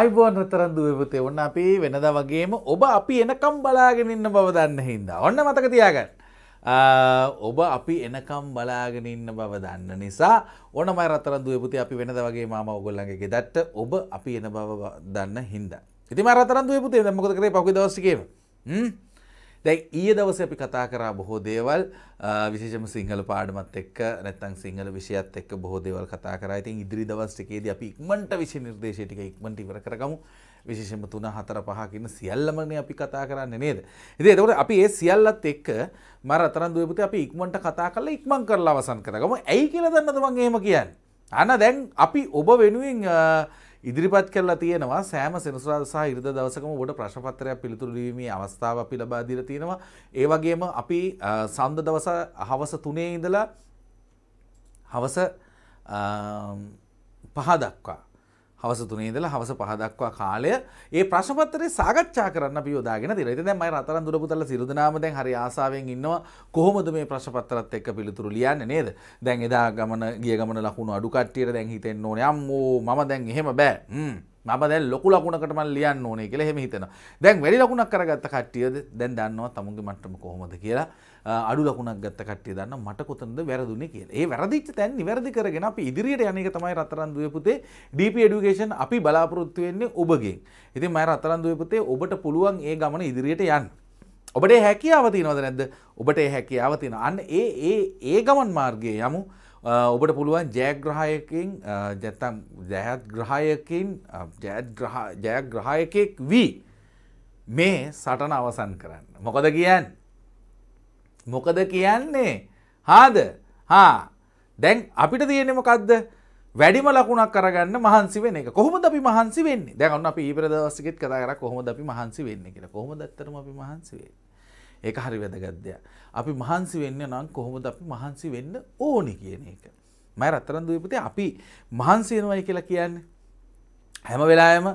අයිබෝන් විතරන්දු වෙපුතේ ඔන්න අපි වෙනද වගේම ඔබ අපි එනකම් බලාගෙන ඉන්න බව දන්න හින්දා ඔන්න මතක තියාගන්න ඔබ අපි එනකම් බලාගෙන ඉන්න බව දන්න නිසා ඕන මයි රතරන්දු වෙපුති අපි වෙනද වගේ මාම ඔගොල්ලන්ගේ දට්ට ඔබ අපි එන බව දන්න හින්දා ඉතින් මම රතරන්දු වෙපුතේ දැන් මොකද කරේ පහුගිය දවස්සේ කියව හ්ම් දැයි ඊය දවස අපි කතා කරා බොහෝ දේවල් විශේෂම සිංහල පාඩමත් එක්ක නැත්තං සිංහල විෂයත් එක්ක බොහෝ දේවල් කතා කරා ඉතින් ඉදිරි දවස් ටිකේදී අපි ඉක්මනට විෂය නිර්දේශය ටික ඉක්මනට ඉවර කරගමු විශේෂම තුන හතර පහකින්න සියල්ලමනේ අපි කතා කරන්න නේද. ඉතින් එතකොට අපි ඒ සියල්ලත් එක්ක මම රතරන් දුවේ පුතේ අපි ඉක්මනට කතා කරලා ඉක්මන් කරලා අවසන් කරගමු. ඇයි කියලා දන්නද මම එහෙම කියන්නේ? අන දැන් අපි ඔබ වෙනුවෙන් ඉදිරිපත් කරලා තියෙනවා සෑම සෙනසුරාදා සහ ඉරිදා දවසකම ඔබට ප්‍රශ්න පත්‍රයක් පිළිතුරු දීමේ අවස්ථාව අපි ලබා දීලා තියෙනවා. ඒ වගේම අපි සඳ දවස හවස 3 ඉඳලා හවස 5 දක්වා හවස තුනේදල හවස පහදක්වා කාලය ඒ ප්‍රශ්පත්තරේ සාකච්ඡා කරන්න පියෝදාගෙන තිරෙති දැන් මම රතරන් දුරපුතල සිරුදනාම දැන් හරි ආසාවෙන් ඉන්නවා කොහොමද මේ ප්‍රශ්පත්තරත් එක්ක පිළිතුරු ලියන්නේ නේද දැන් එදා ගමන ගිය ගමන ලකුණු අඩු කට්ටියට දැන් හිතෙන්න ඕනේ අම්මෝ මම දැන් එහෙම බෑ හ්ම් මම දැන් ලොකු ලකුණකට මම ලියන්න ඕනේ කියලා එහෙම හිතෙනවා. දැන් වැඩි ලකුණක් කරගත්ත කට්ටියද දැන් දන්නවා තමුන්ගේ මට්ටම කොහොමද කියලා. අඩු ලකුණක් ගත්ත කට්ටිය දන්නවා මට කොතනද වැරදුනේ කියලා. ඒ වැරදිච්ච තැන් නිවැරදි කරගෙන අපි ඉදිරියට යන එක තමයි රත්තරන් දුවේ පුතේ DP Education අපි බලාපොරොත්තු වෙන්නේ ඔබගෙන්. ඉතින් මම රත්තරන් දුවේ පුතේ ඔබට පුළුවන් ඒ ගමන ඉදිරියට යන්න. ඔබට ඒ හැකියාව තියෙනවද නැද්ද? ඔබට ඒ හැකියාව තියෙනවා. අන්න ඒ ඒ ඒ ගමන් මාර්ගයේ යමු. ඔබට පුළුවන් ජයග්‍රහයකින් ජැතම් ජයත් ග්‍රහයකින් ජයග්‍රහයකෙක් වී මේ සටන අවසන් කරන්න. මොකද කියන්න. මොකද කියන්නේ හාද හා දැන් අපිට තියෙනෙමකක්ද වැඩිම ලකුණක් කරගන්න මහන්සි වෙන එක කොහොමද අපි මහන්සි වෙන්නේ දැන් ඔන්න අපි ඊපර දවස්කෙත් කතා කරා කොහොමද අපි මහන්සි වෙන්නේ කියලා කොහොමද ඇත්තටම අපි මහන්සි වෙන්නේ ඒක හරි වැදගත්දයක්. අපි මහන්සි වෙන්න නම් කොහොමද අපි මහන්සි වෙන්න ඕනි කියන එක. මය රත්තරන් දූපතේ අපි මහන්සි වෙනවයි කියලා කියන්නේ. හැම වෙලාවෙම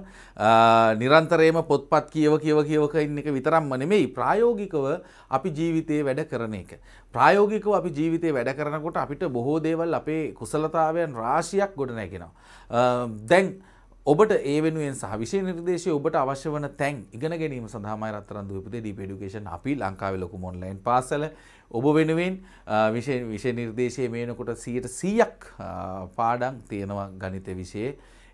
නිරන්තරයෙන්ම පොත්පත් කියව කියව කියවක ඉන්න එක විතරක්ම නෙමෙයි ප්‍රායෝගිකව අපි ජීවිතේ වැඩ කරන එක. ප්‍රායෝගිකව අපි ජීවිතේ වැඩ කරනකොට අපිට බොහෝ දේවල් අපේ කුසලතාවයන් රාශියක් ගොඩනැගෙනවා. දැන් ඔබට ඒ වෙනුවෙන් සහ විශේ නිර්දේශය ඔබට අවශ්‍ය වන තැන් ඉගෙන ගැනීම සඳහාමයි රත්තරන් දූපතේ ඩීප් එඩියුකේෂන් අපි ලංකාවේ ලොකුම ඔන්ලයින් පාසල ඔබ වෙනුවෙන් විෂය විෂය නිර්දේශයේ මේ වෙනකොට 100%ක් පාඩම් තියෙනවා ගණිත විෂයේ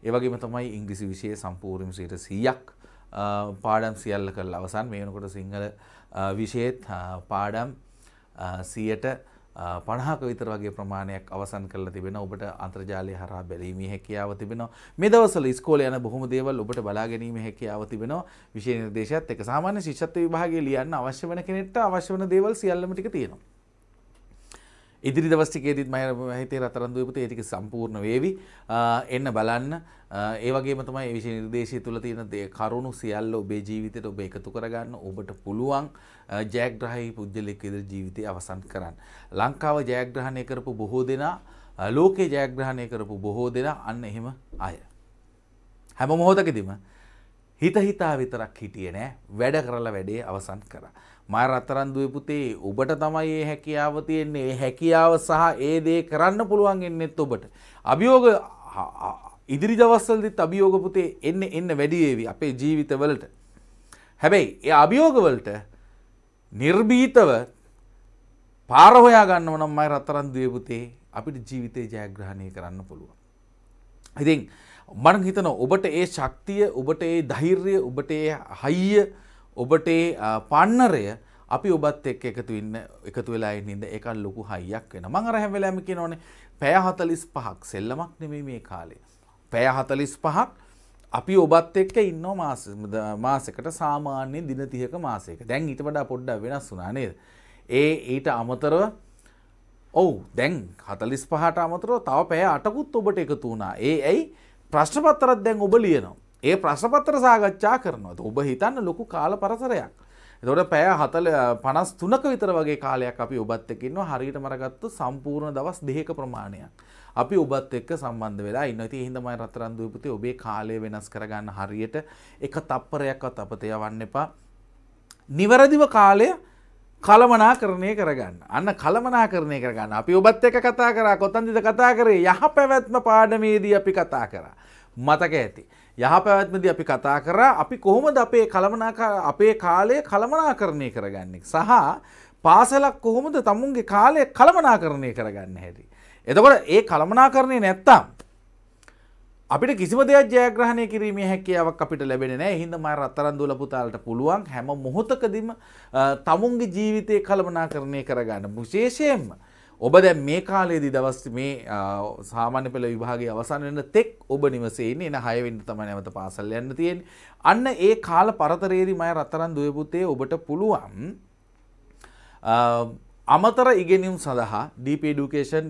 ඒ වගේම තමයි ඉංග්‍රීසි විෂයේ සම්පූර්ණයෙන් 100%ක් පාඩම් සියල්ල කරලා අවසන් මේ වෙනකොට සිංහල විෂයේත් පාඩම් 100% පණහාක විතර වගේ ප්‍රමාණයක් අවසන් කරලා තිබෙන ඔබට අන්තර්ජාලය හරහා බැලීමේ හැකියාව තිබෙනවා මේ දවස්වල ඉස්කෝලේ යන බොහොම දේවල් ඔබට බලා ගැනීම හැකියාව තිබෙනවා විශේෂ නිර්දේශයත් එක සාමාන්‍ය ශිෂ්‍යත්ව විභාගයේ ලියන්න අවශ්‍ය වෙන කෙනෙක්ට අවශ්‍ය වෙන දේවල් සියල්ලම ටික තියෙනවා ඉදිරි දවස්ටිකේදත් මය හිතේ රතරන්දුවපත ඒටික සම්පූර්ණ වේවි එන්න බලන්න ඒවගේ මතම විශි නිර්දේශය තුළ තියෙන දේ කරුණු සියල්ල ඔබේ ජීවිතයට ඔබ එකතු කරගන්න ඔබට පුළුවන් ජෑග්‍රහහි පුද්ගලෙක් ඉදිරි ජීවිතය අවසන් කරන්න. ලංකාව ජයග්‍රහණය කරපු බොහෝ දෙනා ලෝකේ ජයග්‍රහණය කරපු බොහෝ දෙනා අන්න එහෙම අය. හැම මොහෝතකදිම හිතහිතා විතරක් හිටිය නෑ වැඩ කරලා වැඩේ අවසන් කරා. මා රත්තරන් දුවේ පුතේ ඔබට තමයි මේ හැකියාව තියෙන්නේ. මේ හැකියාව සහ ඒ දේ කරන්න පුළුවන් එන්නෙත් ඔබට. අභියෝග ඉදිරි දවස්වලදීත් අභියෝග පුතේ එන්න එන්න වැඩි වේවි අපේ ජීවිතවලට. හැබැයි ඒ අභියෝගවලට නිර්භීතව පාර හොයා ගන්නව නම් මම රත්තරන් දුවේ පුතේ අපිට ජීවිතේ ජයග්‍රහණය කරන්න පුළුවන්. ඉතින් මම හිතනවා ඔබට ඒ ශක්තිය, ඔබට ඒ ධෛර්යය, ඔබට ඒ හයිය ඔබට පන්නරය අපි ඔබත් එක් එකතු ඉන්න එකතු වෙලා ඉන්න එකල් ලොකු හයියක් වෙන මං අර හැම වෙලාවෙම කියනෝනේ පැය 45ක් සෙල්ලමක් නෙමෙයි මේ කාලේ. පැය 45ක් අපි ඔබත් එක්ක ඉන්නවා මාස මාසයකට සාමාන්‍ය දින 30ක මාසයක. දැන් ඊට වඩා පොඩ්ඩක් වෙනස් වුණා නේද? ඒ ඊට අමතරව ඔව් දැන් 45ට අමතරව තව පැය 8කුත් ඔබට එකතු වුණා. ඒ ඇයි ප්‍රශ්න පත්‍රයක් දැන් ඔබ ලියනවා. ඒ ප්‍රශ්පතර සාකච්ඡා කරනවා ඔබ හිතන්න ලොකු කාල පරසරයක්. එතොට පෑ හතල පනස් තුනක විතර වගේ කාලයක් අපි ඔබත් එකකින්ව හරියට මරගත්තු සම්පූර්ණ දවස් දෙහක ප්‍රමාණයක්. අපි ඔබත් එක්ක සම්බන්ධ වෙලා ඉන්නති හිදමයි රත්තරන්දුවපති ඔබේ කාලය වෙනස් කරගන්න හරියට එක තප්පරයක්වත් අපතය වන්න එපා. නිවැරදිව කාලය කළමනා කරණය කරගන්න අන්න කළමනා කරණය කරගන්න අපි ඔබත් එක කතා කරා කොතන්දිද කතා කරේ යහ පැවැත්ම පාඩමේදී අපි කතා කරා මතක ඇති. යහපැවැත්මද අපි කතා කරා අපි කොහොමද අපේ කළමනා අපේ කාලය කළමනා කරණය කරගන්නෙක් සහ පාසලක් කොහොමද තමුන්ගේ කාලය කළමනා කරණය කරගන්න හැටි. එතකොට ඒ කළමනා කරණය නැත්තම්. අපිට කිසිම දෙයක් ජයග්‍රහණය කිරීමේ හැකියාවක් අපිට ලැබෙන නෑ හින්ද ම රත්තරන් දුල පුතාලට පුළුවන් හැම මොහොතකදිම තමුන්ගේ ජීවිතය කළමනා කරණය කරගන්න විශේෂයෙන්ම. ඔබ දැ මේ කාලයේදී දවස් මේ සාමාන්‍ය පෙළ විභාගේ අවසන් වෙන තෙක් ඔබ නිවසේන්නේ එන හයවෙන්න තම නැවත පාසල් යන්න තියෙන් අන්න ඒ කාල පරතරේදි මය රත්තරන් දුවපුතේ ඔබට පුළුවන් අමතර ඉගෙනියුම් සඳහා ඩීප ඩුකේෂන්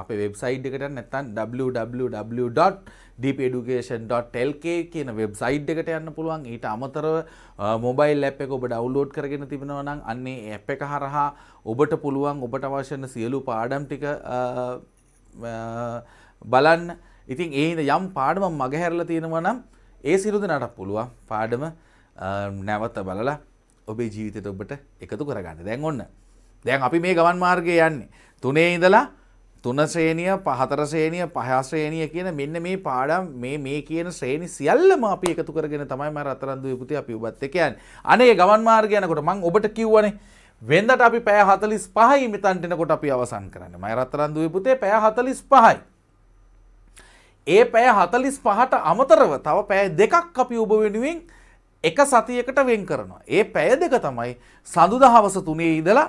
අපේ වෙබ්සයිට් එකට නැත්තන් www. deepeducation.lk කියන වෙබ්සයිට් එකට යන්න පුළුවන් ඊට අමතරව මොබයිල් ඇප් එක ඔබ ඩවුන්ලෝඩ් කරගෙන තිබෙනවා නම් අන්නේ ඇප් එක හරහා ඔබට පුළුවන් ඔබට අවශ්‍ය වෙන සියලු පාඩම් ටික බලන්න ඉතින් ඒ යම් පාඩමක් මගහැරලා තියෙනවා නම් ඒ සියලු දෙනාට පුළුවන් පාඩම නැවත බලලා ඔබේ ජීවිතයට ඔබට එකතු කරගන්න දැන් ඔන්න දැන් අපි මේ ගමන් මාර්ගයේ යන්නේ තුනේ ඉඳලා තුනසේනිය පහතරසේනිය පහසේනිය කියන මෙන්න මේ පාඩම් මේ මේ කියන සේනි සියල්ලම අපි එකතු කරගෙන තමයි මම රත්තරන්දු විපුති අපි ඔබත් එක්ක යන්නේ. අනේ ගමන් මාර්ගය යනකොට මම ඔබට කිව්වනේ වෙන්දට අපි පැය 45යි මෙතනට එනකොට අපි අවසන් කරන්නේ. මම රත්තරන්දු විපුතේ පැය 45යි. ඒ පැය 45ට අමතරව තව පැය දෙකක් අපි ඔබ වෙනුවෙන් එක සතියකට වෙන් කරනවා. ඒ පැය දෙක තමයි සඳුදා හවස 3 ඉඳලා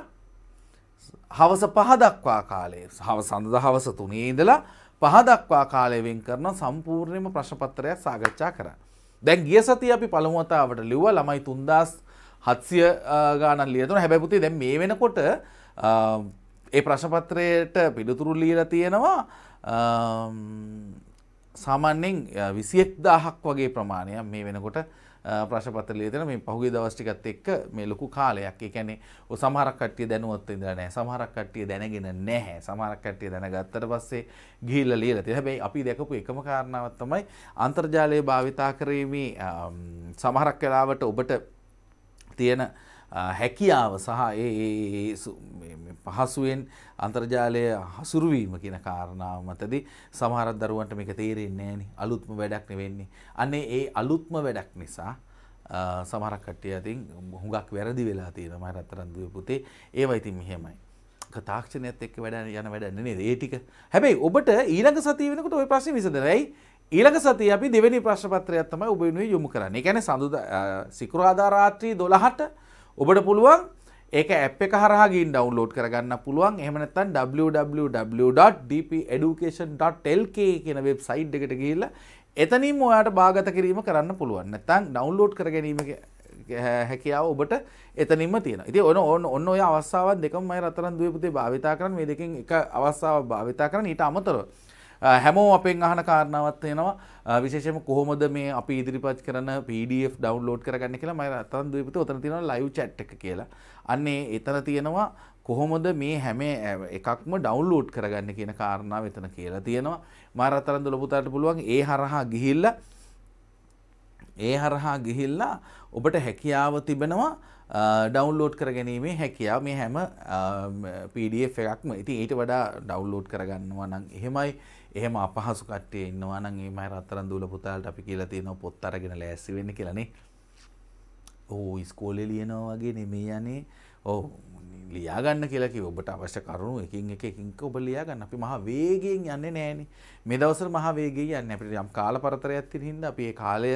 හවස පහදක්වා කාලේ හව සඳ හවස තුනේදලා පහදක්වා කාලයවෙන් කරන සම්පූර්ණයම ප්‍රශ්පත්තරයක් සාගච්ඡා කර. දැන් ගිය සති අපි පළමුවතාවට ලිව ළමයි තුන්දස් හත්සිය ගානන් ලියතුන හැබැපුති දැන් මේ වෙනකොට ඒ ප්‍රශපත්‍රයට පිළිතුරු ලීර තියෙනවා සාමාන්‍යෙන් විසියෙක් දාහක් වගේ ප්‍රමාණයක් මේ වෙනකොට ප්‍රශ්පත ලියතන මේ පහුගේ දවස්ටිකත් එක්ක මේ ලොකු කාලයක් එකැනෙ සමහරක් කට්ටිය දැනුවත් ඉදර නෑ සමහරක් කට්ටිය දැනගෙන නැහැ සමහරක් කට්ටිය දැනගත්තට පස්සේ ගිහිල්ල ලියලා තියෙන හැබැයි අපි දැකපු එකම කාරණාවක් තමයි අන්තර්ජාලය භාවිතා කිරීමේ සමහරක් වෙලාවට ඔබට තියෙන හැකියාව සහ ඒ පහසුවෙන් අන්තර්ජාලය හසුරුවීම කියන කාරණාව මතදී සමහර දරුවන්ට මේක තේරෙන්නේ නැහෙනි අලුත්ම වැඩක් නෙවෙන්නේ අනේ ඒ අලුත්ම වැඩක් නිසා සමහරක් කට්ටිය අතින් හුඟක් වැරදි වෙලා තියෙනවා මම රත්තරන් දුවේ පුතේ ඒව ඉතින් මෙහෙමයි තාක්ෂණයත් එක්ක වැඩ යන වැඩ නේද ඒ ටික හැබැයි ඔබට ඊළඟ සතිය වෙනකොට ওই ප්‍රශ්නේ විසඳනවා ඇයි ඊළඟ සතිය අපි දෙවෙනි ප්‍රශ්න පත්‍රයක් තමයි ඔබ වෙනුවෙන් යොමු කරන්නේ ඒ කියන්නේ සඳුදා සිකුරාදා රාත්‍රී 12ට ඔබට පුළුවන් ඒක ඇප් එක හරහාගින් ඩවන්ලෝඩ් කරගන්න පුළුවන් එහමනත්තන් www.dpeducation.lk කියන වෙබ් සයිට් එකට ගිහිල්ල එතනින් ඔයාට භාගත කිරීම කරන්න පුළුවන් නැත්තං ඩවන්ලෝඩ් කර ගැනීම හැකියාව ඔබට එතනින්ම තියෙන ඉති ඔන ඔන්න ඔන්න ඔය අවස්සාාවත් දෙකම අය රතරන් දුවපුතේ භාවිතා කරන මේ දෙකින් එක අවස්සාාව භාවිතා කරන ඊට අමතරව හැමෝ අපෙන් අහන කාරණාවත් එනවා විශේෂම කොහොමද මේ අපි ඉදිරිපත් කරන PDF ඩවුන්ලෝඩ් කරගන්න කියලා මම රතන් දුවේපිට උතන තියෙනවා ලයිව් chat එක කියලා. අන්නේ එතන තියෙනවා කොහොමද මේ හැම එකක්ම ඩවුන්ලෝඩ් කරගන්න කියන කාරණාව එතන කියලා තියෙනවා. මා රතරන්දු ලොබුතාට පුළුවන් ඒ හරහා ගිහිල්ලා ඒ හරහා ගිහිල්ලා ඔබට හැකියාව තිබෙනවා ඩවුන්ලෝඩ් කරගැනීමේ හැකියාව මේ හැම PDF එකක්ම. ඉතින් ඊට වඩා ඩවුන්ලෝඩ් කරගන්නවා නම් එහෙමයි. එහෙම අපහසු කට්ටිය ඉන්නවා නම් ඒ මයි රත්තරන් දූල පුතාලට අපි කියලා තියෙනවා පොත් අරගෙන ලෑස්ති වෙන්න කියලානේ. ඕ ඉස්කෝලේ ලියනවා වගේ නෙමෙයි යන්නේ. ඔව් ලියා ගන්න කියලා කිව්ව. ඔබට අවශ්‍ය කරුණු එකින් එක එකින් එක ඔබ ලියා ගන්න. අපි මහා වේගයෙන් යන්නේ නැහනේ. මේ දවස්වල මහා වේගයෙන් යන්නේ. අපිට යම් කාල පරතරයක් තියෙන හින්දා අපි ඒ කාලය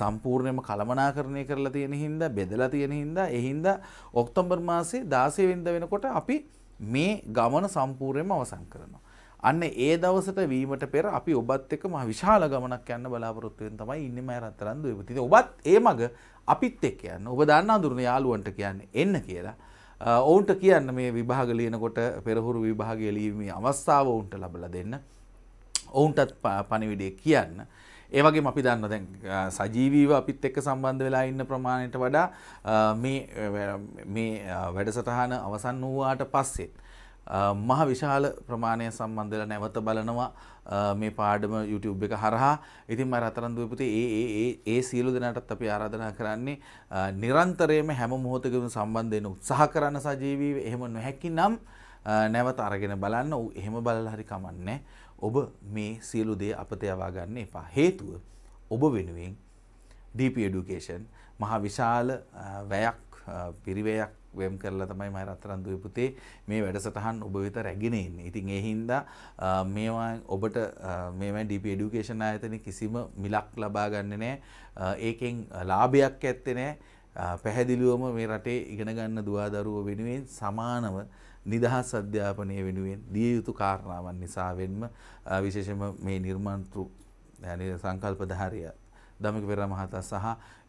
සම්පූර්ණයෙන්ම කළමනාකරණය කරලා තියෙන හින්දා බෙදලා තියෙන හින්දා ඒ හින්දා ඔක්තෝබර් මාසේ 16 වෙනිදා වෙනකොට අපි මේ ගමන සම්පූර්ණයෙන්ම අවසන් කරනවා. අන්න ඒ දවසට වීමට පෙර අපි ඔබත් එක්ක මහ විශාල ගමනක් යන්න බලාපොරොත්තු වෙන තමයි ඉන්නේ මම රත්තරන් දුවේ. ඉතින් ඔබත් ඒ මග අපිත් එක්ක යන්න. ඔබ දන්න අඳුරන යාළුවන්ට කියන්නේ එන්න කියලා. ඔවුන්ට කියන්න මේ විභාග ලියනකොට පෙරහුරු විභාගය ලියීමේ අවස්ථාව ඔවුන්ට ලබලා දෙන්න. ඔවුන්ටත් පණිවිඩය කියන්න. ඒවගේ අපි දන්න දැන් සජීවීව අපිත් එක්ක සම්බන්ධ වෙලා ඉන්න ප්‍රමාණයට වඩා මේ වැඩසටහන අවසන් වූවාට පස්සෙත්. මහ විශාල ප්‍රමාණය සම්බන්ධල නැවත බලනවා මේ පාඩම YouTube එක හරහා ඉතින් මර අතරන්දුව පුතේ ඒ ඒ සියලු දෙනටත් අපි ආරාධනා කරන්නේ නිරන්තරයම හැම මොහොතකම සම්බන්ධයෙන් උත්සාහ කරන්න සජීවීව එහෙම නොහැකි නම් නැවත අරගෙන බලන්න එහෙම බලලා හරි කමන්නේ ඔබ මේ සියලු දේ අපතේ යවා ගන්න එපා හේතුව ඔබ වෙනුවෙන් DP education මහා විශාල වැයක් පිරිවැයක් වෙම් කරලා තමයි මම රත්තරන් දුවේ පුතේ මේ වැඩසටහන් ඔබ වෙත රැගෙන ඉන්නේ. ඉතින් ඒ හින්දා මේවා ඔබට මේවා DP Education ආයතනයේ කිසිම මිලක් ලබා ගන්නෙ නෑ. ඒකෙන් ලාභයක් ඇත්තේ නෑ. පැහැදිලිවම මේ රටේ ඉගෙන ගන්න දුවදරුවෝ වෙනුවෙන් සමානව නිදහස් අධ්‍යාපනය වෙනුවෙන් දිය යුතු කාරණාවන් නිසා වෙන්ම විශේෂම මේ නිර්මාණෘ සංකල්ප ධාරය ධමික පෙරේරා මහතා සහ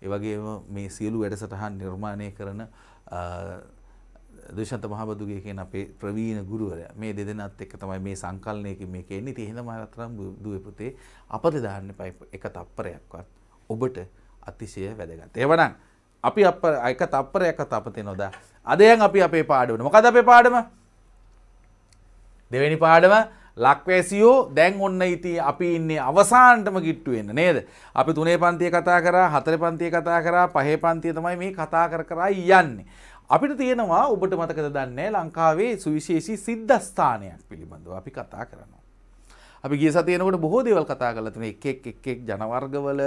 ඒ වගේම මේ සියලු වැඩසටහන් නිර්මාණය කරන දුෂන්ත මහබදුගේ කියන අපේ ප්‍රවීණ ගුරුවරයා මේ දෙදෙනාත් එක්ක තමයි මේ සංකල්නයකින් මේක එන්නේ. ඉතින් එහෙනම් මහරත්නම් දුවේ පුතේ අපද දාන්න එපා එක තප්පරයක්වත්. ඔබට අතිශය වැදගත්. එවනම් අපි අප එක තප්පරයක්වත් අපතේ නොදා අදයන් අපි අපේ පාඩුවන. මොකද අපේ පාඩම? දෙවෙනි පාඩම ලක්වැසියෝ දැන් ඔන්න ඉති අපි ඉන්නේ අවසාන්ටම ගිට්ටුවෙන්න නේද. අපි තුනේ පන්තිය කතා කරා හතර පන්තිය කතා කරා පහේ පන්තිය තමයි මේ කතා කර කරා යන්නේ. අපිට තියෙනවා ඔබට මතකද දන්නේ ලංකාවේ සුවිශේෂී සිද්ධස්ථානයක් පිළිබඳව අපි කතා කරනවා. අපි ගිය සතියනකට බොහෝ දේවල් කතා කරලා තියෙනවා එක් එක් එක් එක් ජනවර්ගවල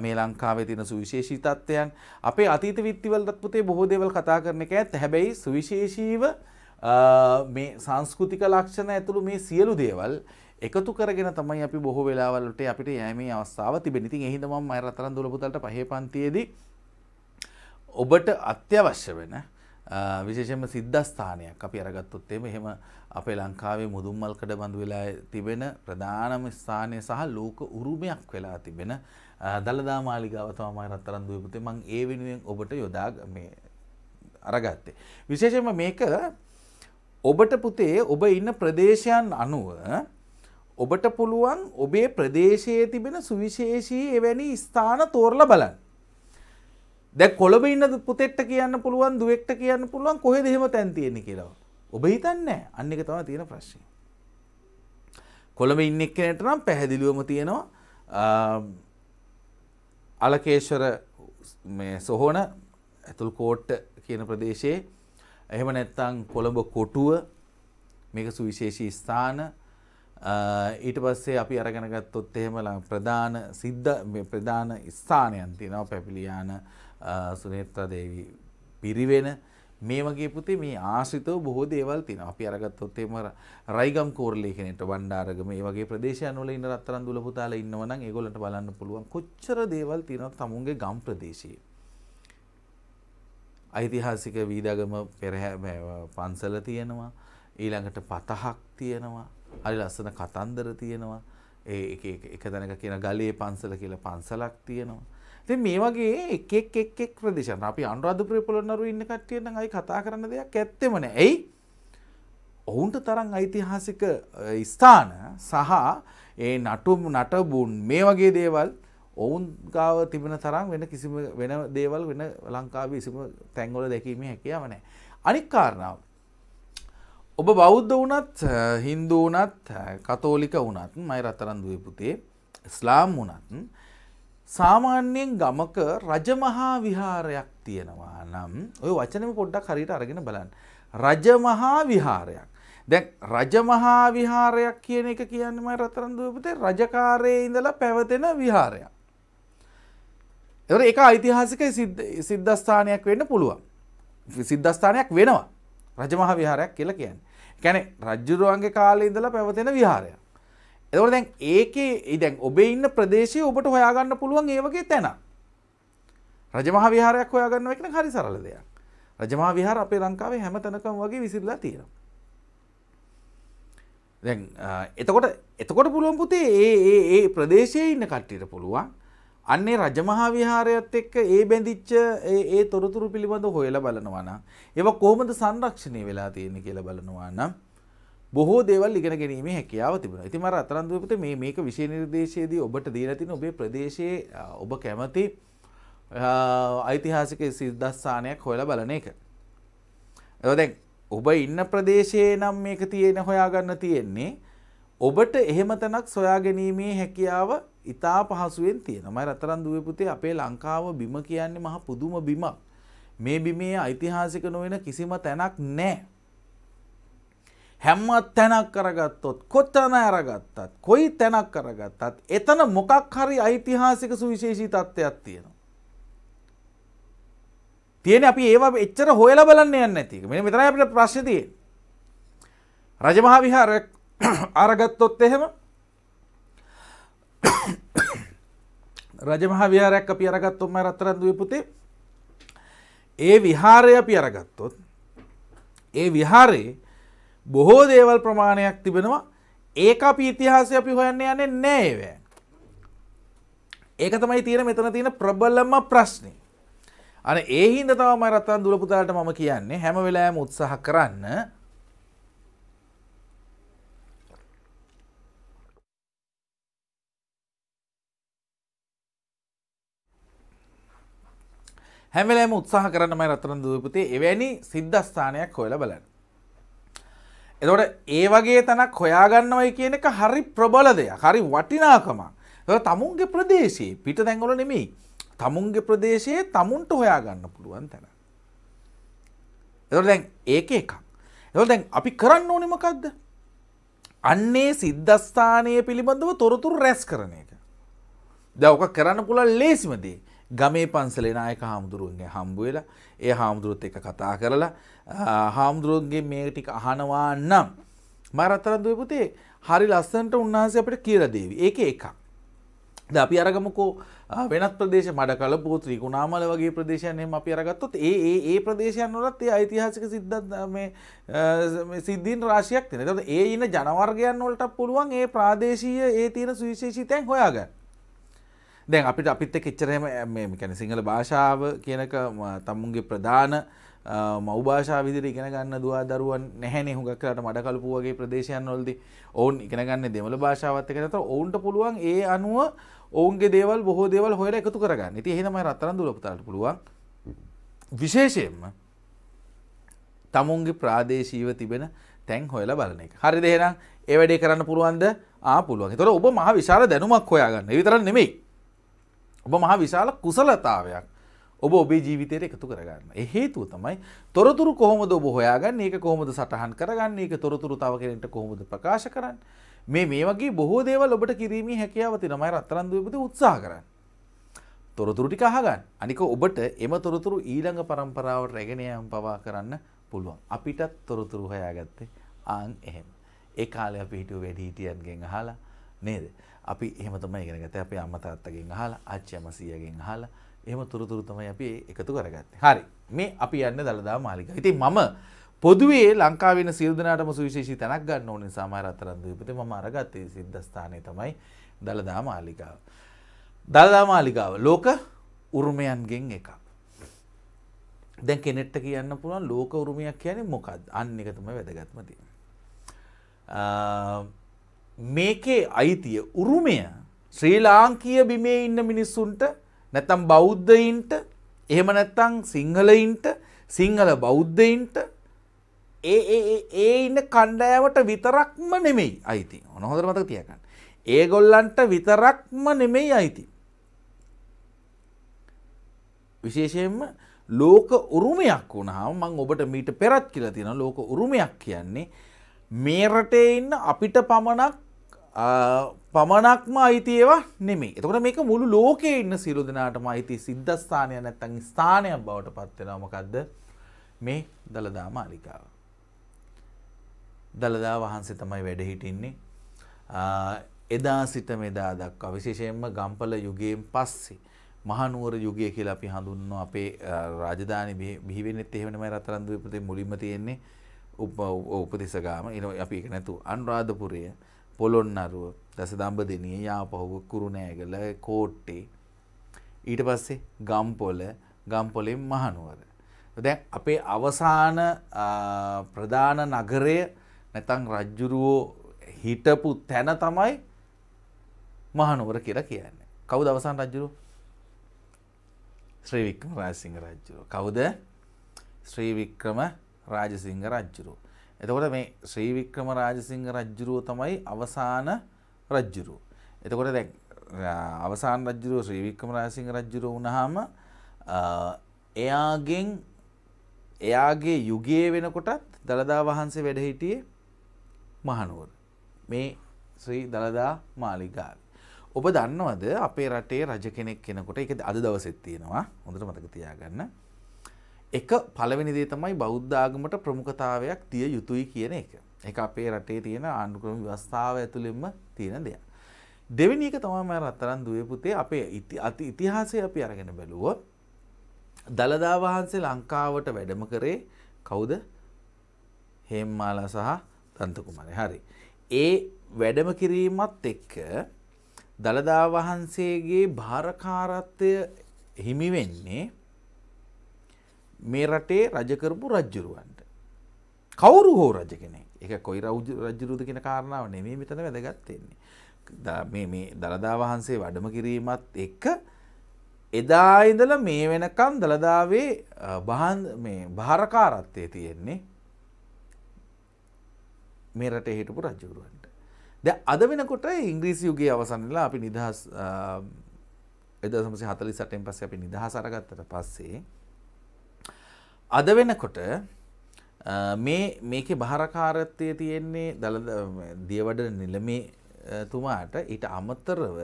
මේ ලංකාවේ තියෙන සුවිශේෂී තත්ත්වයන් අපේ අතීත විත්තිවලත් පුතේ බොහෝ දේවල් කතා කරන එක ඇත්ත හැබැයි සුවිශේෂීව මේ සංස්කෘතික ලක්ෂණ ඇතුළු මේ සියලු දේවල් එකතු කරගෙන තමයි අපි බොහෝ වෙලාවලට අපිට යෑමේ අවස්ථාව තිබෙන. ඉතින් එහිඳ මම මයරතරන් දුලපුතලට පහේ පන්තියේදී ඔබට අත්‍යවශ්‍ය වෙන විශේෂම සිද්ධස්ථානයක් අපි අරගත්තොත් එම එහෙම අපේ ලංකාවේ මුදුම්මල්කඩ බඳු වෙලා තිබෙන ප්‍රධානම ස්ථානය සහ ලෝක උරුමයක් වෙලා තිබෙන දළදා මාලිගාව තමයි රත්තරන් දුවේ පුතේ මම ඒ වෙනුවෙන් ඔබට යොදා මේ අරගත්තේ විශේෂයෙන්ම මේක ඔබට පුතේ ඔබ ඉන්න ප්‍රදේශයන් අනුව ඔබට පුළුවන් ඔබේ ප්‍රදේශයේ තිබෙන සුවිශේෂී එවැනි ස්ථාන තෝරලා බලන්න. දැන් කොළඹ ඉන්න පුතෙක්ට කියන්න පුළුවන් දුවෙක්ට කියන්න පුළුවන් කොහෙද එහෙම තැන් තියෙන්නේ කියලා. ඔබ හිතන්නේ අන්න එක තමයි තියෙන ප්‍රශ්නේ. කොළඹ ඉන්න එක්කෙනෙක්ට නම් පැහැදිලිවම තියෙනවා අලකේශ්වර මේ සොහොන ඇතුල් කෝට්ට කියන ප්‍රදේශයේ එහෙම නැත්නම් කොළඹ කොටුව මේක සුවිශේෂී ස්ථාන ඊට පස්සේ අපි අරගෙන ගත්තොත් එහෙම ප්‍රධාන සිද්ධ ප්‍රධාන ස්ථානයන් තියෙනවා පැපිලියාන සුනේත්‍රා දේවී පිරිවෙන මේ වගේ පුතේ මේ ආශ්‍රිතව බොහෝ දේවල් තියෙනවා. අපි අරගත්තොත් එහෙම රයිගම් කෝරළේ කෙනෙක්ට වණ්ඩාරග මේ වගේ ප්‍රදේශයන් වල ඉන්න රත්තරන් දුල පුතාලා ඉන්නවා නම් ඒගොල්ලන්ට බලන්න පුළුවන් කොච්චර දේවල් තියෙනවද තමුන්ගේ ගම් ප්‍රදේශයේ. ඓතිහාසික වීදාගම පෙරහැ පන්සල තියෙනවා ඊළඟට පතහක් තියෙනවා හරි ලස්සන කතන්දර තියෙනවා ඒ එක දැනක කියන ගලේ පන්සල කියලා පන්සලක් තියෙනවා ඉතින් මේ වගේ එක එක් එක් එක් ප්‍රදේශන අපි අනුරාධපුරේ පොළොන්නරුව ඉන්න කට්ටිය නම් අයි කතා කරන්න දෙයක් ඇත්තෙම නැහැ එයි ඔවුන්ට තරම් ඓතිහාසික ස්ථාන සහ ඒ නටුම් නටබුන් මේ වගේ දේවල් ඔවුන් ගාව තිබෙන තරම් වෙන කිසිම වෙන දේවල් වෙන ලංකාවේ කිසිම තැන්වල දැකීමේ හැකියාව නැහැ. අනික් කාරණාව ඔබ බෞද්ධ වුණත් හින්දු වුණත් කතෝලික වුණත් මම රතරන් දුවේ පුතේ ඉස්ලාම් වුණත් සාමාන්‍යයෙන් ගමක රජමහා විහාරයක් තියෙනවා නම් ඔය වචනෙම පොඩ්ඩක් හරියට අරගෙන බලන්න. රජමහා විහාරයක්. දැන් රජමහා විහාරයක් කියන එක කියන්නේ මම රතරන් දුවේ පුතේ රජකාරයේ ඉඳලා පැවතෙන විහාරයක්. එතකොට ඒක ඓතිහාසික සිද්ධස්ථානයක් වෙන්න පුළුවන්. සිද්ධස්ථානයක් වෙනවා. රජමහා විහාරයක් කියලා කියන්නේ. ඒ කියන්නේ රජුරුවන්ගේ කාලේ ඉඳලා පැවතෙන විහාරයක්. එතකොට දැන් ඒකේ දැන් ඔබේ ඉන්න ප්‍රදේශයේ ඔබට හොයාගන්න පුළුවන් ඒ වගේ තැනක්. රජමහා විහාරයක් හොයාගන්නවා කියන හරි සරල දෙයක්. රජමහා විහාර අපේ ලංකාවේ හැම තැනකම වගේ විසිරලා තියෙනවා. දැන් එතකොට එතකොට පුළුවන් පුතේ ඒ ඒ ඒ ප්‍රදේශයේ ඉන්න කට්ටියට පුළුවන් අන්නේ රජමහා විහාරයත් එක්ක ඒ බැඳිච්ච ඒ තොරතුරු පිළිබඳ හොයලා බලනවා නම් ඒවා කොහොමද සංරක්ෂණය වෙලා තියෙන්නේ කියලා බලනවා නම් බොහෝ දේවල් ඉගෙන ගැනීමේ හැකියාව තිබෙනවා. ඉතින් මම අතරන්දු පුතේ මේ මේක විෂය නිර්දේශයේදී ඔබට දීලා තියෙන ඔබේ ප්‍රදේශයේ ඔබ කැමති ඓතිහාසික සිද්ධාස්ථානයක් හොයලා බලන එක. ඒක දැන් ඔබ ඉන්න ප්‍රදේශයේ නම් මේක තියෙන හොයාගන්න තියෙන්නේ ඔබට එහෙම තැනක් සොයා ගැනීමේ හැකියාව ඉතා පහසුවෙන් තියෙන මයි රතරන් දුව පුතේ අපේ ලංකාව බිම කියන්නේ මහ පුදුම බිමක් මේ බිමේ යිතිහාසික නොවෙන කිසිම තැනක් නෑ. හැම්මත් තැනක් කරගත්තොත් කොත්තන ඇරගත්තත් කොයි තැනක් කරගත්තත් එතන මොකක් හරි යිතිහාසික සුවිශේෂී තත්ත්වයක් තියෙනවා. තියෙන අපි ඒවා එච්චර හොයල බලන්න යන්න ඇතික මෙ මෙතර අපට ප්‍රශ්තිය රජමහා විහාරයක් අරගත්තොත් එහෙම රජමහා විහාරයක් අපි අරගත්තොත් මම රත්තරන්දුවේ පුතේ ඒ විහාරය අපි අරගත්තොත් ඒ විහාරේ බොහෝ දේවල් ප්‍රමාණයක් තිබෙනවා ඒක අපි ඉතිහාසය අපි හොයන්න යන්නේ නෑ ඒවැ. ඒක තමයි තියෙන මෙතන තියෙන ප්‍රබලම ප්‍රශ්නේ. අනේ ඒ හින්දා තමයි මම රත්තරන් දුල පුතාලට මම කියන්නේ හැම වෙලාවෙම උත්සාහ කරන්න හැමලෑම උත්සාහ කරන්නමයි රත්තරන් දූපතේ එවැනි සිද්ධස්ථානයක් හොයලා බලන්න. එතකොට ඒ වගේ තැනක් හොයාගන්නවයි කියන එක හරි ප්‍රබල දෙයක්. හරි වටිනාකමක්. ඒක තමුන්ගේ ප්‍රදේශයේ පිට තැන්වල නෙමෙයි. තමුන්ගේ ප්‍රදේශයේ තමුන්ට හොයාගන්න පුළුවන් තැන. එතකොට දැන් ඒක එකක්. එතකොට දැන් අපි කරන්න ඕනේ මොකද්ද? අන්නේ සිද්ධස්ථානය පිළිබඳව තොරතුරු රැස් කරන එක. දැන් ඔක කරන්න පුළුවන් ලේසිම දේ. ගමේ පන්සලේ නායක හාමුදුරුවන්ගේ හම්බ වෙලා ඒ හාමුදුරුවොත් එක්ක කතා කරලා හාමුදුරුවන්ගේ මේ ටික අහනවා නම් මාරතරන්දුවේ පුතේ හරි ලස්සනට උන්වහන්සේ අපිට කියලා දේවි. ඒක එකක්. දැන් අපි අරගමුකෝ වෙනත් ප්‍රදේශ මඩකලපුව ත්‍රිකුණාමල වගේ ප්‍රදේශයන් එහෙම අපි අරගත්තොත් ඒ ඒ ඒ ප්‍රදේශයන් වලත් ඒ ඓතිහාසික සිද්ධාත් මේ මේ සිද්ධීන් රාශියක් තියෙනවා. ඒතකොට ඒ ඉන ජනවර්ගයන් වලට පුළුවන් ඒ ප්‍රාදේශීය ඒ තියෙන සුවිශේෂීතයන් හොයාගන්න. දැන් අපිට අපිත් එක් එච්චරම කැන සිංහල භාෂාව කියනක තමුන්ගේ ප්‍රධාන මවභාෂා විදිර ඉගෙන ගන්න දවා දරුවන් නැහැන හුඟක්ලට මඩකලපුුවගේ ප්‍රදේශයන් නොල්ද ඔවුන් ඉගෙනගන්න දෙමළ භාෂාවත් එක තර ඔවුන්ට පුළුවන් ඒ අනුව ඔවුන්ගේ දේවල් බොහෝ දේවල් හොයට එකතු කරගන්න ති හෙම රත්තරන් දුලපතාට පුළුවන් විශේෂයෙන්ම තමුන්ගේ ප්‍රාදේශීව තිබෙන තැන් හොයල බලන එක හරි දෙහෙනම් ඒ වැඩේ කරන්න පුළුවන්ද ආ පුළුවන් තොර ඔබ මහ විශාර දැනුමක් හොයාගන්න විතරන්න නෙමෙයි ඔබ මහා විශාල කුසලතාවයක් ඔබ ඔබේ ජීවිතයට එකතු කරගන්න. හේතුව තමයි තොරතුරු කොහොමද ඔබ හොයාගන්න ඒක කොහොමද සටහන් කරගන්න ඒක තොරතුරු තව කෙනෙක්ට කොහොමද ප්‍රකාශ කරන්න. මේ මේ වගේ බොහෝ දේවල් ඔබට කිරීමේ හැකියාව තියෙනවා. මම රත්තරන් දුවේපති උත්සාහ කරන්නේ. තොරතුරු ටික අහගන්න. අනික ඔබට එම තොරතුරු ඊළඟ પરම්පරාවට රැගෙන යාම පවා කරන්න පුළුවන්. අපිටත් තොරතුරු හොයාගත්තේ ආන් එහෙම. ඒ කාලේ අපි හිටු වැඩිහිටියන්ගෙන් අහලා නේද? අපි එහෙම තමයි ඉගෙන ගත්තේ අපේ අම්මා තාත්තගෙන් අහලා ආච්චි අම්මසියගෙන් අහලා එහෙම තුරුතුරු තමයි අපි එකතු කරගත්තේ. හරි. මේ අපි යන්නේ දලදා මාලිගාව. ඉතින් මම පොදුවේ ලංකාවේ ඉන්න සියලු දෙනාටම සුවිශේෂී තැනක් ගන්න ඕනේ සමහර අතරන් දීපිතේ මම අරගත්තේ සිද්ධාස්ථානයේ තමයි දලදා මාලිගාව. දලදා මාලිගාව ලෝක උරුමයන්ගෙන් එකක්. දැන් කෙනෙට්ට කියන්න පුළුවන් ලෝක උරුමයක් කියන්නේ මොකක්ද? අන්න එක තමයි වැදගත්ම දේ. මේකේ අයිතිය උරුමය ශ්‍රී ලාංකීය බිමේ ඉන්න මිනිස්සුන්ට නැතම් බෞද්ධයින්ට එහෙම නැත්තං සිංහලයින්ට සිංහල බෞද්ධයින්ට ඒ ඒ ඉන්න කණ්ඩෑවට විතරක්ම නෙමෙයි අයිති ඔනොහොදර මතක තියකන්න ඒගොල්ලන්ට විතරක්ම නෙමෙයි අයිති විශේෂයෙන්ම ලෝක උරුමයක් වුණහම මං ඔබට මීට පෙරත් කියලා තියෙන ලෝක උරුමයක් කියන්නේ මේ රටේ ඉන්න අපිට පමණක් පමණක්ම අයිති ඒවා නෙමේ එතකට මේක මුළු ලෝකයේ ඉන්න සිරු දෙනාටම අයිති සිද්ධස්ථානය නැත්තං ස්ථානයක් බවට පත්වෙනමකක්ද මේ දළදා මාලිකාව. දළදා වහන්සේ තමයි වැඩහිටින්නේ එදා සිත මෙදා දක්වා විශේෂයෙන්ම ගම්පල යුගයෙන් පස්සේ මහනුවර යුගය කියලා අපි හඳුන්ව අපේ රාජධානි බිහිවෙනෙත් එහෙමනමයි රතරන්දු විපතේ මුලින්ම තියෙන්නේ උපදෙසගාම එන අපි එක නැතු අනුරාධපුරය පොළොන්නරුව දසදම්බ දෙනිය යාපහුව කුරුණෑගල කෝට්ටේ ඊට පස්සේ ගම්පොල ගම්පොලෙන් මහනුවර. දැන් අපේ අවසාන ප්‍රධාන නගරය නැතන් රජ්ජුරුවෝ හිටපු තැන තමයි මහනුවර කියලා කියන්න. කවු දවසාන් රජ්ජුරු ශ්‍රීවික්‍රම රාජසිංහ රජ්ජුරුව. කවුද ශ්‍රීවික්‍රම රාජසිංහ රජ්ජුරුව. එතකොට මේ ශ්‍රී වික්‍රම රාජසිංහ රජ්ජුරුව තමයි අවසාන රජ්ජුරුව. එතකොට දැන් අවසාන රජ්ජුරුව ශ්‍රී වික්‍රම රාජසිංහ රජ්ජුරුව වුණාම එයාගෙන් එයාගේ යුගයේ වෙනකොටත් දළදා වහන්සේ වැඩ හිටියේ මහනුවර. මේ ශ්‍රී දළදා මාලිගාව. ඔබ දන්නවද අපේ රටේ රජ කෙනෙක් කෙනකොට එක අද දවසෙත් තියෙනවා හොඳට මතක තියාගන්න එක පළවෙනි දේ තමයි බෞද්ධ ආගමට ප්‍රමුඛතාවයක් තිය යුතුයි කියන එක. ඒක අපේ රටේ තියෙන ආණ්ඩුක්‍රම ව්‍යවස්ථාව ඇතුළෙම තියෙන දෙයක්. දෙවෙනි එක තමයි මම රත්තරන් දුවේ පුතේ අපේ අති ඉතිහාසය අපි අරගෙන බැලුවොත් දළදා වහන්සේ ලංකාවට වැඩම කරේ කවුද? හේම්මාලා සහ දන්ත කුමාරය. හරි. ඒ වැඩම කිරීමත් එක්ක දළදා වහන්සේගේ භාරකාරත්වය හිමි වෙන්නේ මේ රටේ රජකරපු රජ්ජුරුවන්ට. කවුරු හෝ රජ කෙනෙ එක කොයි රජරුද කියෙන කාරණාව නෙමේ මෙතන වැදගත්තෙන්නේ. මේ දළදා වහන්සේ වඩම කිරීමත් එක්ක එදායිදල මේ වෙනකම් දළදාවේ භාරකාරත්වය තියෙන්නේ මේ රට හිටපු රජවරුවන්ට. ද අද වෙනකොට ඉංග්‍රීසි යුගේ අවසන්නලා අපි නිදහස් එදසමසි හතලි සටෙන් පස්ස අපි නිදහසරගත්තට පස්සේ අද වෙනකොට මේ මේක භාරකාරත්වය තියෙන්නේ දළ දියවඩ නිලමේ තුමාට ඊට අමතරව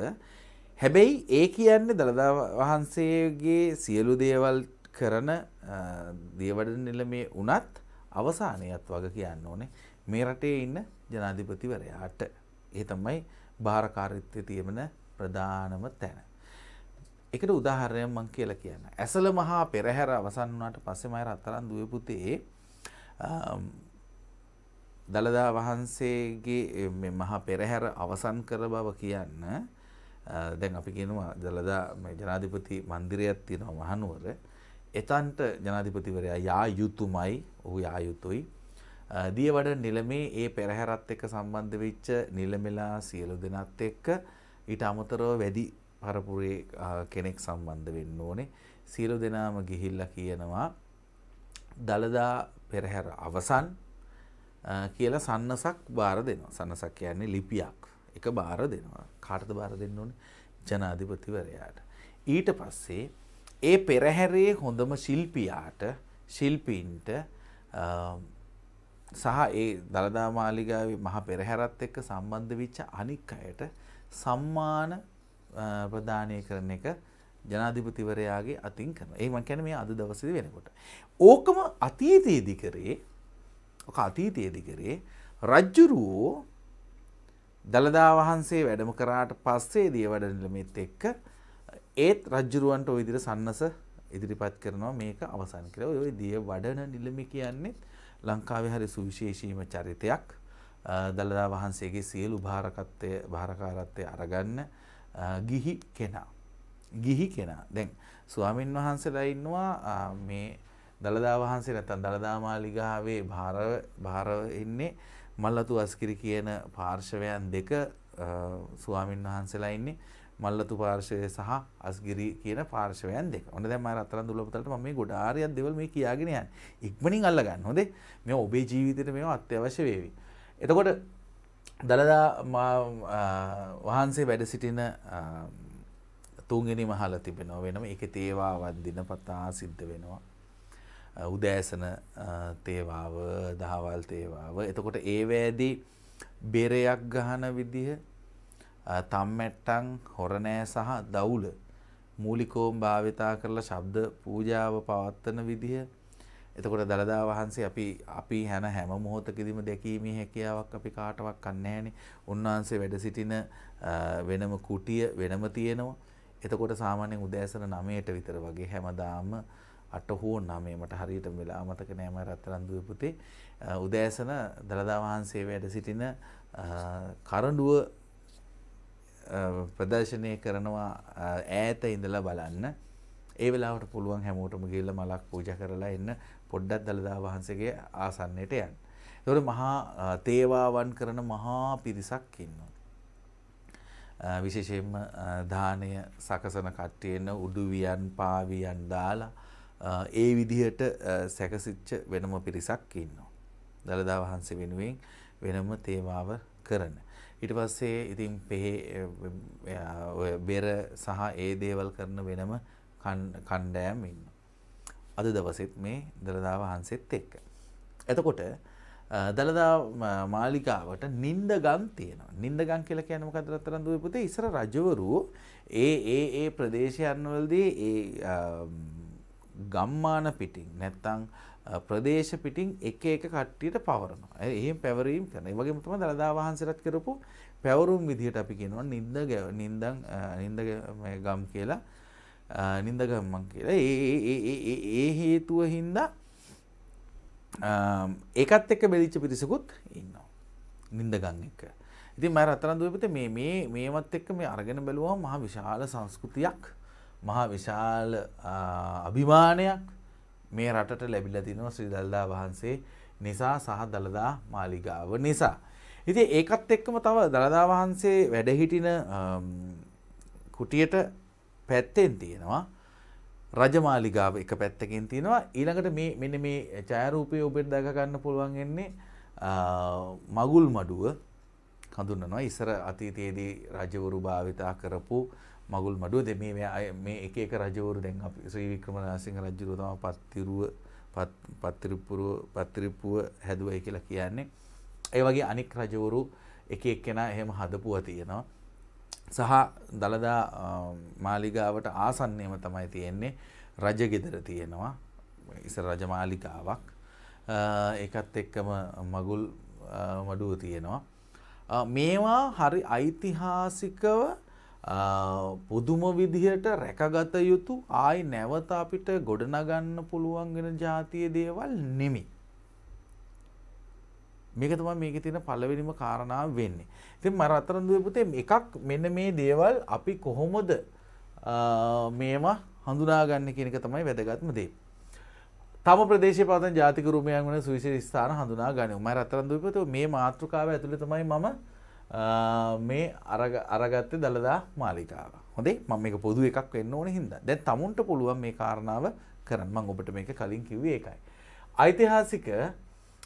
හැබැයි ඒ කියන්නේ දළදා වහන්සේගේ සියලු දේවල් කරන දියවඩ නිලමේ වනත් අවසානයත් වග කියන්න ඕනේ මේ රටේ ඉන්න ජනාධිපතිවරයාට ඒ තමයි භාරකාරිත්‍ය තියෙන ප්‍රධානම තැන. එකට උදාහරණයක් මං කියලා කියන්න. ඇසල මහා පෙරහැර අවසන් වුණාට පස්සේ මම රත්තරන් දුවේ පුතේ දලදා වහන්සේගේ මේ මහා පෙරහැර අවසන් කර බව කියන්න දැන් අපි කියනවා දලදා මේ ජනාධිපති මන්දිරයක් තියෙනවා මහනුවර. එතන්ට ජනාධිපතිවරයා යා යුතුයමයි, ඔහු යා යුතුයි. දියවඩ නිලමේ ඒ පෙරහැරත් එක්ක සම්බන්ධ වෙච්ච නිලමෙලා සියලු දෙනාත් එක්ක ඊට අමතරව වැඩි පරපුරේ කෙනෙක් සම්බන්ධ වෙන්න ඕනේ සියලු දෙනාම ගිහිල්ලා කියනවා දළදා පෙරහැර අවසන් කියලා සන්නසක් බාර දෙනවා සන්නසක් කියන්නේ ලිපියක් එක බාර දෙනවා කාටද බාර දෙන්න ඕනේ ජනාධිපතිවරයාට ඊට පස්සේ ඒ පෙරහැරේ හොඳම ශිල්පියාට ශිල්පීන්ට සහ ඒ දළදා මාලිගාවේ මහ පෙරහැරත් එක්ක සම්බන්ධ විච්ච අනික් අයට සම්මාන ප්‍රධානය කරන එක ජනාධිපතිවරයාගේ අතින් කරන ඒ මං කැන මේ අද දවසද වෙනකොට. ඕකම අතීතයේදි කරේ ඕක අතීතයේදි කරේ රජ්ජුරුවෝ දළදා වහන්සේ වැඩම කරාට පස්සේ දිය වැඩනිලමෙත් එක්ක ඒත් රජ්ජුරුවන්ට ඔයිදිර සන්නස ඉදිරිපත් කරනවා මේක අවසන් කර ඔය දිය වඩන නිලමි කියන්නේ ලංකාවේ හරි සුවිශේෂීම චරිතයක් දළදා වහන්සේගේ සියලු භාරකත්වය භාරකාරත්වය අරගන්න ගිහි කෙනා. ගිහි කෙනා දැන් ස්වාමින් වහන්සේලා ඉන්නවා මේ දළදා වහන්සේ නැත්තම් දළදා මාලිගාවේ භාරව භාරව ඉන්නේ මල්ලතු අස්කිරි කියන පාර්ශවයන් දෙක ස්වාමින් වහන්සේලා ඉන්නේ මල්ලතු පාර්ශවය සහ අස්ගිරි කියන පාර්ශවයන් දෙක. ඔන්න දැන් මම රත්තරන් දුලපතලට මම මේ ගොඩ ආරියක් දේවල් මේ කියාගෙන යන්නේ. ඉක්මනින් අල්ල ගන්න. හොඳේ. මේ ඔබේ ජීවිතේට මේවා අත්‍යවශ්‍ය වේවි. එතකොට දළදා වහන්සේ වැඩ සිටින තුන්ගෙන මහල තිබෙනව වෙනම එක තේවාවත් දින පතා සිද්ධ වෙනවා. උදෑසන තේවාව දහවල් තේවාව එතකොට ඒවෑදී බෙරයක් ගහන විදිහ තම්මැට්ටන් හොරණෑ සහ දවුල මූලිකෝම් භාවිතා කරලා ශබ්ද පූජාව පවත්වන විදිහ එතකොට දළදා වහන්සේ අපි අපි හැන හැම මොහොතකදීම දැකීමේ හැකියාවක් අපි කාටවත් කන්නෑනේ. උන්වහන්සේ වැඩ සිටින වෙනම කුටිය වෙනම තියෙනවා. එතකොට සාමාන්‍යයෙන් උදෑසන 9ට විතර වගේ හැමදාම අට හෝ 9 මට හරියට වෙලා මතක නෑ මම රත්තරන් දුවේ පුතේ. උදෑසන දළදා වහන්සේ වැඩ සිටින කරඬුව ප්‍රදර්ශනය කරනවා ඈත ඉඳලා බලන්න. ඒ වෙලාවට පුළුවන් හැමෝටම ගිහිල්ලා මලක් පූජා කරලා එන්න පොඩ්ඩක් දළදා වහන්සේගේ ආසන්නයට යන්න. එතකොට මහා තේවාවන් කරන මහා පිරිසක් ඉන්නවා. විශේෂයෙන්ම දානය සකසන කට්ටියන උඩුවියන් පාවියන් දාලා ඒ විදිහට සැකසිච්ච වෙනම පිරිසක් ඉන්නවා. දළදා වහන්සේ වෙනුවෙන් වෙනම තේවාව කරන. ඊට පස්සේ ඉතින් පෙහේ බෙර සහ ඒ දේවල් කරන වෙනම කණ්ඩෑම් ඉන්න. අද දවසෙත් මේ දළදා වහන්සෙත් එක්ක. එතකොට දළදා මාලිකාවට නින්ද ගම් තියෙනවා නින්ද ගම් කියල කියන මොකද රත්තරන් දුවපතේ ඉසර රජවරු ඒ ඒ ඒ ප්‍රදේශයන්වලදී ඒ ගම්මාන පිටින් නැත්තං ප්‍රදේශ පිටින් එක එක කට්ටියට පවරනවා එහෙම පැවරීම් කරන වගේ තම දළදා වහන්සරත් කරපු පැවරුම් විදිහට අපි කියනවා නින්ද නින්දන් නින්ද ගම් කියලා නින්දගම්මන් කියලා ඒ හේතුව හින්දා ඒකත් එක්ක බෙලිච්ච පිරිසකුත් ඉන්නවා. නින්දගං එක. ඉතින් මම රත්තරන්දුවපිට මේ මේ මේවත් එක්ක මේ අරගෙන බැලුවා මහා විශාල සංස්කෘතියක් මහා විශාල අභිමානයක් මේ රටට ලැබිලා තිනවා ශ්‍රී දළදා වහන්සේ නිසා සහ දළදා මාලිගාව නිසා. ඉතින් ඒකත් එක්කම තව දළදා වහන්සේ වැඩ හිටින කුටියට පැත්තෙන් තියෙනවා රජමාලිගාව එක පැත්තකින් තියෙනවා ඊළඟට මේ මෙන මේ චෑරූපය ඔබෙට දැකගන්න පුළුවන්ගෙන්නේ මගුල් මඩුව හඳුන්නනවා ඉසර අතීතයේදී රජවරු භාවිතා කරපු මගුල් මඩුව දෙ මේ එක එක රජවරු දැන් ශ්‍රී වික්‍රමනාසිංහ රජුරුව තම පත්තිරුව පත්තිරිපුරුව පත්තිරිපුව හැදුවයි කියලා කියන්නේ ඒ වගේ අනික් රජවරු එක එක්කෙනා එහෙම හදපුව තියෙනවා සහ දළදා මාලිගාවට ආසන්නයම තමයි තියෙන්නේ රජගෙදර තියෙනවා ඉස රජමාලිකාවක් ඒකත් එක්කම මගුල් මඩුව තියෙනවා මේවා හරි ඓතිහාසිකව පුදුම විදිහට රැකගත යුතු ආයි නැවත අපිට ගොඩනගන්න පුළුවන්ගෙන ජාතිය දේවල් නෙමි මේක තමයි මේකේ තියෙන පළවෙනිම කාරණාව වෙන්නේ. ඉතින් මම රත්තරන්දුවේ පුතේ එකක් මෙන්න මේ දේවල් අපි කොහොමද මේවා හඳුනාගන්නේ කියන එක තමයි වැදගත්ම දේ. තම ප්‍රදේශයේ පවතින ජාතික රූපයන් වන සුවිශේෂී ස්ථාන හඳුනා ගනිමු. මම රත්තරන්දුවේ පුතේ මේ මාතෘකාව ඇතුලේ තමයි මම මේ අරගත්තේ දළදා මාලිකාව. හොඳේ මම මේක පොදු එකක් වෙන්න ඕනේ හින්දා. දැන් tamunට පුළුවන් මේ කාරණාව කරන්න. මම ඔබට මේක කලින් කිව්වේ ඒකයි. ඓතිහාසික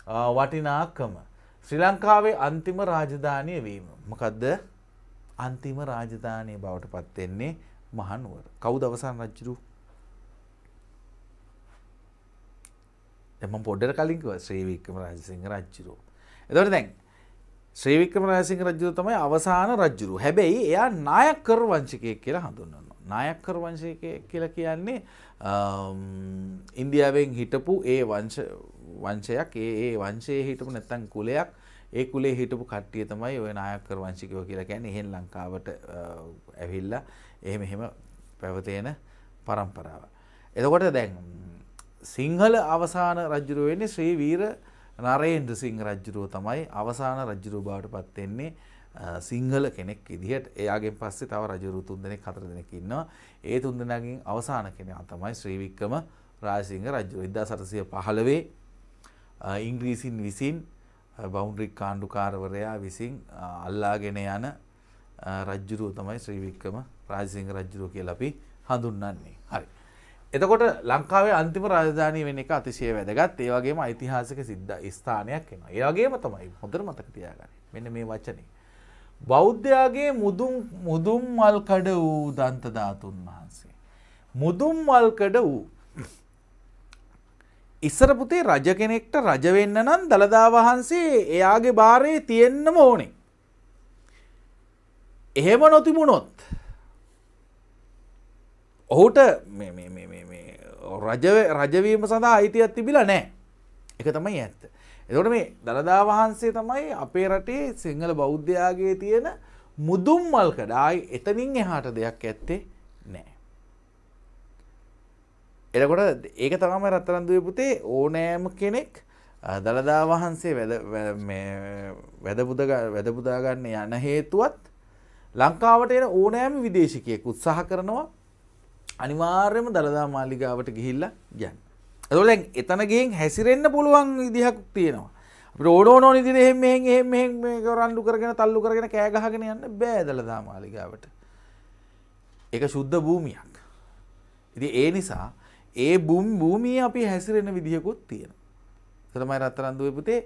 වටිනාකම. ශ්‍රී ලංකාවේ අන්තිම රාජධානය වීම. මොකදද අන්තිම රාජධානය බවට පත්වෙන්නේ මහනුවර. කවු දවසන් රජ්ජරු එම පොඩ්ඩර කලින්කව ශ්‍රීවික්‍රම රාජසිංහ රජ්ජුරෝ. එතවට දැන් ශ්‍රීවික්‍රම රාජසිංහ රජුර තමයි අවසාන රජ්ජුරු හැබැයි එයා නායක්කර වංශිකය කියලා හඳුන්වන්න. නායක්කර වංශය කියලා කියන්නේ ඉන්දියාවෙන් හිටපු ඒ වංශ වංශයක් ඒ ඒ වංශයේ හිටපු නැත්තම් කුලයක් ඒ කුලේ හිටපු කට්ටිය තමයි ওই නායකකර වංශිකයෝ කියලා කියන්නේ. එහෙන් ලංකාවට ඇවිල්ලා එහෙම එහෙම පැවතෙන પરම්පරාව. එතකොට දැන් සිංහල අවසාන රජුරු වෙන්නේ ශ්‍රී වීර නරේන්ද්‍ර සිංහ රජුරුව තමයි අවසාන රජුරුව බවට පත් වෙන්නේ. සිංහල කෙනෙක් විදිහට එයාගේ පස්සේ තව රජවරු තුන්දෙනෙක් හතර දෙනෙක් ඉන්නවා. ඒ තුන්දෙනාගෙන් අවසාන කෙනා තමයි ශ්‍රී වික්‍රම රාජසිංහ රජු 1815 ඉංග්‍රීසින් විසින් බෞන්ඩ්‍රික් කාණ්ඩුකාරවරයා විසින් අල්ලාගෙන යන රජ්ජුරුව තමයි ශ්‍රීවික්කම රාජසිංහ රජ්ජුරුව කිය ලපි හඳුන්නන්නේ හරි. එතකොට ලංකාවේ අන්තිම රාජධානය වෙන එක අතිශය වැදගත් ඒවගේම ඓතිහාසික සිද්ධ ස්ථානයක් එනවා ඒවගේම තමයි හොඳර මතක තියාගන්න මෙන්න මේ වචනේ. බෞද්ධයාගේ මුදුම් මුදුම් මල්කඩ වූ දන්තධාතුන් වහන්සේ. මුදුම් මල්කඩ වූ ඉස්සර පුතේ රජ කෙනෙක්ට රජ වෙන්න නම් දලදා වහන්සේ එයාගේ බාරේ තියෙන්නම ඕනේ. එහෙම නොතිබුණොත් ඔහුට රජවීම සඳහා අයිතියක් තිබිලා නෑ. එක තමයි ඇත්ත. එතකොට මේ දළදා වහන්සේ තමයි අපේ රටේ සිංහල බෞද්ධයාගේ තියෙන මුදුම්මල්කඩායි එතනින් එහාට දෙයක් ඇත්තේ නෑ. එලකොට ඒක තවම රත්තරන්දුව පුතේ ඕනෑම කෙනෙක් දළදා වහන්සේ වැදබුදාගන්න යන හේතුවත් ලංකාවට එන ඕනෑම විදේශකයෙක් උත්සාහ කරනවා අනිවාර්යම දළදා මාලිගාවට ගිහිල්ල ගන්න. ඇතුලැන් එතනගෙන් හැසිරෙන්න්න පුළුවන් විදිහක් තියෙනවා. රෝඩෝනෝ නිදිර එහෙම එහෙම රණ්ඩු කරගෙන තල්ලු කරගෙන කෑගහගෙන යන්න බෑදලදා මාලිගාවට. එක ශුද්ධ භූමියක්. ඉති ඒ නිසා ඒ බුම් භූමිය අපි හැසිරෙන විදිහකුත් තියෙන. සරමයි රත්තරන්දුව පුතේ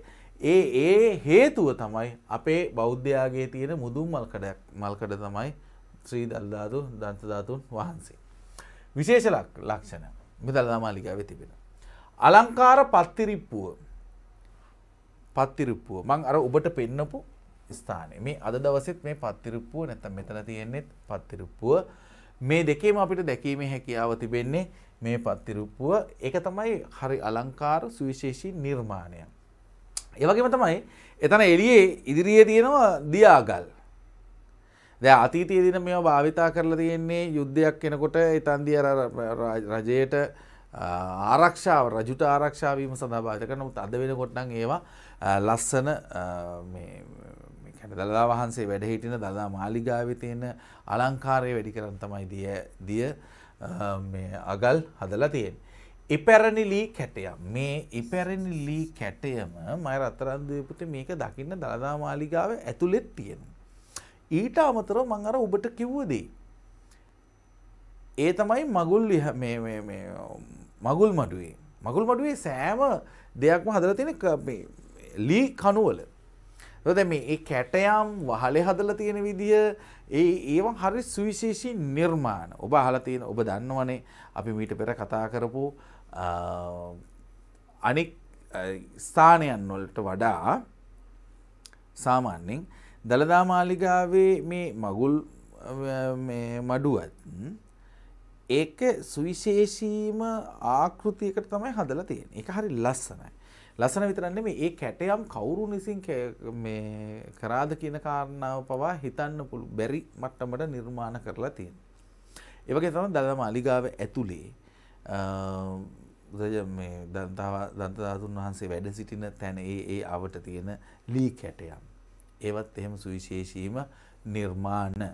ඒ ඒ හේතුව තමයි අපේ බෞද්ධයාගේ තියෙන මුදුම් මල්කඩයක් මල්කඩ තමයි ශ්‍රී දල්ධාතු දන්තධාතුන් වහන්සේ. විශේෂ ලක්ෂණ මෙදල්දා මාලිකාව තිබෙන. අලංකාර පත්තිරිප්පුුව පත්තිරිප්පුුව මං අර ඔබට පෙන්නපු ස්ථානය මේ අද දවසෙත් මේ පත්තිරිප්පුුව නැතම් මෙතන තියෙන්නේෙත් පත්තිරිප්පුුව මේ දෙකේම අපිට දැකීමේ හැකියාව තිබෙන්නේ මේ පත්තිරුප්පුව එක තමයි හරි අලංකාර සුවිශේෂී නිර්මාණය. ඒවගේම තමයි එතන එලියේ ඉදිරියේ තියෙනවා දියාගල්. දැ අතීතයේ දින මෙ භාවිතා කරලා තියෙන්නේ යුද්ධයක් කෙනකොට ඉතන්දිය රජයට ආරක්ෂාව රජුට ආරක්ෂාවීම සඳභාත කරනමුත් අද වෙන කොට්ටන් ඒවා ලස්සන දළදා වහන්සේ වැඩහිටින දදා මාලිගාවිතයන අලංකාරය වැඩි කරන්න තමයි දිය අගල් හදලා තියෙන්. එපැරණිලී කැටය මේ එපැරණිලී කැටයම මය රත්තරන්දපුට මේක දකින්න දළදා මාලිගාව ඇතුළෙත් තියෙන. ඊට අමතරව මං අර ඔබට කිව්වදී. ඒ තමයි මගුල් මගුල් මඩුවේ මගුල් මඩුවේ සෑම දෙයක්ම හදර තියෙන ලී කනුවල ද මේ ඒ කැටයම් වහලේ හදල තියෙන විදිහ ඒ ඒවන් හරි සුවිශේෂී නිර්මාණ ඔබ හලතියෙන ඔබ දන්නවනේ අපි මීට පෙර කතා කරපු අනික් ස්ථානයන් වොලට වඩා සාමාන්‍යෙන් දළදා මාලිගාවේ මේ මගුල් මඩුවත් ඒක සුවිශේෂීම ආකෘතියකට තමයි හදලා තියෙන එක හරි ලස්සනයි ලස්සන විතරක් නෙමෙයි ඒ කැටයම් කවුරු විසින් මේ කරාද කියන කාරණාව පවා හිතන්න පුළු බැරි මට්ටමට නිර්මාණ කරලා තියෙනවා. ඒ වගේ තමයි දලදම අලිගාව ඇතුලේ මේ දන්තධාතුන් වහන්සේ වැඩ සිටින තැන ඒ ඒ අවට තියෙන ලී කැටයම්. ඒවත් එහෙම සුවිශේෂීම නිර්මාණ.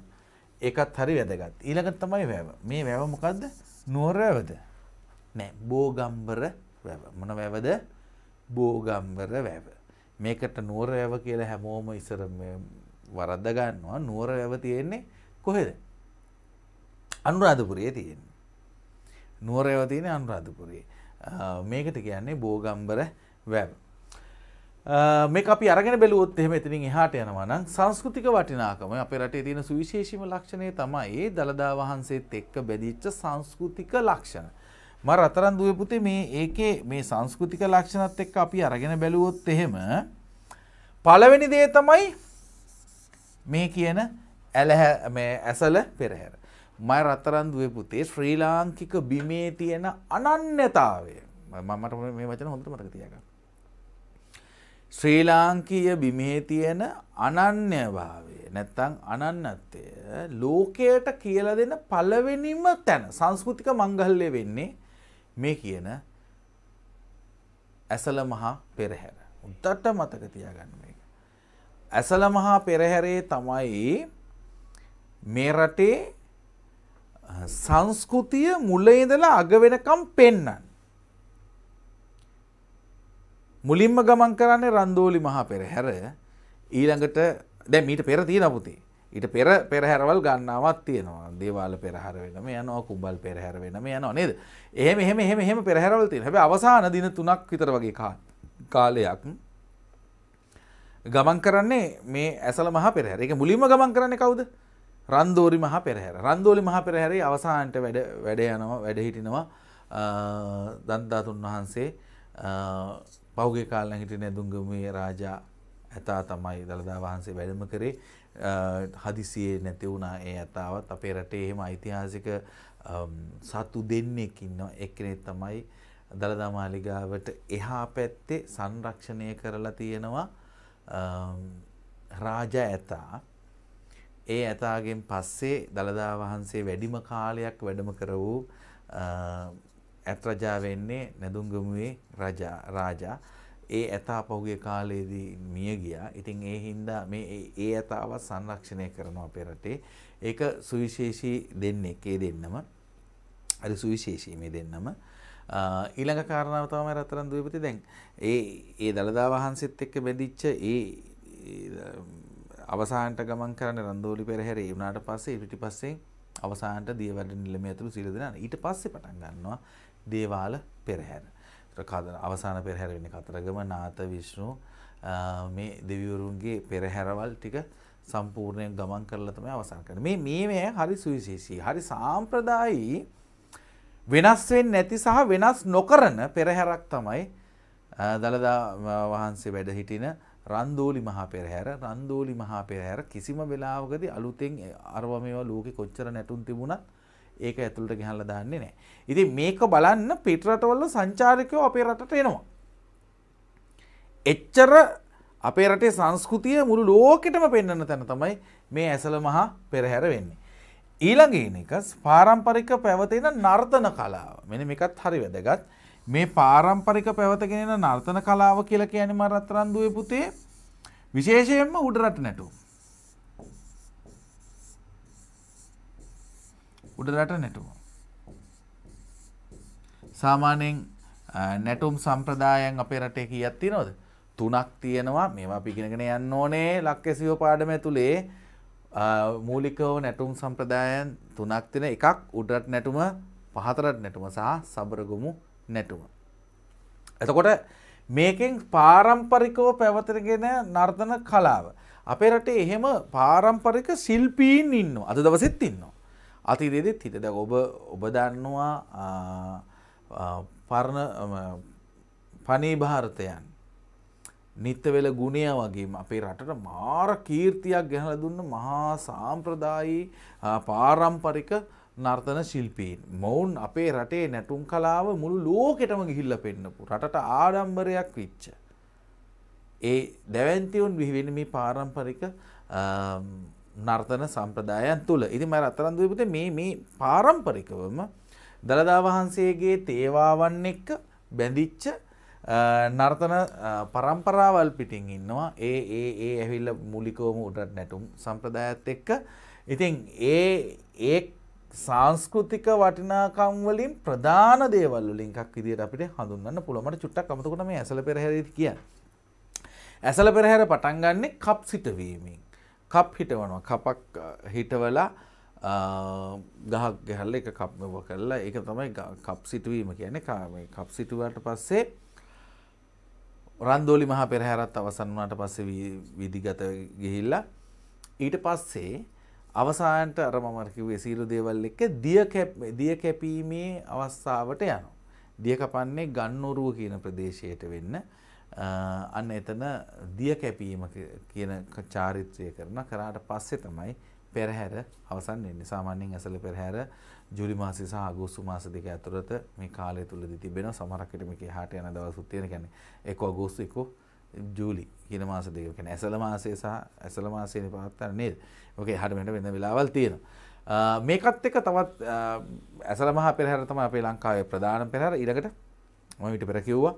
ඒකත් හරි වැදගත්. ඊළඟට තමයි වැව. මේ වැව මොකද්ද? නුවර වැවද? නෑ, බෝගම්බර වැව. මොන වැවද? බෝගම්බර වැව. මේකට නුවර වැව කියලා හැමෝම ඉසර වරද්ද ගන්නවා නුවර වැව තියෙන්නේ කොහෙද. අනුරාධපුරයේ තියෙන්නේ. නුවර වැව තියෙන අනුරාධපුරේ. මේකට කියන්නේ බෝගම්බර වැව. මේ අපි අරගෙන බැලුවොත් එහෙම එතනින් එහාට යනවා නම් සංස්කෘතික වටිනාකම අපේ රටේ තියෙන සුවිශේෂීම ලක්ෂණය තමයි දලදා වහන්සේත් එක්ක බැඳිච්ච සංස්කෘතික ලක්ෂණ. ම රතරන් දුව පුතේ මේ ඒකේ මේ සංස්කෘතික ලක්ෂණත් එක්ක අපි අරගෙන බැලුවොත් එහෙම පළවෙනි දේ තමයි මේ කියන ඇසල පෙරහැර. මය රත්තරන් දුව පුතේ ශ්‍රී ලාංකික බිමේ තියෙන අනන්‍යතාවය මමට මේ වචන හොඳට මතක තියගන්න. ශ්‍රී ලාංකීය බිමේ තියෙන අනන්‍යභාවය නැත්තං අනන්නත්වය ලෝකයට කියල දෙන පළවෙනිම තැන සංස්කෘතික මංගල්ලය වෙන්නේ මේ කියන ඇසල මහා පෙරහැර. උද්දට මතක තියාගන්න මේක. ඇසල මහා පෙරහැරේ තමයි මේ රටේ සංස්කෘතිය මුල ඉඳලා අග වෙනකම් පෙන්නන. මුලින්ම ගමන් කරන්නේ රන්දෝලි මහා පෙරහැර ඊළඟට දැන් මීට පෙර තියෙන පුතේ. ඊට පෙර පෙරහැරවල් ගන්නාවත් තියෙනවා දේවාල පෙරහර වෙනම යනවා කුබල් පෙරහැර වෙනම යනවා නේද එහෙම එහෙම එහෙම එහෙම පෙරහැරවල් තියෙන හැබැයි අවසාන දින තුනක් විතර වගේ කාලයක් ගමන් කරන්නේ මේ ඇසල මහා පෙරහැර. ඒක මුලින්ම ගමන් කරන්නේ කවුද? රන්දෝරි මහා පෙරහැර. රන්දෝලි මහා පෙරහැරේ අවසානට වැඩ වැඩ යනවා වැඩ හිටිනවා දන්තාතුන් වහන්සේ පෞගේ කාලේ හිටින දුංගමී රාජා ඇතා තමයි දළදා වහන්සේ වැඩම කරේ හදිසියේ නැති වුණා ඒ ඇතාවත් අපේ රටේ එහෙම ඓතිහාසික සතු දෙන්නෙක් ඉන්නවා එක්කෙනෙක් තමයි දළදා මාලිගාවට එහා පැත්තේ සංරක්ෂණය කරලා තියෙනවා රාජ ඇතා ඒ ඇතාගෙන් පස්සේ දළදා වහන්සේ වැඩිම කාලයක් වැඩම කර වූ ඇත් රජා වෙන්නේ නැදුම්ගමුවේ රජා රාජා ඒ ඇතා පහුගේ කාලයේදී මිය ගියා. ඉතින් ඒ හින්දා මේ ඒ ඇතාවත් සංරක්ෂණය කරනවා අපේ රටේ. ඒක සුවිශේෂී දෙන්නෙක් ඒ දෙන්නම. හරි සුවිශේෂී මේ දෙන්නම. ඊළඟ කාරණාව තමයි රත්තරන් දුවපති දැන් ඒ ඒ දළදා වහන්සේත් එක්ක බැඳිච්ච ඒ අවසානට ගමන් කරන රන්දෝලි පෙරහැර ඒ වුණාට පස්සේ ඊට පස්සේ අවසානට දියවැඩ නිලමේ ඇතුළු සීල දෙනා ඊට පස්සේ පටන් ගන්නවා දේවාල පෙරහැර. කාදන අවසාන පෙරහැර වෙන්නේ කතරගම නාත විශ්ණු මේ දෙවිවරුන්ගේ පෙරහැරවල් ටික සම්පූර්ණයෙන් ගමන් කරලා තමයි අවසන් කරන්නේ. මේ මේවැය හරි සුවිශේෂී. හරි සාම්ප්‍රදායී වෙනස් වෙන්නේ නැති සහ වෙනස් නොකරන පෙරහැරක් තමයි දළදා වහන්සේ වැඩ හිටින රන්දෝලි මහා පෙරහැර රන්දෝලි මහා පෙරහැර කිසිම වෙලාවකදී අලුතෙන් අරව මේවා ලෝකෙ කොච්චර නැටුම් තිබුණත් ඒක ඇතුළට ගහල්ල දාන්නේ නෑ. ඉති මේක බලන්න පිටරටවල්ල සංචාරකයෝ අපේ රටට එනවා. එච්චර අපේ රටේ සංස්කෘතිය මුළු ලෝකෙටම පෙන්න්න තැන තමයි මේ ඇසල මහා පෙරහැර වෙන්නේ. ඊළඟන එක පාරම්පරික පැවතෙන නර්තන කලාව මෙන එකත් හරි වැදගත් මේ පාරම්පරික පැවතගෙනෙන නර්තන කලාව කියලක ඇනි මරත්තරන්දුවය පුතේ විශේෂයෙන්ම උඩරට නැටුම්. උඩරට නැටුම. සාමාන්‍යයෙන් නැටුම් සම්ප්‍රදායන් අපේ රටේ කීයක් තියෙනවද? තුනක් තියෙනවා. මේවා අපි ඉගෙනගෙන යන්න ඕනේ ලක්කැසියෝ පාඩම ඇතුලේ මූලිකව නැටුම් සම්ප්‍රදායන් තුනක් තියෙන එකක් උඩරට නැටුම, පහතරට නැටුම සහ සබරගමු නැටුම. එතකොට මේකෙන් පාරම්පරිකව පැවතගෙන නර්තන කලාව අපේ රටේ එහෙම පාරම්පරික ශිල්පීන් ඉන්නවා. අද දවසෙත් ඉන්නවා. අතිරේදෙත් හිත ද ඔබ ඔබ දන්නවා පරණ පනී භාරතයන් නිත්තවෙල ගුණය වගේම අපේ රටට මාර කීර්තියක් ගැහල දුන්න මහා සාම්ප්‍රදායි පාරම්පරික නර්තන ශිල්පීන් මොවුන් අපේ රටේ නැටුම් කලාව මුළු ලෝකෙටම ගිහිල්ල පෙන්න්නපු රට ආඩම්බරයක් විච්ච. ඒ දැවන්තිවුන් විහිවෙන මේ පාරම්පරික නර්තන සම්ප්‍රදායන් තුළ ඉතින් මම රත්තරන්දුවිපුත මේ මේ පාරම්පරිකවම දළදා වහන්සේගේ තේවාවන් එක්ක බැඳිච්ච නර්තන පරම්පරාවල් පිටින් ඉන්නවා ඒ ඒ ඒ ඇවිල්ල මුලිකෝම උඩට නැටුම් සම්ප්‍රදායත් එක්ක ඉතින් ඒ ඒ සංස්කෘතික වටිනාකම් වලින් ප්‍රධාන දේවල් වලින් එකක් විදියට අපිට හඳුන්වන්න පුළුවන්. මට චුට්ටක් අමතක වුණා මේ ඇසල පෙරහැරේදී කියන්නේ. ඇසල පෙරහැර පටන් ගන්නෙ කප් සිට වීමෙන්. කප් හිටවනවා කපක් හිටවලා ගහක් ගැහල්ල එක කප්මව කරලා ඒක තමයි කප් සිටුවීම කියන කප් සිටුවට පස්සේ රන්දෝලි මහා පෙරහැරත් අවසන් වනාට පස්සේ විදිගත ගිහිල්ලා ඊට පස්සේ අවසාන්ට අර මමරකිවේ සීරු දේවල් එක දිය කැපීමේ අවස්ථාවට යනවා. දිය කපන්නේ ගන්නෝරුව කියන ප්‍රදේශයට වෙන්න අන්න එතන දිය කැපීම කියන චාරිත්‍රය කරන කරාට පස්සේ තමයි පෙරහැර අවසන් වෙන්නේ. සාමාන්‍යයෙන් ඇසළ පෙරහැර ජූලි මාසය සහ අගෝස්තු මාස දෙක ඇතුළත මේ කාලය තුලදී තිබෙනවා. සමහරක් විට මේක එහාට යන දවස්ුත් තියෙන. කියන්නේ 1 අගෝස්තු 1 ජූලි කියන මාස දෙක. කියන්නේ ඇසළ මාසය සහ ඇසළ මාසයනේ පවත්තර නේද? ඔක එහාට මෙන්න වෙන වෙලාවල් තියෙනවා. මේකත් එක තවත් ඇසළ මහා පෙරහැර තමයි අපේ ලංකාවේ ප්‍රධාන පෙරහැර. ඊළඟට මම ඊට පෙර කිව්වා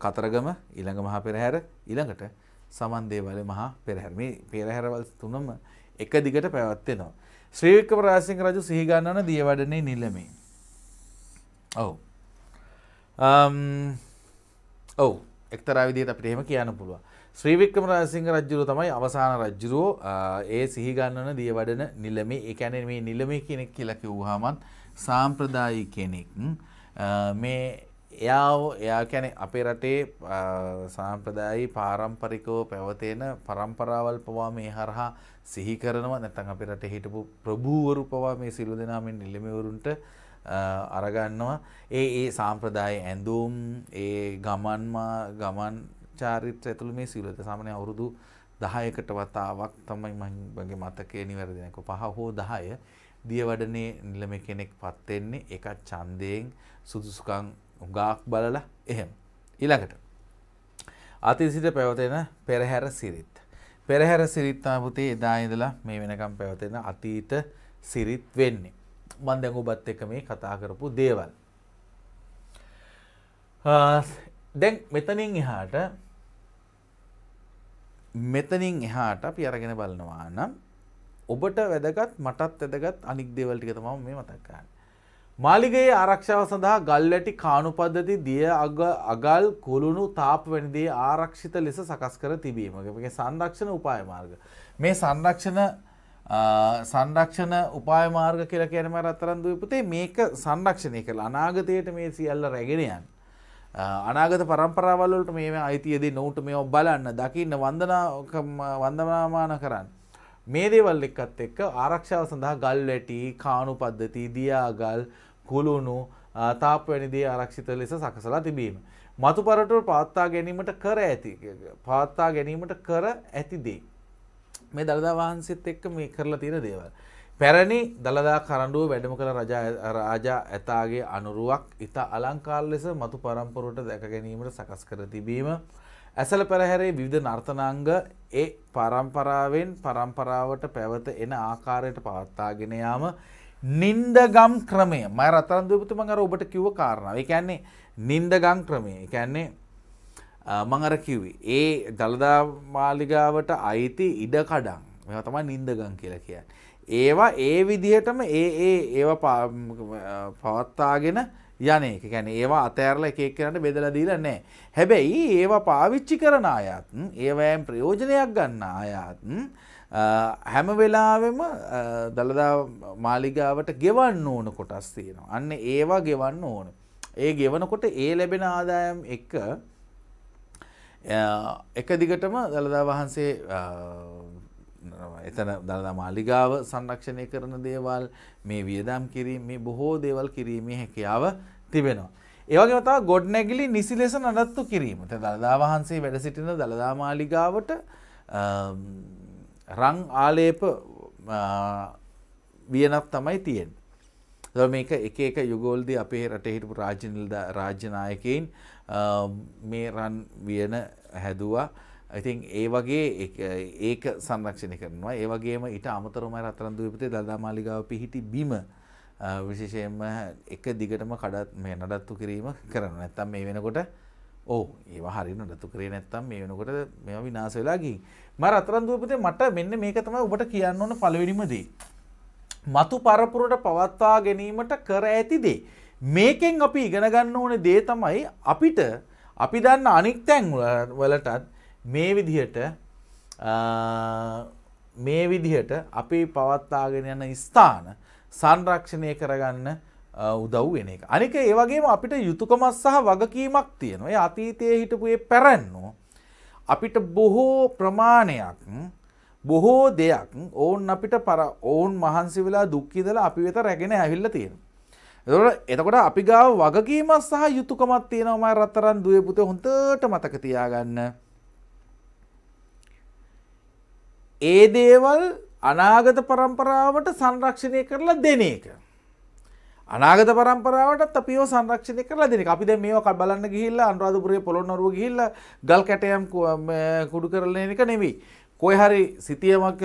කතරගම ඊළඟ මහා පෙරහැර ඊළඟට සමන්දේවල මහා පෙරහැර මේ පෙරහැරවල් තුනම එක දිගට පැවැත්වෙනවා. ශ්‍රී වික්‍රම රාජසිංහ රජු සිහි ගන්නන දියවඩනේ නිලමේ. ඔව්. ඔව් එක්තරා විදිහට අපිට එහෙම කියන්න පුළුවන්. ශ්‍රී වික්‍රම රාජසිංහ රජුරු තමයි අවසාන රජුරෝ ඒ සිහි ගන්නන දියවඩන නිලමේ. ඒ කියන්නේ මේ නිලමේ කෙනෙක් කියලා කිව්වහම සාම්ප්‍රදායික කෙනෙක්. මේ එයා එයා කැනෙ අපේ රටේ සාම්ප්‍රදායි පාරම්පරිකෝ පැවතෙන පරම්පරාවල් පවා මේ හරහා සිහි කරනවා නැතන් අපි රට හිටපු ප්‍රභූවරු පවා මේ සිලු දෙනාමෙන් නිලිමවරුන්ට අරගන්නවා ඒ ඒ සාම්ප්‍රදාය ඇඳුම් ඒ ගමන්මා ගමන් චාරිත්‍ර ඇතුළු මේ සිලුවත සාමනය අවුරුදු දහයකට වතාවක් තමයි මගේ මතකය නිවැරදිනක පහ හෝ දහය දියවඩනේ නිලම කෙනෙක් පත්වෙන්නේ එකත් ඡන්දයෙන් සුදුසුකම් ගාක් බලලා එහෙම. ඉළඟට. අතිසිට පැවතෙන පෙරහැර සිරිත්. පෙරහැර සිරිත්තාපුතේ එදායිදලා මේ වෙනකම් පැවතෙන අතීත සිරිත් වෙන්නේ. මන් දැඟුබත් එක මේ කතා කරපු දේවල්. දැන් මෙතනින් එහාට මෙතනින් එහාට අපි අරගෙන බලනවා නම් ඔබට වැදගත් මටත් වැදගත් අනික් දේවල් ටික තමයි මේ මතක් කරන්නේ. මාලිගයේ ආරක්ෂාව සඳහා ගල්ලැටි කානු පද්ධති දිය අගල් කුළුණු තාප වැනිදේ ආරක්ෂිත ලෙස සකස් කර තිබීම. මේ සංරක්ෂණ උපාය මාර්ග. මේ සංරක්ෂණ සංරක්ෂණ උපාය මාර්ග කියලා කියන මාර අතරන් දුවපතේ මේක සංරක්ෂණය කරලා අනාගතයට මේ සියල්ල රැගෙන යන්න. අනාගත පරම්පරාවල් වලට මේ අයිතියදී නොඋට මේව බලන්න, දකින්න, වන්දනා වන්දනාමාන කරන්න. මේ දේවල් එක්කත් එක්ක ආරක්ෂාව සඳහා ගල් වැටි, කානු පද්ධති, දියාගල් කුළුණු තාපවැනිදේ ආරක්ෂිත ලෙස සකසලා තිබීම. මතු පරටුව පාත්තා ගැනීමට කර ඇති පාත්තා ගැනීමට කර ඇතිදේ. මේ දළදා වහන්සේත් එක්ක මේ කරලා තියෙන දේවල්. පැරණි දළදා කරඩුව වැඩම කළ රාජා ඇතාගේ අනුරුවක් ඉතා අලංකාල් ලෙස මතු පරම්පොරට දැක ගැනීමට සකස් කර තිබීම. ඇසල පෙරහැරේ විවිධ නර්තනාංග ඒ පරම්පරාවෙන් පරම්පරාවට පැවත එන ආකාරයට පවත්තාගෙන යාම නින්දගම් ක්‍රමය මය රතරන්දපුතුම අර ඔබට කිව්ව කාරණාව එකන්නේ නින්දගම් ක්‍රමය එකන්නේ මංර කිවේ ඒ දළදා මාලිගාවට අයිති ඉඩකඩම් මෙ තමයි නින්දගම් කියලා කියන්න. ඒවා ඒ විදිහටම ඒ ඒ ඒවා පවත්තාගෙන යන එක ගැන ඒවා අතෑරල එකක් කරට බෙදලදීල නෑ. හැබැයි ඒවා පාවිච්චි කරන අයත් ඒවෑම් ප්‍රයෝජනයක් ගන්න අයත්න්. හැම වෙලාවෙම දළදා මාලිගාවට ගෙවන්න ඕන කොටස් තියෙනවා. අන්න ඒවා ගෙවන්න ඕන. ඒ ගෙවනකොට ඒ ලැබෙන ආදායම් එක එක දිගටම දළදා වහන්සේ එතන දළදා මාලිගාව සංරක්ෂණය කරන දේවල් මේ වියදම් කිරීම මේ බොහෝ දේවල් කිරීමේ හැකියාව තිබෙනවා. ඒවගේ තව ගොඩනැගිලි නිසි ලෙස නඩත්තු කිරීම. දළදා වහන්සේ වැඩ සිටින දළදා මාලිගාවට රං ආලේප වියනක් තමයි තියෙන්. මේක එක එක යුගෝල්දී අපේ රට හිටපු රාජනිල්ද රාජ්‍යනායකයින් මේ රන් වියන හැදවා ඉතින් ඒ වගේ ඒක සංරක්ෂණය කරනවා ඒ වගේම ඊට අමතරම රත්තරන්දුවපතේ දදා මාලිගාව පිහිටි බිම විශේෂයෙන්ම එක දිගටම කඩත් මේ නඩත්තු කිරීම කරන නැත්තම් මේ වෙනකොට ඕ ඒ හරි නතු කරේ නැත්තම් මේ වෙනකොට මෙ විනාස වෙලාගී ම රතරන්දුවපතේ මට මෙන්න මේක තම ඔබට කියන්න ඕන පලවෙනිමදී. මතු පරපුරට පවත්වා ගැනීමට කර ඇතිදේ. මේකෙන් අපි ඉගෙනගන්න ඕන දේ තමයි අපිට අපි දන්න අනික් තැන් වලටත් මේ විදිහට මේ විදිහට අපි පවත්තාගෙන යන ස්ථාන සංරක්ෂණය කරගන්න උදව් වෙන එක. අනික ඒ වගේම අපිට යුතුයකමක් සහ වගකීමක් තියෙනවා. ඒ අතීතයේ හිටපු ඒ පැරණෝ අපිට බොහෝ ප්‍රමාණයක් බොහෝ දෙයක් ඕන් අපිට පර ඕන් මහන්සි වෙලා දුක් ඉඳලා අපි වෙත රැගෙන ඇවිල්ලා තියෙනවා. එතකොට එතකොට අපි ගාව වගකීමක් සහ යුතුයකමක් තියෙනවා මම රත්තරන් දුවේ පුතේ හොඳට මතක තියාගන්න. ඒ දේවල් අනාගත પરම්පරාවට සංරක්ෂණය කරලා දෙන එක. අනාගත පරම්පරාවටත් අපිෝ සංරක්ෂණය කරලා දෙන අපි දැන් මේවා බලන්න ගිහිල්ලා අනුරාධපුරයේ පොළොන්නරුව ගිහිල්ලා ගල් කැටයම් කුඩු කරලා එක නෙවෙයි. කොයි හරි සිතියමක්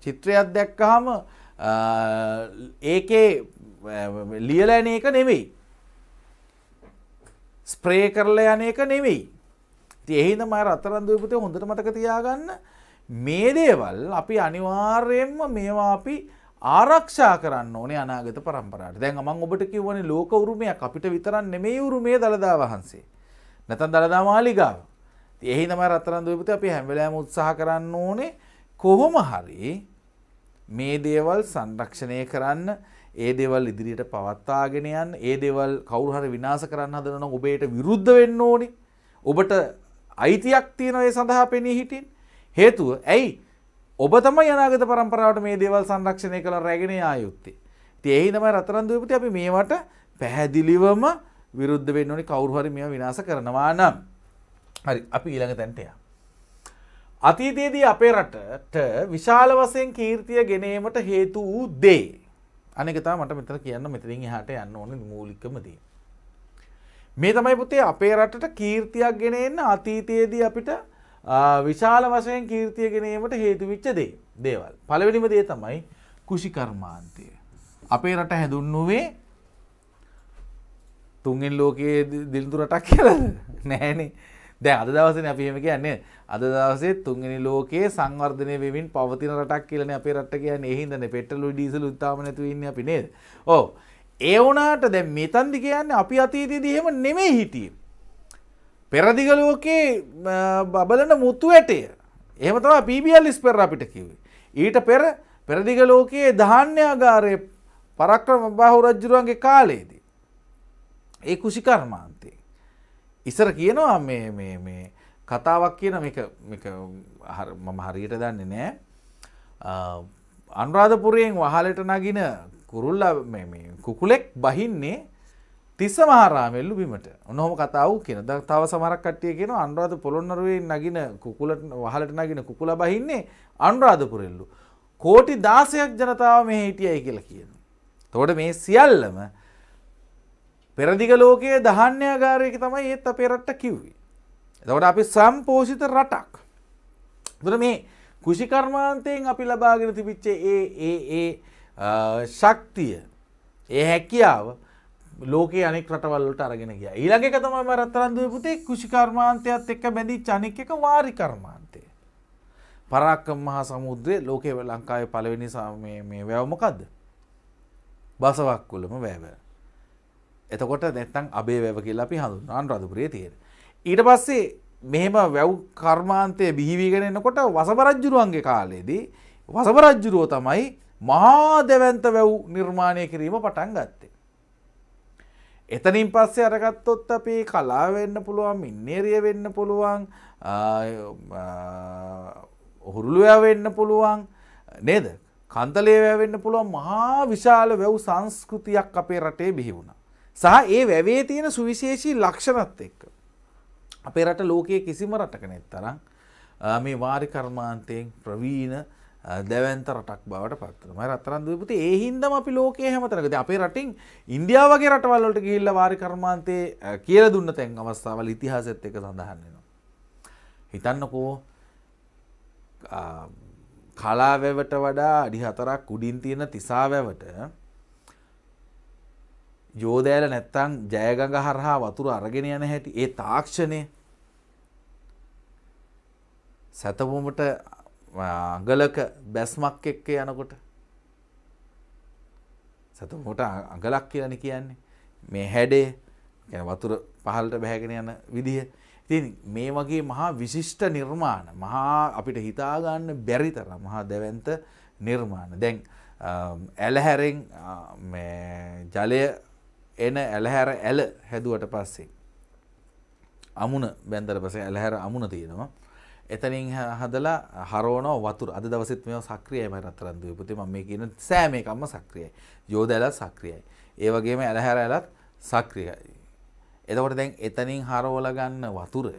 චිත්‍රයක් දැක්කහම ඒකේ ලියලා යන එක නෙවෙයි. ස්ප්‍රේ කරලා යන එක නෙවෙයි. ඉතින් එහෙනම් මම රත්තරන්දුවේ පුතේ හොඳට මතක තියාගන්න මේ දේවල් අපි අනිවාර්යයෙන්ම මේවා අපි ආරක්ෂා කරන්න ඕනේ අනාගත පරම්පරාට දැන් මං ඔබට කිව්වන ලෝක උරුමයක් අපිට විතරන් නෙමේ උරුමේ දළදා වහන්සේ. නැතන් දළදා මාලිගාව. එහි තමයි රත්තරන් දූපති අපි හැමවෙලාම උත්සාහ කරන්න ඕනේ කොහොම හරි මේ දේවල් සංරක්ෂණය කරන්න ඒ දේවල් ඉදිරියට පවත්වාගෙන යන්න ඒ දේවල් කවුරු හරි විනාශ කරන්න හදනවා නම් ඔබේට විරුද්ධ වෙන්න ඕනේ. ඔබට අයිතියක් තියෙනවා ඒ සඳහා පෙනී හිටින්. හේතුව ඇයි ඔබ තමයි අනාගත පරම්පරාවට මේ දේවල් සංරක්ෂණය කළ රැගෙන ආයුත්තේ. ඉතින් එහි තමයි රත්තරන්දුවපති අපි මේවට පැහැදිලිවම විරුද්ධ වෙන්න ඕනේ කවුරු හරි මේවා විනාශ කරනවා නම්. හරි අපි ඊළඟ තැනට යමු. අතීතයේදී අපේ රටට විශාල වශයෙන් කීර්තිය ගෙනීමට හේතු වූ දේ. අනෙක තමයි මට මෙතන කියන්න මෙතනින් එහාට යන්න ඕනේ මූලිකම දේ. මේ තමයි පුතේ අපේ රටට කීර්තියක් ගෙන එන්න අතීතයේදී අපිට විශාල වසයෙන් කීර්තිය ගෙනීමට හේතුවිච්ච දේ දේවල්. පළවෙනිම දේ තමයි කුෂිකර්මාන්තය. අපේ රට හැඳුන්නුවේ තුන්ගෙන් ලෝකයේ දිල්දුරටක් කියලද නෑනේ දැ අද දවසන අපිහෙම කියන්නේ අද දවසේ තුන්ගනි ලෝකයේ සංවර්ධනය වෙමින් පවතින රටක් කියලන අප රට කියන්න එහිදන පෙටලු ඩීසල් උත්තාමනැතුවන්න අපි නේද ඕ ඒ වනාට දැ මෙතන්දි කියන්න අපි අතීතයේදහෙම නෙමේ හිටියීම පෙරදිගලෝකේ බබලන මුත්තු ඇටය එහම තම පිබියල්ලිස් පෙර අපිට කිවේ. ඊට පෙර පෙරදිගලෝකයේ ධාන්‍යාගාරය පරක්‍රම බාහු රජ්ජුරුවන්ගේ කාලයේදී. ඒ කුසිකර්මාන්තය. ඉසර කියනවා මේ කතාවක් කියන මම හරියට දන්නේ නෑ අනුරාධපුරයෙන් වහලට නගින කුරුල්ල කුකුලෙක් බහින්නේ තිස්ස මහරාමෙල්ලු බිමට ඔන්නොහොම කතාව කියන ද තව සමරක් කට්ටිය කියන අනුරාධ පොළොන්නරුවේ නගින කුකුලට වහලට නගින කුකුල බහින්නේ අනුරාධපුරෙල්ලු. කෝටි දාසයක් ජනතාව මේ හිටියයි කියලා කියන. තෝට මේ සියල්ලම පෙරදිග ලෝකයේ දහන්‍යගාරයක තමයි ඒත් පෙරට්ට කිව්වේ. එතවට අපි සම්පෝෂිත රටක්. දුර මේ කුෂිකර්මාන්තයෙන් අපි ලබාගෙන තිබිච්චේ ඒ ඒ ඒ ශක්තිය ඒ හැකියාව ලෝක අනෙක් රටවල්ලට අරගෙන ගිය ඊළඟ එක තමයි රත්තරන්දුව පුතේ කෘෂිකර්මාන්තයත් එක්ක බැඳී චනික එක වාරි කර්මාන්තය. පරාක්කම් මහා සමුද්‍රයේ ලෝකයේ ලංකාවේ පළවෙනි මේ වැව මොකද්ද? බසවක්කුලම වැව. එතකොට නැත්තම් අබේ වැව කියලා අපි හඳුන්වනවා අනුරාධපුරයේ තියෙන. ඊට පස්සේ මෙහෙම වැව් කර්මාන්තය බිහිවීගෙන එනකොට වසබ රජුරුවන්ගේ කාලේදී වසබ රජුරුව තමයි මහා දෙවන්ත වැව් නිර්මාණය කිරීම පටන් ගත්තේ. එතනින් පස්සේ අරගත්තොත් අපේ කලාවෙන්න පුළුවන් මින්නේරිය වෙන්න පුළුවන් හුරුළුයා වෙන්න පුළුවන් නේද කන්තලේවය වෙන්න පුළුවන් මහා විශාල වැව් සංස්කෘතියක් අපේ රටේ බිහි වුණා. සහ ඒ වැවේ තියෙන සුවිශේෂී ලක්ෂණත් එක්ක. අපේ රට ලෝකයේ කිසිම රටක නැත්තරම් මේ වාරි කර්මාන්තයෙන් ප්‍රවීණ දැවන්ත රටක් බවට පත්තරම රත්තරන්දපුති ඒහින්දම අපි ලෝකයේ හැමතරකද අපේ රටින් ඉන්දියාවගේ රටවල්ලට ගිල්ල වාරි කර්මාන්තය කියල දුන්න තැන් අවස්ථාවල ඉතිහාසත් එක සඳහන්නවා. හිතන්නකෝ කලාවැවට වඩා අඩි හතරක් උඩින් තියෙන තිසාවැවට යෝදෑල නැත්තං ජයගඟ හරහා වතුර අරගෙන යන හැටි ඒ තාක්ෂණය සැතවුමට අඟලක බැස්මක් එක්ක යනකොට සතමෝට අඟලක් කියලන කියන්නේ මේ හැඩේ ගැන වතුර පහලට බැහැගෙන යන විදිහ ඉතින් මේ වගේ මහා විශිෂ්ට නිර්මාණ මහා අපිට හිතාගන්න බැරි තර මහා දැවන්ත නිර්මාණ දැන් ඇලහැරෙන් ජලය එන ඇලහැර ඇල හැදුවට පස්සේ අමුණ බැන්දර පසේ ඇලහැර අමුණ තියෙනවා එතනින් හදලා හරෝනෝ වතුර අද දවසෙත් මේවා සක්‍රියයි මම රත්තරන් දුවේ පුතේ මම මේ කියන සෑම එකක්ම සක්‍රියයි යෝධයලත් සක්‍රියයි ඒ වගේම ඇලහැරයලත් සක්‍රියයි එතකොට දැන් එතනින් හරවල ගන්න වතුර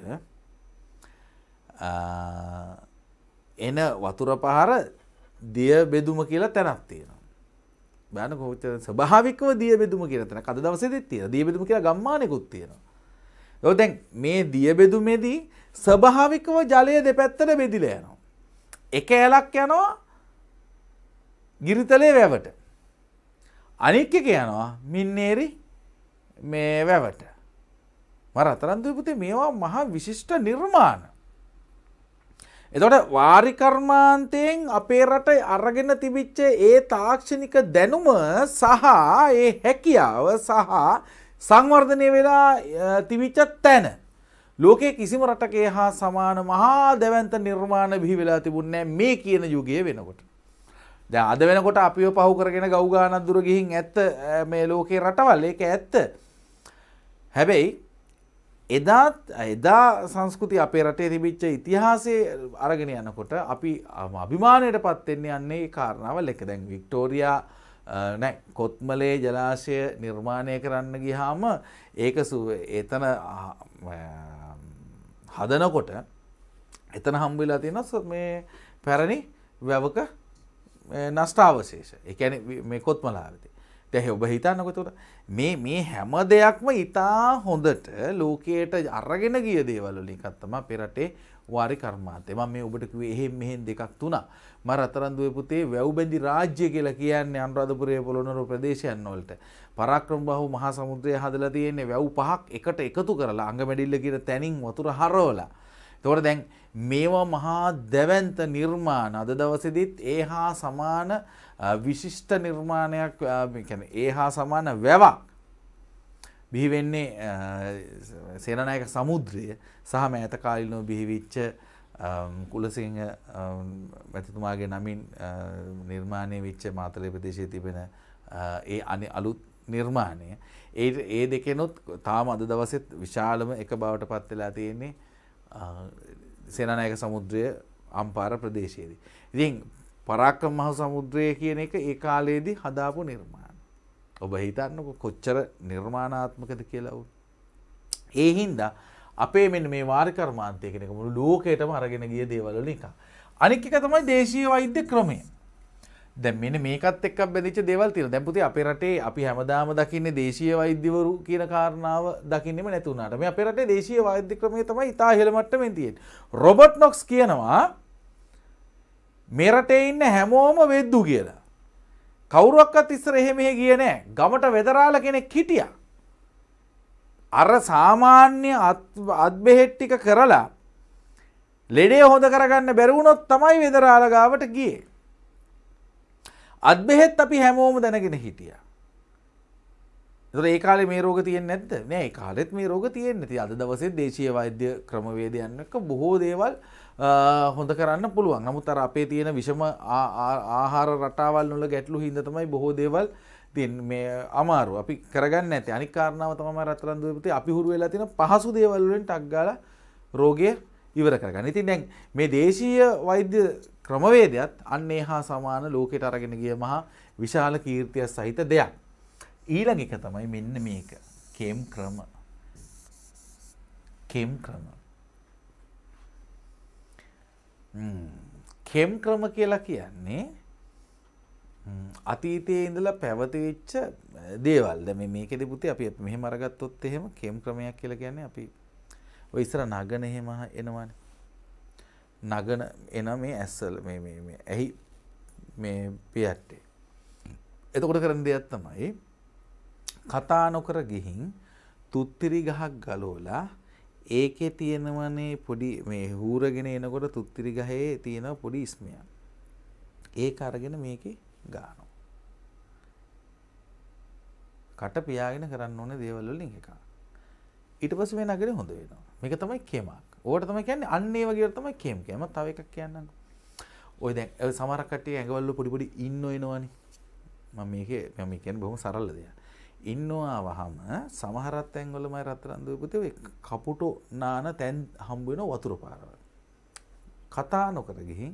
එන වතුර පහර දිය බෙදුම කියලා තැනක් තියෙනවා බෑන කොච්චර ස්වභාවිකව දිය බෙදුම කියලා තැනක් අද දවසේදීත් තියෙනවා දිය බෙදුම කියලා ගම්මානෙකුත් තියෙනවා ඔව් දැන් මේ දිය බෙදුමේදී ස්වභාවිකව ජලය දෙපැත්තට බෙදිලා යනවා. එක ඇලක් යනවා ගිරිතලේ වැවට. අනික් එක යනවා මින්නේරි මේ වැවට. මම රතරන්දු පුතේ මේවා මහා විශිෂ්ට නිර්මාණ. එතකොට වාරි කර්මාන්තයෙන් අපේ රට අරගෙන තිබිච්ච ඒ තාක්ෂණික දැනුම සහ ඒ හැකියාව සහ සංවර්ධනය වෙලා තිබිච්ච තැන ලෝකයේ කිසිම රටකේ හා සමාන මහා දැවන්ත නිර්මාණ බිහි වෙලා තිබුණේ මේ කියන යුගයේ වෙනකොට. දැන් අද වෙනකොට අපිව පහු කරගෙන ගව් ගානක් දුර ගිහින් ඇත්ත මේ ලෝකේ රටවල් ඒක ඇත්ත. හැබැයි එදාත් එදා සංස්කෘති අපේ රටේ තිබිච්ච ඉතිහාසය අරගෙන යනකොට අපි අභිමානයට පත්වෙන්නේ යන්නේ කාරණාවල් එක දැන් වික්ටෝරයා නෑ කොත්මලේ ජලාශය නිර්මාණය කරන්න ගිහාම ඒක එතන හදනකොට එතන හම්බවෙලා තියෙනස් මේ පැරණි වැවක නස්ටාවශේෂ එකැන මේ කොත්මලාවෙති දැහෙ ඔබ හිතන්නක තුර මේ මේ හැම දෙයක්ම ඉතා හොඳට ලෝකයට අරගෙන ගිය දේවල්ලින් කත්තම පෙරටේ වාරි කර්මාන්තය ම මේ ඔබට කිවේ එහෙම මෙහෙන් දෙකක් තුනා ම රතරන්දුව පුතේ වැව්බැඳි රාජ්‍ය කියලා කියන්නේ අනුරාධපුරය පොළොනරු ප්‍රදේශයන් වලට. පරාක්‍රම බහු මහා සමුද්‍රය හදලා තියෙන්නේ වැව් පහක් එකට එකතු කරලා අංගමැඩිල්ල කියන තැනින් වතුර හරවලා. ඒතකොට දැන් මේවා මහා දැවැන්ත නිර්මාණ අද දවසේදීත් ඒ හා සමාන විශිෂ්ට නිර්මාණයක් කියන්නේ ඒ හා සමාන වැවක් බිහි වෙන්නේ සේනනායක සමුද්‍රය සහ මෑත කාලිනව බිහිවිච්ච Um, කුලසිංහ um, මැතිතුමාගේ නමින් uh, නිර්මාණය විච්ච මාතලය ප්‍රදේශය තිබෙන uh, ඒ අනි අලුත් නිර්මාණය. ඒ ඒ දෙකෙනොත් තාම අද දවසෙත් විශාලම එක බවට පත්වෙලා තියෙන්නේ uh, සෙනනායක සමුද්‍රය අම්පාර ප්‍රදේශයේදී. ඉතින් පරාක්‍රම මහ සමුද්‍රය කියන එක ඒ කාලයේදී හදාපු නිර්මාණ. ඔබ හිතන්නක කොච්චර නිර්මාණාත්මකද කියලවු. ඒ හින්දා අපේ මෙන්න මේ වාර කර්මාන්තය කෙනෙක මුළු ලෝකයටම අරගෙන ගිය දේවල්වල එක. අනික් එක තමයි දේශීය වෛද්‍ය ක්‍රමය. දැන් මෙන්න මේකත් එක්ක බැඳිච්ච දේවල් තියෙනවා. දැන් පුතේ අපේ රටේ අපි හැමදාම දකින්නේ දේශීය වෛද්‍යවරු කියන කාරණාව දකින්නෙම නැති වුණාට මේ අපේ රටේ දේශීය වෛද්‍ය ක්‍රමය තමයි ඉතා ඉහළ මට්ටමින් තියෙන්නේ. රොබර්ට් නොක්ස් කියනවා මේ රටේ ඉන්න හැමෝම වෙද්දු කියලා. කවුරුවක්වත් ඉස්සර එහෙම එහෙ ගියේ නැහැ. ගමට වෙදරාල කෙනෙක් හිටියා. අර සාමාන්‍ය අත්බෙහෙට්ටික කරලා ලෙඩේ හොඳ කරගන්න බැරවුණොත් තමයි වෙදරාලගාවට ගිය. අත්බෙහෙත් අපි හැමෝම දැනගෙන හිටිය. ඒ කාල මේ රෝග තියෙන් නැද නෑ කාලෙත් මේ රෝග තියෙන් නති අද දවසේ දේශය වෛද්‍ය ක්‍රමවේදයන්නක බොහෝ දේවල් හොඳ කරන්න පුළුවන් නමුත් අර අපේ තියෙන විෂම ආහාර රටාවල් නොල ගැටලු හිද තමයි බොහෝ දේවල් තින් මේ අමාරු අපි කරගන්න ඇති අනිකාරණාව තම රත්තරන්දුපති අපි හුරු වෙලා තින පහසු දේවල්ලෙන් ටක්ගාල රෝගය ඉවර කරගන්න ඉතින් දැන් මේ දේශීය වෛද්‍ය ක්‍රමවේදයක්ත් අන්නේ හා සමාන ලෝකෙට අරගෙන ගිය මහා විශාල කීර්තියක් සහිත දෙයක්. ඊළඟ එක තමයි මෙන්න මේක කෙම් ක්‍රම කෙම් ක්‍රම කෙම් ක්‍රම කියලා කියන්නේ අතීතයේ ඉඳලා පැවතිවෙච්ච දේවල්ද මේ මේකෙද පුතේ අපි මෙහෙම අරගත්තොත් එහෙම කේම් ක්‍රමයක් කියලා කියන්නේ අපි ඔය ඉස්සර නගන එහෙම එනවනේ නගන එන මේ ඇස්වල මේ මේ මේ ඇහි මේ පියට්ටේ එතකොට කරන දෙයක් තමයි කතා නොකර ගිහින් තුත්තිරි ගහක් ගලෝලා ඒකේ තියෙනවනේ පොඩි මේ හූරගෙන එනකොට තුත්තිරි ගහේ තියෙන පොඩි ඉස්මයක් ඒක අරගෙන මේකේ ගානවා. කට පියාගෙන කරන්න ඕනේ දේවල් වලින් එකක්. ඊට පස්සේ මේ නගරේ හොඳ වෙනවා. මේක තමයි කේමක්. ඕකට තමයි කියන්නේ අන්න ඒ වගේ තමයි කේම් කියන්නේ. මම තව එකක් කියන්නම්. ඔය දැන් සමහර කට්ටිය ඇඟවල පොඩි පොඩි ඉන්න එනවනේ. මම මේකේ මම කියන්නේ බොහොම සරල දෙයක්. ඉන්නවා වහම සමහරත් ඇංගොලමයි රත්තරන් දූපතේ ඔය කපුටෝ නාන තැන් හම්බ වෙන වතුර පාරවල්. කතා නොකර ගිහින්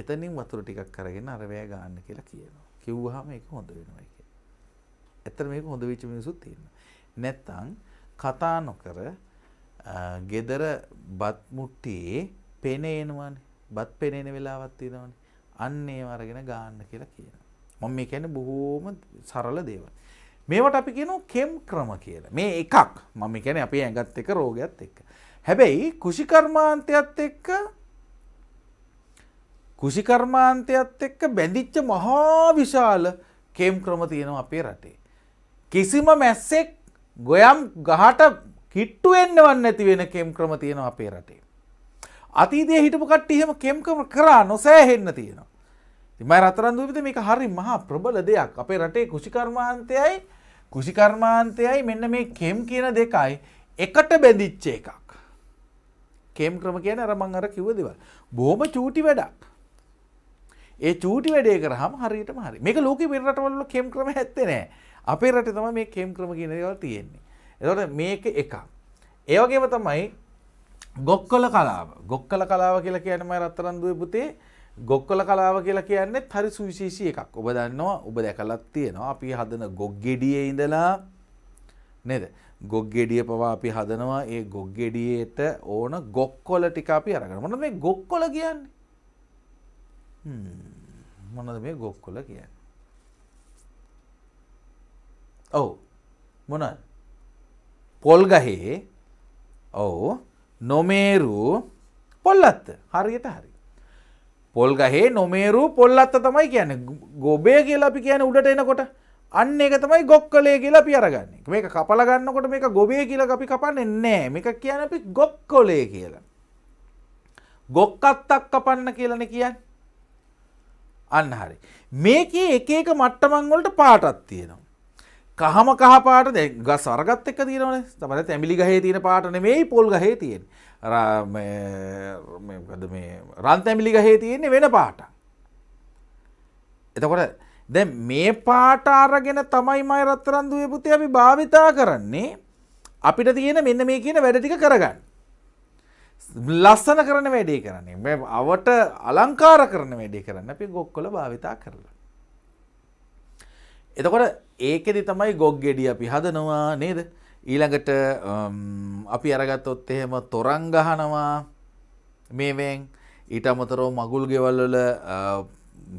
එතනින් වතුර ටිකක් අරගෙන අර වැය ගන්න කියලා කියනවා. කිව්වහම ඒක හොඳ වෙනවා කියලා. ඇත්තට මේක හොඳ වෙච්ච මිනිස්සුත් ඉන්නවා. නැත්තම් කතා නොකර ගෙදර බත් මුට්ටියේ පෙනේනවනේ. බත් පෙනේන වෙලාවක් තියෙනවනේ. අන්න ඒව අරගෙන ගන්න කියලා කියනවා. මම මේ කියන්නේ බොහෝම සරල දේවල්. මේවට අපි කියනවා කෙම් ක්‍රම කියලා. මේ එකක්. මම කියන්නේ අපේ ඇඟත් එක්ක රෝගයත් එක්ක. හැබැයි කුෂිකර්මාන්තයත් එක්ක කුසිකර්මාන්තයත් එක්ක බැඳිච්ච මහා විශාල කේම් ක්‍රම තියෙනවා අපේ රටේ. කිසිම මැස්සෙක් ගොයම් ගහට කිට්ටු එන්නවන් නැති වෙන කේම් ක්‍රම තියෙනවා අපේ රටේ. අතීතයේ හිටපු කට්ටිය එහෙම කේම් ක්‍රම කරා නොසෑහෙන්න තියෙනවා. ඉතින් මම රත්තරන් දූපිත මේක හරි මහා ප්‍රබල දෙයක්. අපේ රටේ කුසිකර්මාන්තයයි කුසිකර්මාන්තයයි මෙන්න මේ කේම් කියන දෙකයි එකට බැඳිච්ච එකක්. කේම් ක්‍රම කියන අර මං අර කිව්ව දේවල්. බොහොම චූටි වැඩක්. ඒ චූටි වැඩේ කරහම හරියටම හරි මේක ලෝක වෙරටවල්ල කෙම් ක්‍රම ඇත්තේ නෑ අපේ රට තම මේ කෙම් ක්‍රම කියන දේවල් තියෙන්නේ එතකොට මේක එකක් ඒ වගේම තමයි ගොක්කොල කලාව ගොක්කොල කලාව කියලා කියන්නේ මම රත්තරන් දුවේ පුතේ ගොක්කොල කලාව කියලා කියන්නේ හරි සුවිශේෂී එකක් ඔබ දන්නවා ඔබ දැකලත් තියෙනවා අපි හදන ගොග්ගෙඩියේ ඉඳලා නේද ගොග්ගෙඩිය පවා අපි හදනවා ඒ ගොග්ගෙඩියට ඕන ගොක්කොල ටික අපි අරගෙන මොනවද මේ ගොක්කොල කියන්නේ මොනද මේ ගොක්කොල කියන්න. ඔවු මොන පොල්ගහේ ඔවු නොමේරු පොල්ලත්ත හරියට හරි. පොල්ගහේ නොමේරු පොල්ලත්ත තමයි කියන ගොබය කියලා අපි කියන උඩට එනකොට අන්න එක තමයි ගොක්කලේ කියලා අපි අරගන්නේ මේ කපල ගන්නකොට මේ ගොබේ කියලා අපි කපන්න නෑ මේක කියන අපි ගොක්කොලේ කියලා. ගොක්කත්තක් කපන්න කියලන කියන්න අන්න හරි. මේකේ එක එක මට්ටමංවලට පාටත් තියෙනවා. කහම කහ පාට දැ ගස් අරගත් එක තියෙනවන තමන තැමිලි ගහේ තියෙන පාටන මේ පොල් ගහේ තියෙන් ගද මේ රන් තැමිලි ගහේ තියෙන්නේ වෙන පාට. එතකොට දැ මේ පාට අරගෙන තමයි මයි රත්තරන්දුවේ පුතේ අපි භාවිතා කරන්නේ අපිට තියෙන මෙන්න මේ කියන වැඩටික කරගන්න. ලස්සන කරන වැඩේ කරන්නේ මේ අවට අලංකාර කරන වැඩේ කරන්න අපි ගොක්කොල භාවිතා කරලා. එතකොට ඒකෙදි තමයි ගොග් ගෙඩිය අපි හදනවා නේද ඊළඟට අපි අරගත්තොත් එහෙම තොරන් ගහනවා මේවෙන් ඊට අමතරව මගුල් ගෙවල් වල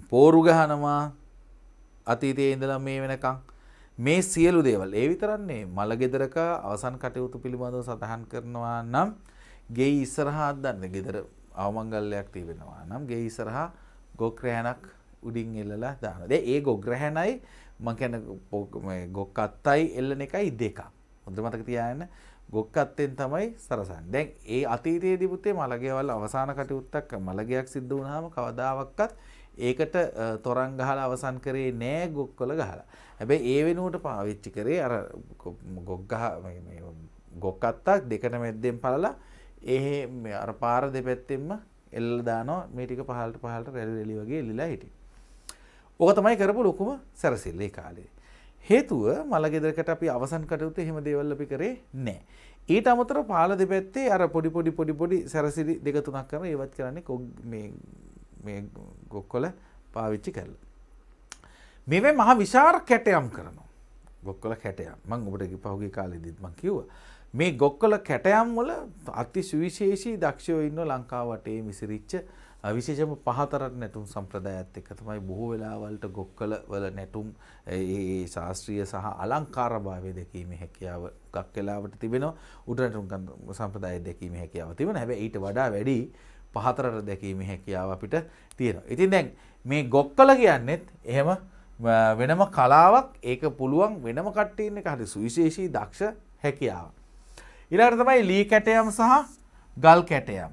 පෝරු ගහනවා අතීතයේ ඉඳලා මේ වෙනකම් මේ සියලු දේවල් ඒ විතරන්නේ මල ගෙදරක අවසන් කටයුතු පිළිබඳව සඳහන් කරනවා නම් ගේ ඉස්සරහා අදන්න ගෙදර අවමංගල්ලයක් තිබෙනවා නම් ගේ ඉස්සරහා ගොක්‍රෑනක් උඩින් එල්ලලා දාන දේ ඒ ගොග්‍රහැණයි මකැන ගොක් අත්තයි එල්ලන එකයි දෙකක් හොඳ මතක තියාන්න ගොක් අත්තෙන් තමයි සරසන් දැන් ඒ අතීතයේ දිපුතේ මළගේවල් අවසාන කටයුත්තක් මළගයක් සිද්ධ වුණාම කවදාවක්කත් ඒකට තොරන් ගහල අවසන් කරේ නෑ ගොක්කොල ගහලා. හැබැ ඒ වෙනුවට පාවිච්චි කරේ අර ගොක්ගහ ගොක්කත්තක් දෙකට මැද්දෙන් පලලා ඒ අර පාර දෙපැත්තෙන්ම එල්ල දානෝ මේටික පහලට පහලට රැල්ලෙලි වගේ එලිලා හිටි. ඕක තමයි කරපු ලොකුම සැරසිල්ල ඒ කාලේ. හේතුව මළගෙදරකට අපි අවසන් කටයුතු එහෙම දේවල් අපි කරේ නැහැ. ඊට අමතරව පාල දෙපැත්තේ අර පොඩි පොඩි පොඩි පොඩි සැරසිලි දෙක තුනක් කරන ඒවත් කරන්නේ මේ මේ ගොක්කොල පාවිච්චි කරලා. මේවැ මහ විශාර කැටයම් කරනවා. ගොක්කොල කැටයම්. මම ඔබට පහුගිය කාලෙදිත් මම කිව්වා. මේ ගොක්කොල කැටයම් වල අති සුවිශේෂී දක්ෂයෝ ඉන්න ලංකාවටේ විසිරිච්ච විශේෂම පහතරක් නැටුම් සම්ප්‍රදායත් එක්ක තමයි බොහෝ වෙලාවලට ගොක්කල වල නැටුම් ඒ ශාස්ත්‍රීය සහ අලංකාරභාවය දැකීමේ හැකියාව ගොක්ක් වෙලාවට තිබෙනවා උඩ නැටුම් සම්ප්‍රදාය දැකීමේ හැකියාව තිබෙනවා හැබැයි ඊට වඩා වැඩි පහතරට දැකීමේ හැකියාව අපිට තියෙනවා. ඉතින් දැන් මේ ගොක්කල කියන්නේත් එහෙම වෙනම කලාවක් ඒක පුළුවන් වෙනම කට්ටියන් එක හරි සුවිශේෂී දක්ෂ හැකියාවක්. ඊළඟට තමයි ලී කැටයම් සහ ගල් කැටයම්.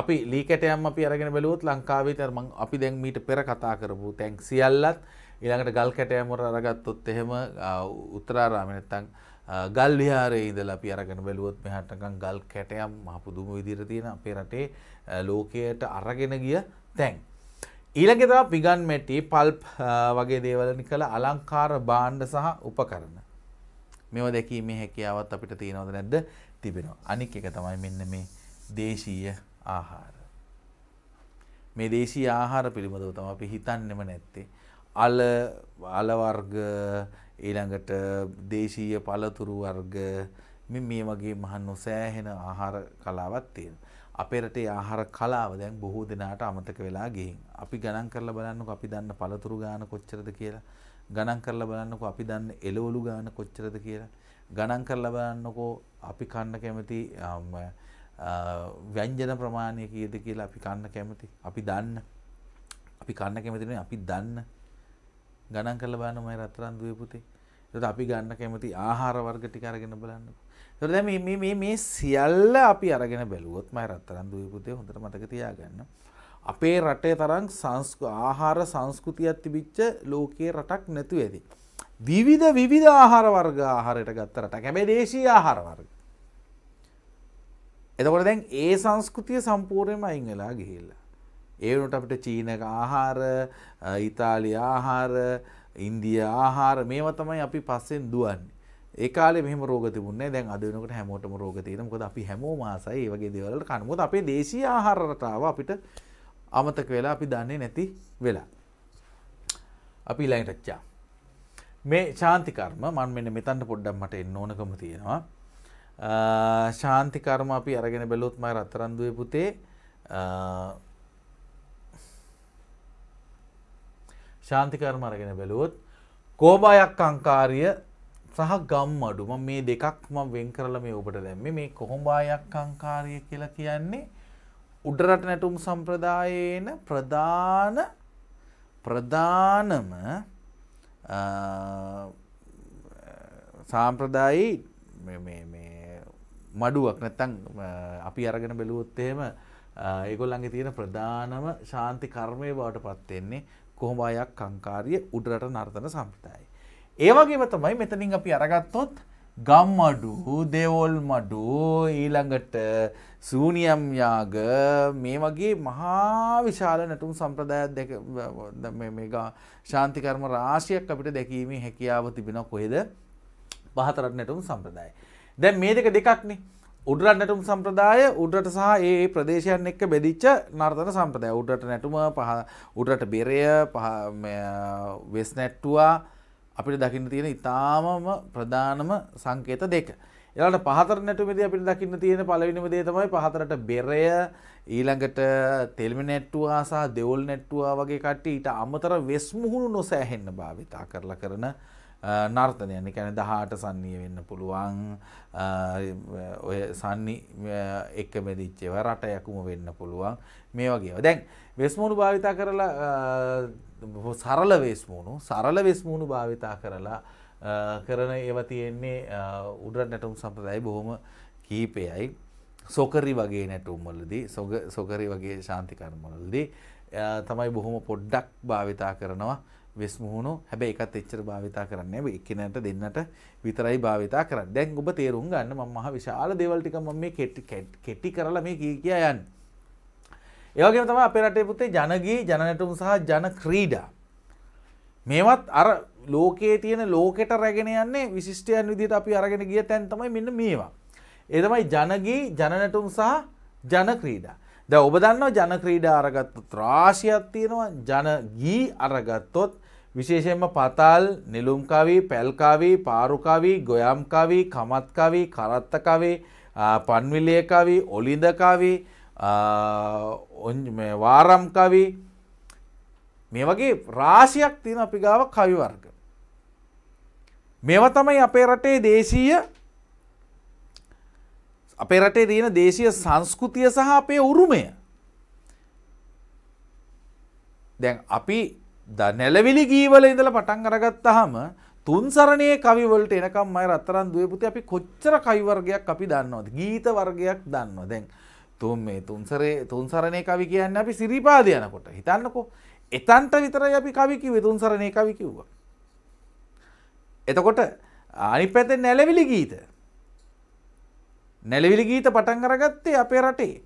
අපි ලී කැටයම් අපි අරගෙන බැලුවොත් ලංකාවේ තර මං අපි දැන් මීට පෙර කතා කරපු තැන් සියල්ලත් ඊළඟට ගල් කැටයම් වල අරගත්තොත් එහෙම උත්තරාරාමේ නැත්තම් ගල් විහාරයේ ඉඳලා අපි අරගෙන බැලුවොත් මෙහාට නිකන් ගල් කැටයම් මහ පුදුම විදිහට තියෙන අපේ රටේ ලෝකයට අරගෙන ගිය තැන්. ඊළඟට පිගන් මැටි පල්ප් වගේ දේවල් නිකල අලංකාර භාණ්ඩ සහ උපකරණ. මේවා දැකීමේ හැකියාවත් අපිට තියෙනවද නැද්ද? තිබෙනවා. අනික් එක තමයි මෙන්න මේ දේශීය ආහාර. මේ දේශීය ආහාර පිළිබඳව තමයි අපි හිතන්නෙම නැත්තේ. අල අල වර්ග ඊළඟට දේශීය පළතුරු වර්ග මේ මේ වගේ මහ නොසෑහෙන ආහාර කලාවක් තියෙනවා. අපේ රටේ ආහාර කලාව දැන් බොහෝ දෙනාට අමතක වෙලා ගිහින්. අපි ගණන් කරලා බලන්නකෝ අපි දන්න පළතුරු ගාන කොච්චරද කියලා. ගණන් කරලා බලන්නකෝ අපි දන්න එළවලු ගාන කොච්චරද කියලා. ගණන් කරලා බලන්නකෝ අපි කන්න කැමති ව්‍යංජන ප්‍රමාණය කීයද කියලා අපි කන්න කැමති. අපි දන්න. අපි කන්න කැමති අපි දන්න. ගණන් කරලා බලන්නමයි රත්තරන් දුවේ පුතේ. ඒකට අපි ගන්න කැමති ආහාර වර්ග ටික අරගෙන බලන්නකෝ. ඒකට මේ මේ මේ සියල්ල අපි අරගෙන බැලුවොත් මම රත්තරන් දුවේ පුතේ හොඳට මතක තියාගන්න. අපේ රටේ තරම් ආහාර සංස්කෘතියක් තිබිච්ච ලෝකයේ රටක් නැතු ඇති. විවිධ විවිධ ආහාර වර්ග ආහාරයට ගත්ත රට කැබැ දේශී ආහාර වර්ග. එතකොට දැන් ඒ සංස්කෘතිය සම්පූර්ණයෙන්ම අයින් වෙලා ගිහිල්ලා. ඒ වුණට අපිට චීන ආහාර, ඉතාලි ආහාර, ඉන්දිය ආහාර මේවා තමයි අපි පස්සෙන් දුවන්නේ. ඒ කාලේ මෙහෙම රෝග තිබුණේ දැන් අද වෙනකොට හැමෝටම රෝග තියෙනවා. මොකද අපි හැමෝම ආසයි මේ වගේ දේවල් වලට කන. මොකද අපේ දේශීය ආහාර රටාව අපිට අමතක වෙලා අපි දන්නේ නැති වෙලා. අපි ඊළඟට රච්චා. මේ ශාන්ති කර්ම මම මෙන්න මෙතනට පොඩ්ඩක් මට එන්න ඕනකම තියෙනවා. ශාන්ති කර්ම අපි අරගෙන බැලුවොත් මම රත්තරන් දුවේ පුතේ ශාන්ති කර්ම අරගෙන බැලුවොත් කෝබායක් අංකාරිය සහ ගම්මඩු මම මේ දෙකක් මම වෙන් කරලා මේ ඔබට දැම්මේ මේ කොහොඹායක් අංකාරිය කියලා කියන්නේ උඩරට නැටුම් සම්ප්‍රදායේන ප්‍රධාන ප්‍රධානම සාම්ප්‍රදායි මඩුවක් නැත්තං අපි අරගෙන බැලුවොත් එහෙම ඒගොල්ලන්ගේ තියෙන ප්‍රධානම ශාන්ති කර්මය බවට පත්වෙන්නේ කොහොම අයක් කංකාරිය උඩරට නර්තන සම්ප්‍රදායි. ඒවගේම තමයි මෙතනින් අපි අරගත්තොත් ගම්මඩු දෙවොල්මඩු ඊළඟට සූනියම් යාග මේ වගේ මහා විශාල නැටුම් සම්ප්‍රදායක් දැක මේ ශාන්තිකර්ම රාශියක් අපිට දැකීමේ හැකියාව තිබෙන කොහෙද පහතරට නැටුම් සම්ප්‍රදාය. දැන් මේ දෙක දෙකක්නේ උඩරට නැටුම් සම්ප්‍රදාය උඩට සහ ඒ ප්‍රදේශයන් එක්ක බෙදිච්ච නර්තන සම්ප්‍රදාය. උඩට නැටුම පහ උඩට බෙරය පහ වෙස් නැට්ටුවා අපිට දකින්න තියෙන ඉතාමම ප්‍රධානම සංකේත දෙක. එලාට පහතර නැටුමේදී අපිට දකින්න තියෙන පළවෙනිම දේ තමයි පහතරට බෙරය ඊළඟට තෙල්ම නැට්ටුව ආසා දෙවොල් නැට්ටුවා වගේ කට්ටිය ඊට අමතර වෙස් මුහුණු නොසෑහෙන්න භාවිතා කරලා කරන නර්තනයන කැන දහට සන්නී වෙන්න පුළුවන් ඔය සන්නි එක්ක මෙදිච්චේව රට යකුම වෙන්න පුළුවන් මේ වගේ දැන් වෙස්මූුණු භාවිතා කරලා සරල වෙස්මූුණු සරල වෙස්මූුණු භාවිතා කරලා කරන ඒව තියෙන්නේ උඩට නැටුම් සම්පදයි බොහොම කීපයයි සොකරි වගේ නැටුම්වලදී සොකරි වගේ ශාන්තිකර්මලදී තමයි බොහොම පොඩ්ඩක් භාවිතා කරනවා වෙස් මුහුණු හැබැයි එකත් එච්චර භාවිතා කරන්න නැව එක්කෙනට දෙන්නට විතරයි භාවිතා කරන්න. දැන් ඔබ තේරුම් ගන්න මම මහ විශාල දේවල් ටික මම මේ කෙටි කෙටි කරලා මේ කිය කියා යන්නේ. ඒ වගේම තමයි අපේ රටේ පුතේ ජනගී ජනනැටුම් සහ ජන ක්‍රීඩා. මේවත් අර ලෝකයේ තියෙන ලෝකෙට රැගෙන යන්නේ විශිෂ්ටයන් විදිහට අපි අරගෙන ගිය තැන් තමයි මෙන්න මේවා. ඒ තමයි ජනගී ජනනැටුම් සහ ජන ක්‍රීඩා. දැන් ඔබ දන්නවා ජන ක්‍රීඩා අරගත්තොත් රාශියක් තියෙනවා ජන ගී අරගත්තොත් විශේෂයෙන්ම පතාල් නිලුම්කවී පැල්කාවී පාරුකවී ගොයම්කවී කමත්කවී කරත්තකවේ පන්විලියකවී ඔලිඳකවී වාරම්කවී මේ වගේ රාශියක් තියෙන අපි ගාව කවි වර්ග. මේව තමයි අපේ රටේ දේශීය අපේ රටේ තියෙන දේශීය සංස්කෘතිය සහ අපේ උරුමය. දැන් අපි ද නැලවිලි ගීවල ඉඳල පටන් අරගත්තහම තුන්සරණයේ කවිවලට එනකම් අය රත්තරන් දුවපුති අපි කොච්චර කවිවර්ගයක් අපි දන්නවද ගීත වර්ගයක් දන්නවා දැන් තුන් මේ තුන්සරේ තුන්සරණය කවි කියන්න අපි සිරිපාද යනකොට හිතන්නකෝ එතන්ට විතරයි අපි කවිකිවේ තුන්සරණය කවි කිව්වා. එතකොට අනි පැත නැලවිලි ගීත නැලවිලි ගීත පටන් අරගත්තේ අපේ රටේ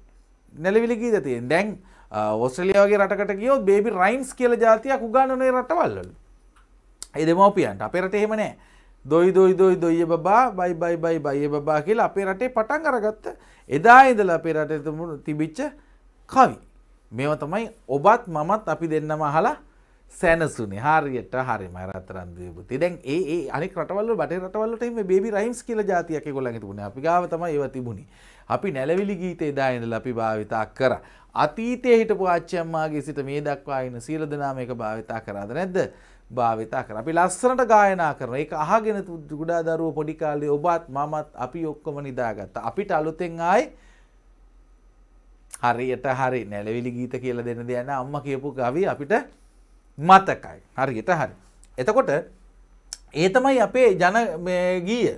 නැලවිලි ගීත තියෙන් දැන් ඔස්ට්‍රලියාවගේ රටකට ගියෝ බේබි රයින්ස් කියල ජාතියක් උගන්නනේ රටවල්ලු. ඒ දෙමෝපියන්ට අපේ රට එහෙමනෑ දොයි දොයි දොයි දොය බා බයි බයි බයි බයි බා කියලා අපේ රටේ පටන් අරගත්ත එදා ඉඳල අපේ රට තිබිච්ච කවි. මෙව තමයි ඔබත් මමත් අපි දෙන්නම අහලා සැනසුනි හාරියට හරිම රතරන් දීපුති දැන් ඒ ඒ අනික රටවල බටේ රටවලට මේ බේබි රයිම්ස් කියලා જાතියක් ඒගොල්ලන් හිටුනේ අපි ගාව තමයි ඒවා තිබුණේ අපි නැලවිලි ගීත එදා ඉඳලා අපි භාවිතා කරා අතීතයේ හිටපු ආච්චි අම්මාගේ සිට මේ දක්වා ආින සීල දනාම ඒක භාවිතා කරාද නැද්ද භාවිතා කරා අපි ලස්සනට ගායනා කරන ඒක අහගෙන ගුඩා දරුවෝ පොඩි කාලේ ඔබත් මමත් අපි ඔක්කොම නිදාගත්තා අපිට අලුතෙන් ආයි හරියට හරි නැලවිලි ගීත කියලා දෙන්න දෙන්න අම්මා කියපු ගවි අපිට මතකයි හරිගට හරි. එතකොට ඒ තමයි අපේ ජන ගීය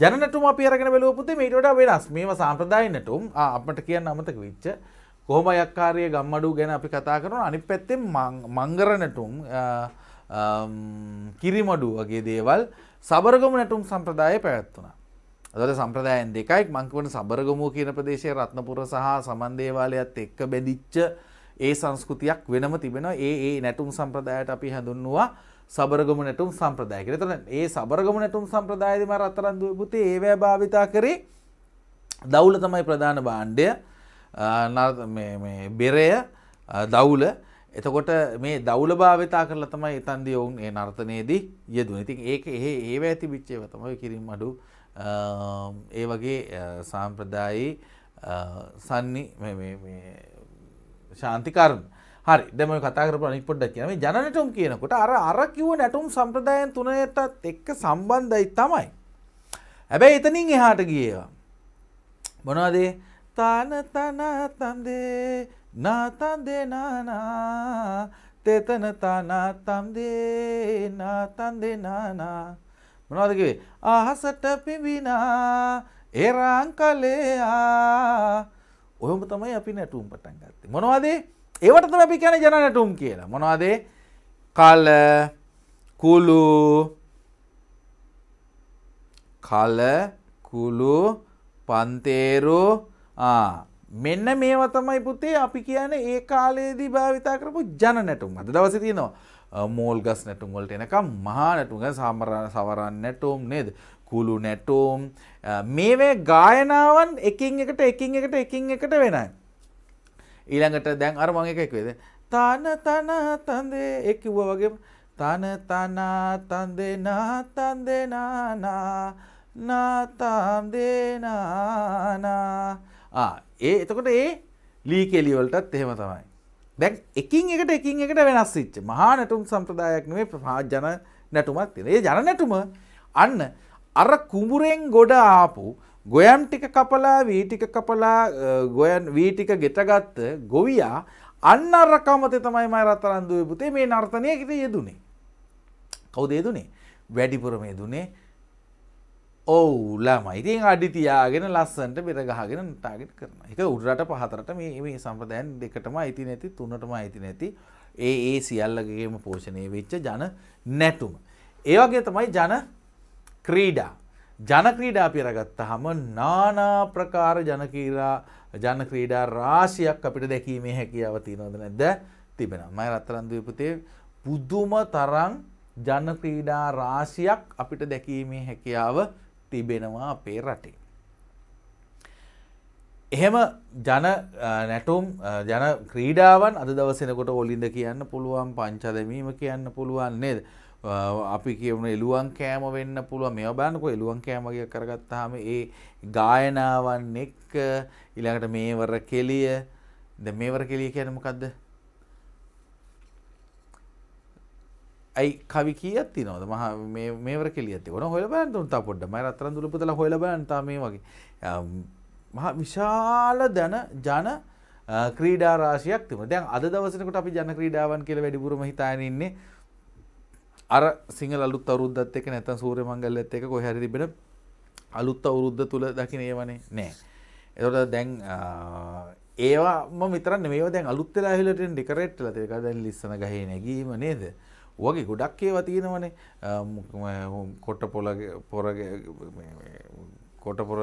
ජනටම පිරගෙන බලපුතේ මේටට වෙනස් මේම සාම්ප්‍රදායිනටුම් අපට කියන්න අමතක විච්ච කොහොම යක්කාරය ගම්මඩු ගැන අපි කතා කරන අනි පැත්තෙන් මංගරනටුම් කිරිමඩු වගේ දේවල් සබරගම නැටුම් සම්ප්‍රදාය පැවැත්වනා. අදට සම්ප්‍රදායන් දෙකයි මංකවන සබරගමූ කියන ප්‍රදේශය රත්නපුර සහ සමන්දේවාලයත් එක්ක බැදිච්ච ඒ සංස්කෘතියක් වෙනම තිබෙන ඒ ඒ නැටුම් සම්ප්‍රදායට අපි හැඳුන්නවා සබරගම නැටුම් සම්ප්‍රදායක එතන ඒ සබරගම නැටුම් සම්ප්‍රදායේදී මම රත්තරන් දුවේ පුතේ ඒවැය භාවිතා කරේ දවුල තමයි ප්‍රධාන භාණ්ඩය මේ බෙරය දවුල එතකොට මේ දවුල භාවිතා කරලා තමයි එතන්දී ඔවුන් ඒ නර්තනයේදී යෙදුනේ. ඉතින් ඒක එහෙ ඒව ඇති පිච්චේව තමයි කිරිම් අඩු ඒ වගේ සාම්ප්‍රදායි සන්නි මේ මේ ශාන්තිකර්ම හරි දෙම කතාකර පනිපොඩ්ඩ කියන ජනටුම් කියනකොට අර අර කිව නැටුම් සම්ප්‍රදායන් තුනයටත් එක්ක සම්බන්ධයි තමයි. හැබැයි එතනින් එහාට ගියවා. මොනවාදේ තන තන තන්දේ නාතන්දේ නානා තෙතන තනා තම්දේ නාතන්දේ නානා මොනවාදකිවේ අහසට පිබිනා එරංකලයා ඔහොම තමයි අපි නැටුම් පටන්ගත්. මොනවාදේ ඒවටතම අපි කැන ජනනැටුම් කියලා මොනවාදේ කල කුළු කල කුළු පන්තේරු මෙන්න මේව තමයි පුතේ අපි කියන ඒ කාලයේදී භාවිතා කරපු ජන නැටුම් අද දවසේ තියෙනවා මෝල් ගස් නැටුම් වලට එනකම් මහා නැටුම් සමරන සවරන් නැටුම් නේද කුළු නැටුම් මේවේ ගායනාවන් එකින් එකට එකින් එකට එකින් එකට වෙනයි ඊළඟට දැන් අර මං එක එකවේද තන තන තන්දේ ඒ කිව්වා වගේ තන තන තන්දේ නා තන්දේ නානා නා තන්දේ නානා ආ ඒ එතකොට ඒ ලී කෙලි වලටත් එහෙම තමයි දැන් එකින් එකට එකින් එකට වෙනස් වෙච්ච මහා නැටුම් සම්ප්‍රදායක් නෙමෙයි ජන නැටුමක් තියෙන. ඒ ජන නැටුම අන්න අර කුඹුරෙන් ගොඩ ආපු ගොයම් ටික කපලා වීටික කපලා ගොයන් වීටික ගෙටගත්ත ගොවියා අන්න අරකමතේ තමයි මයි රත්තරන්දුවේ පුතේ මේ නර්තනය හිත යෙදුනේ. කවුද යෙදුනේ? වැඩිපුරම යෙදුනේ ඔව් ළමයි. ඉතින් අඩි තියාගෙන ලස්සනට බෙර ගහගෙන ටාගට් කරනවා. ඒක උඩරට පහතරට මේ මේ සම්ප්‍රදායන් දෙකටම අයිති නැති තුනටම අයිති නැති ඒ ඒ සියල්ලගේම පෝෂණය වෙච්ච ජන නැටුම. ඒ වගේ තමයි ජන ක්‍රීඩා. ජනක්‍රීඩා පිරගත්තහම නානා ප්‍රකාර ජනකීරා ජනක්‍රීඩා රාශියක් අපිට දැකීමේ හැකියාව තියෙනවද නැද්ද තිබෙනවා. මම රත්තරන්දීපුතේ පුදුම තරම් ජනක්‍රීඩා රාශියක් අපිට දැකීමේ හැකියාව තිබෙනවා අපේ රටේ. එහෙම ජන නැටුම් ජන ක්‍රීඩාවන් අද දවසෙනකොට ඔලින්ද කියන්න පුළුවන් පංචදමීම කියන්න පුළුවන් නේද. අපි කියවන එළුවන් කෑම වෙන්න පුළුව මෙ බෑනකො එළුවන් කෑමගේ කරගත්තාම ඒ ගායනාවන් එක් ඉළඟට මේවර කෙලිය ද මේවර කෙලිය කියනමකක්ද ඇයි කවි කියති නොද මහ මේවර කෙලියති වන හොල බෑන්තුන්ත පොඩ්ඩ මයි අතරන් දුලපුතල හොල බෑන්තා මේ වගේ මහා විශාල දැන ජන ක්‍රීඩාරාශයක් තිම දැන් අද දවසනකට අපි ජන ක්‍රීඩාවන් කියල වැඩිපුරම හිතායනන්නේ අර සිංහල අලුත් අවුරුද්දත් එක්ක නැත්නම් සූර්ය මංගල්‍යයත් එක්ක කොහේ හරි තිබෙන අලුත් අවුරුද්ද තුල දකින්න ඒවනේ නෑ. ඒතකොට දැන් ඒවාම විතරක් නෙමෙයි දැන් අලුත් වෙලා ඇහිලා තියෙන ඩෙකොරේට් වෙලා තියෙන දැන් ලිස්සන ගහේ නැගීම නේද? වගේ ගොඩක් ඒවා තියෙනවනේ. කොට පොළ පොර කොට පොර